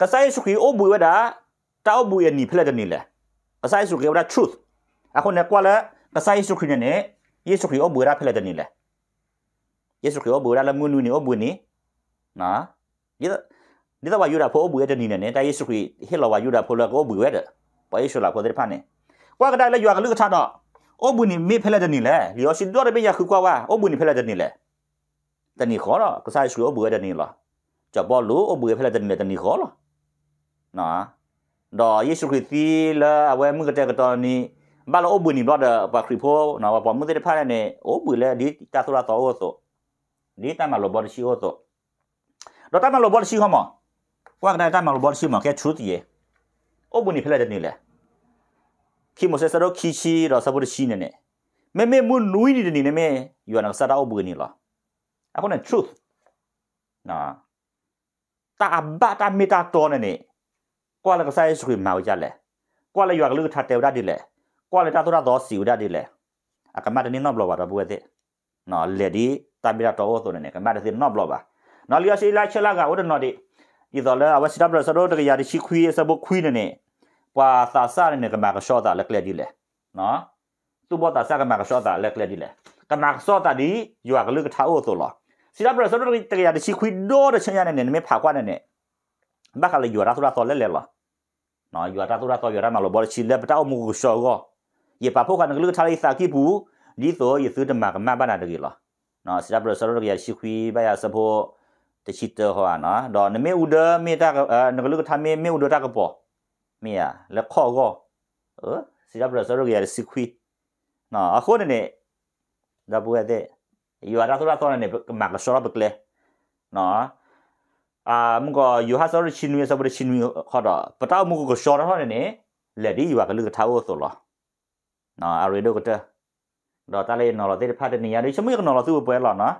ကဆိုင်ရှုခွေအိုဘူဝဒါတောက်ဘူရနီဖလက်တနေလေအဆိုင်ရှုခွေဝဒါ truth အခုနဲ့ကွာလဲကဆိုင်ရှုခွေနေယေရှုခရစ်အဘွေရာဖဲလက်တနီလေယေရှုခရစ်အဘွေရာလမွနူနီအဘွေနီနာဒီဒီတော့ဝါယူရာဖိုအဘွေတနီနဲ့တာယေရှုခရစ်ဟေလောဝါယူရာဖိုလကောအဘွေဝဲတယ်ပါယေရှုလာခေါ်တဲ့ဖာနေကွာကတိုင်လေယူရာကလူကချတော့အဘွေနီမေဖဲလက်တနီလေလျော်ရှင်တော့ဘေးရခုကွာဝါအဘွေနီဖဲလက်တနီလေတနီခေါ်တော့ကစားရှူအဘွေတနီလားจบอลูอบุยเพลตันเนตันนี่ขอลนะดอเยซูคริสต์ละเอาไว้มึงก็เจอกันตอนนี้ဘာလို့အဘူနီဘတ်ပါခရီဖိုနော်ဘာမှုတဲ့ဖားနဲ့အဘူလေဒီတာဆိုလာတော့ဆိုဒီတမလို့ဘော်ရှိဟုတ်တော့တော့တမလို့ဘော်ရှိဟမကွာကတမလို့ဘော်ရှိမကဲချူတီရဲ့အဘူနီဖလာတဲ့နေလေခီမိုဆက်စတော့ခီရှိတော့ဆပ်ပူရှိနေနဲ့မေမေမွနွိနေနေနဲ့မေယူနာစတာအဘူနီလားအခုနဲ့ truth နော်တာဘတာမီတာတော်နေနဲ့ကွာလကဆိုင်စခရီမာဝကြလေကွာလရွာကလူထတ်တယ်ဒါဒီလေကွာလေတာတော့တော့စီဦးဒါဒီလေအကမတ်နေနော်ဘလောပါတော့ဘွေတဲ့နော်လေဒီတာဘီရာတော့တော့နေကမတ်တဲ့နော်ဘလောပါနော်လျာရှိလာချလာကဝဒနော်ဒီဒီတော့လေအဝစီတပ်ရစတော့တကရာဒီရှိခွေးစဘခွေးနေနေပါသာစရနေကမကရှော့တာလက်လက်ဒီလေနော်သူဘောတာစကမကရှော့တာလက်လက်ဒီလေကမကရှော့တာဒီယူကလုကထာအိုဆိုလားစီတပ်ရစတော့တကရာဒီရှိခွေးတော့တချင်ရနေနေမဖာကွာနေနေဘာကလေယူရာဆိုတော့လဲလဲလားနော်ယူရာဆိုတော့ယူရာမလို့ဘောချီလက်ပတောက်မှုကိုရှော့ကော也把破坏那个路查理萨基布，你说也是的嘛个慢慢那这个了，那是那不是说那个也是会把呀什么的去的话呢？那那没有的没那个呃那个那个他没没有的那个包，没呀，那靠个，呃，是那不是说那个也是会，那啊后头呢，那不会的，有啊，那说那说呢，嘛个说了不嘞，那。啊，么个有哈少的亲女，少不的亲女，好的，不到么个个小的好的呢，来的有啊个那个他我说了。နော်အရီဒိုကတတော့တလေးနော်တဲ့ဖတ်တဲ့နေရာဒီချမွေးကနော်သူ့ပွဲလာနော်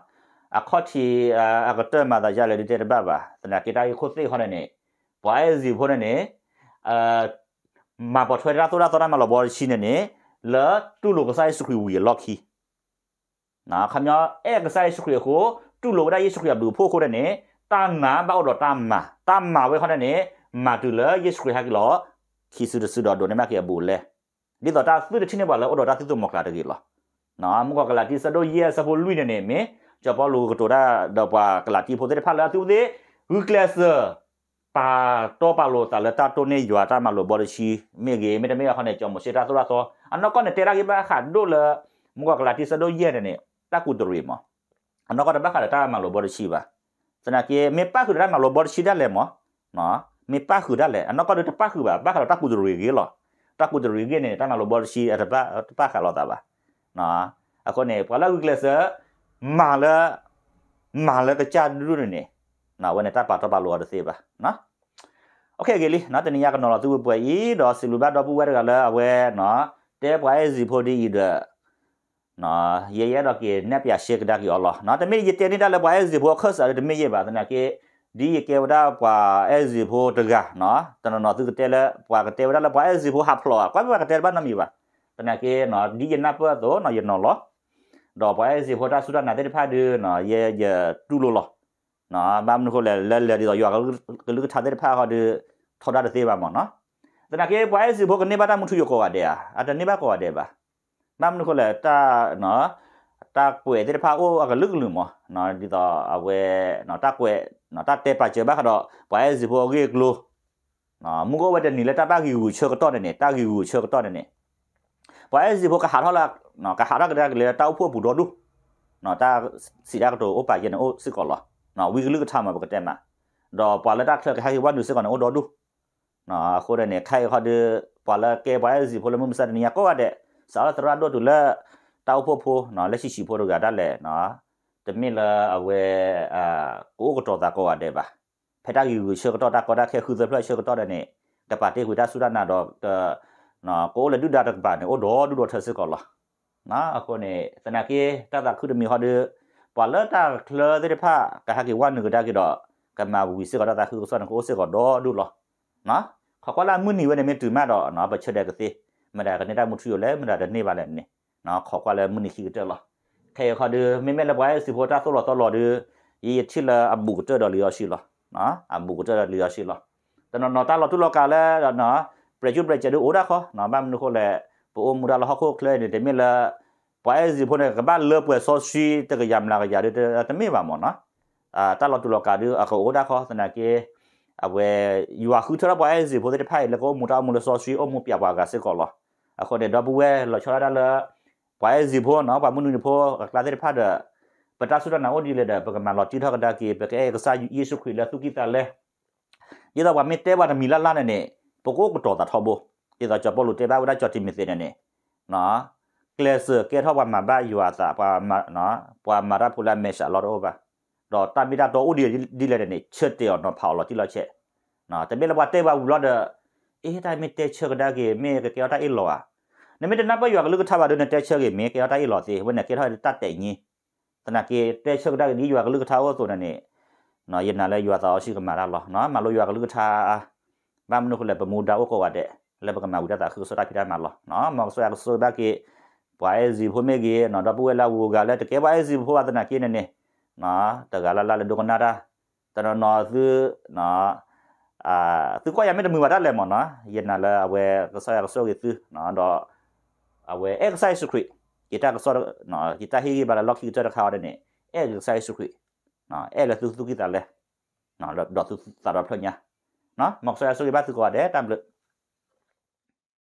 အခေါ်ချီအကတမဒါကြလေဒီတဲ့ဘာဘာတနာကိတာခုသိခေါ်နေဘွားစီဖို့နေအာမပေါ်ထွေရာတူရာတူရာမလဘောရှိနေနေလာတူလိုကဆိုင်စခရီဝီလော်ခီနာခမရအဲကဆိုင်စခရီကိုတူလိုရာယေစခရီဘလူဖို့ခေါ်နေတာငါဘောက်တော့တာမာတာမာဝဲခေါ်နေမာတူလေယေစခရီဟာကလောခီစုဒစုဒဒိုနေမကေဘူလေဒီတော့တာသူတချင်းပါလောအော်တာသူတို့မော်ကလာတကြီးလောနော်မော်ကလာတီစတော့ယေဆဖို့လူနေနေမေจะพอลูกตัวได้ดอกว่ากลาดีโพสต์พัลแล้วทุกทีวิกเลสปาตัวปาโลแต่ละตาตัวเนี่ยอยู่อาตามาโลบอลชีเมื่อกี้ไม่ได้ไม่เอาคนเนี่ยจอมเสียราตัวตัวอันนั้นก็เนี่ยเตะกี่บ้าขาดดูเลยมึงก็กลาดีสะดุเย็นเนี่ยตากูตรีมั้งอันนั้นก็ได้บ้าขาดตามาโลบอลชีบ้าสนาเกี่ยไม่ป้าคือได้มาโลบอลชีได้เลยมั้งเนาะไม่ป้าคือได้เลยอันนั้นก็ได้ป้าคือแบบบ้าขาดตากูตรีกี่หรอတာကူဒရီဂေနေတာနာလိုဘောရှိအတပတပခါလောတာပါနော်အခုနေပလာဂူကလဆာမာလာမာလာကချာဒူရနေနော်ဝနေတာပါတော့ပါလောရစေပါနော်โอเคเกลีนะตะเนี่ยก็นอตู้ป่วยอีดอสิลูบะดอปูวะกะละอเวเนาะเตปวยสิพอดีอีดနော်ရေရတော့ကေနက်ပြရှေကဒါကီအလ္လာဟ်နော်တမီရေတဲနေတာလဲပွားရေဘောခတ်စာတမီရေပါတနာကေဒီကေဝဒပွာအဲဇီဖိုတကနော်တနနော်သူတဲလပွာကတဲဝဒလပွာအဲဇီဖိုဟာဖလောကွာပွာကတဲဘနမီပါတနကေနော်ဒီယနာပွာတော့နော်ယနော်လောတော့ပွာအဲဇီဖိုတာဆူဒနာတဲ့ဖာဒူနော်ယေယေတူလိုလောနော်ဘာမနခိုလဲလဲလဲဒီတော့ယောကလူကထားတဲ့ဖာဟာဒူထော်တာတဲ့ပါမနော်တနကေပွာအဲဇီဖိုကနေပါတာမထူယောကောတဲ့အာအတနေပါကောတဲ့ပါမမနခိုလဲတာနော်တာကွယ်တဲ့ဖာအိုအကလုကလုမောနော်ဒီတော့အဝဲနော်တာကွယ်နော်တာတဲပါချေဘာခတော့ဘိုင်ဇီဘောဂေကလုနော်မူကဝတ်တဲ့နီလက်တာပါကီကိုချေကတော့တဲ့နေတာကီကိုချေကတော့တဲ့နေဘိုင်ဇီဘောကဟာထော်လာနော်ကဟာရကတဲ့လေတောက်ဖို့ဘူတော့ဒူနော်တာစီရကတော့အိုပါရဲ့နော်စစ်ကောလာနော်ဝီကလုကထားမှာပကတဲ့မှာတော့ပါလက်တာခက်ခိုင်ဝတ်ဒူစစ်ကောနော်တော့ဒူနော်ခိုးတဲ့နေခိုင်ဟော်ဒပါလကေဘိုင်ဇီဘောလမမစတဲ့နေကောတဲ့စာရတရာတော့ဒူလက်တောက်ဖို့ဖို့နော်လက်ရှိရှိဖို့တော့ကတလည်းနော်တမင်လာအဝဲအာကိုကတော့တာကောတဲ့ပါဖက်တာယူရှေကတော့တာကောတာခဲခုသဖလက်ရှေကတော့တဲ့နေတပါတေခွေတာဆူရနာတော့နော်ကိုလည်းဒုဒါတကပါနေဩတော်ဒုတော်ထဆကောလာနော်အခုနေသနာကေတတာခုတမီဟောဒပလတာကလတဲ့ဖာကဟာကေဝန်ငဒါကေတော့ကမာဝီစကတော့တာခုဆောနကိုစကတော့ဒုလောနော်ခကလာငွနီဝနေမတူမတော့နော်ပချက်တဲ့ကစီမဒါကနေတမှုထူရလဲမဒါတဲ့နေပါလဲနေနော်ခေါ်ကွာလဲမနိရှိတဲ့လားခဲခါဒမင်းမဲလဘွားစီပေါ်တာဆောလတော်တော်ဒီยีชิลอบุกเจอดอลิยอชิลนะอบุกเจอดอลิยอชิลแต่นอตาเราตุลกาแล้วนะประยุทธ์ประจดูโอดาเขานะบ้านนุโคแหละปอมุดาเราเขาโคเคลเนี่ยแต่เมื่อปอยสิพวกเนี่ยกับบ้านเลือกเปิดโซชีแต่ก็ยำลากยาด้วยแต่ไม่ว่าหมอนะอ่าตาเราตุลกาดูอ่ะเขาโอดาเขาสนาเกอ่ะเวยูอาคือเท่าปอยสิพวกจะไพ่แล้วก็มุดามุดโซชีโอมุเปียบวากาเสก่อนหรออ่ะคนเนี่ยดับเบิลเราชอบได้แล้วဝိုင်ဇီဘောနော်ဘာမနူနီဖောကလာတဲ့ဖာဒပတာဆူဒနာဝဒီလေဒပကမလော်တီထကဒါကီပကဲကဆာယေရှုခရစ်လာသူကီတာလေယေဒါဘာမေတဲဘာမီလာလာနဲ့ပကိုကတော်တာထဘောယေဒါချပေါ်လို့တဲဘာဝဒါချတိမီစေနဲ့နော်ကလဆကဲထောဘာမဘာယူအတာပါမနော်ပွာမာရပူလာမေရှာလော်ရောဘာတော့တာမီတာတော်ဦးဒီဒီလေနဲ့ချက်တေအောင်တော့ဖောက်လို့တိလောက်ချက်နော်တမီလဘတဲဘာဘူးလော်ဒအေးတိုင်းမီတဲချက်ကဒါကီမေကဲတာအေလော်နမတနာပယောကလုကထဘာဒုန်တက်ချက်ကေမေကေတာရီလောစီဝနကေတာတတ်တဲ့ညင်းတနကေတက်ချက်တာဒီယောကလုကထဝဆိုတဲ့နော်ယနာလဲယောသာရှိကမာရလောနော်မလိုယောကလုကထဘာမနုခလပမူဒါဝကောဝတဲ့လဲပကမာဝဒတာခုစတာကိတာမလောနော်မောဆွဲဆိုတာကေပွားစီဖိုမေကေနော်တပူဝဲလာဝူကလဲတကယ်ပွားစီဖိုဝဒနာကေနေနေနော်တကလာလာဒုကနာတာတနနော်သုနော်အာသူကရမဲတမူဝဒလဲမောနော်ယနာလဲအဝဲကဆရာဆောကေသူနော်တော့ awe exercise sukri kita kasor no kita hi bara lock kita rakha ore ne exercise sukri no e la tu tu kita le no lo do tu ta ba phlo nya no mok so ya so ba tu ko de tam le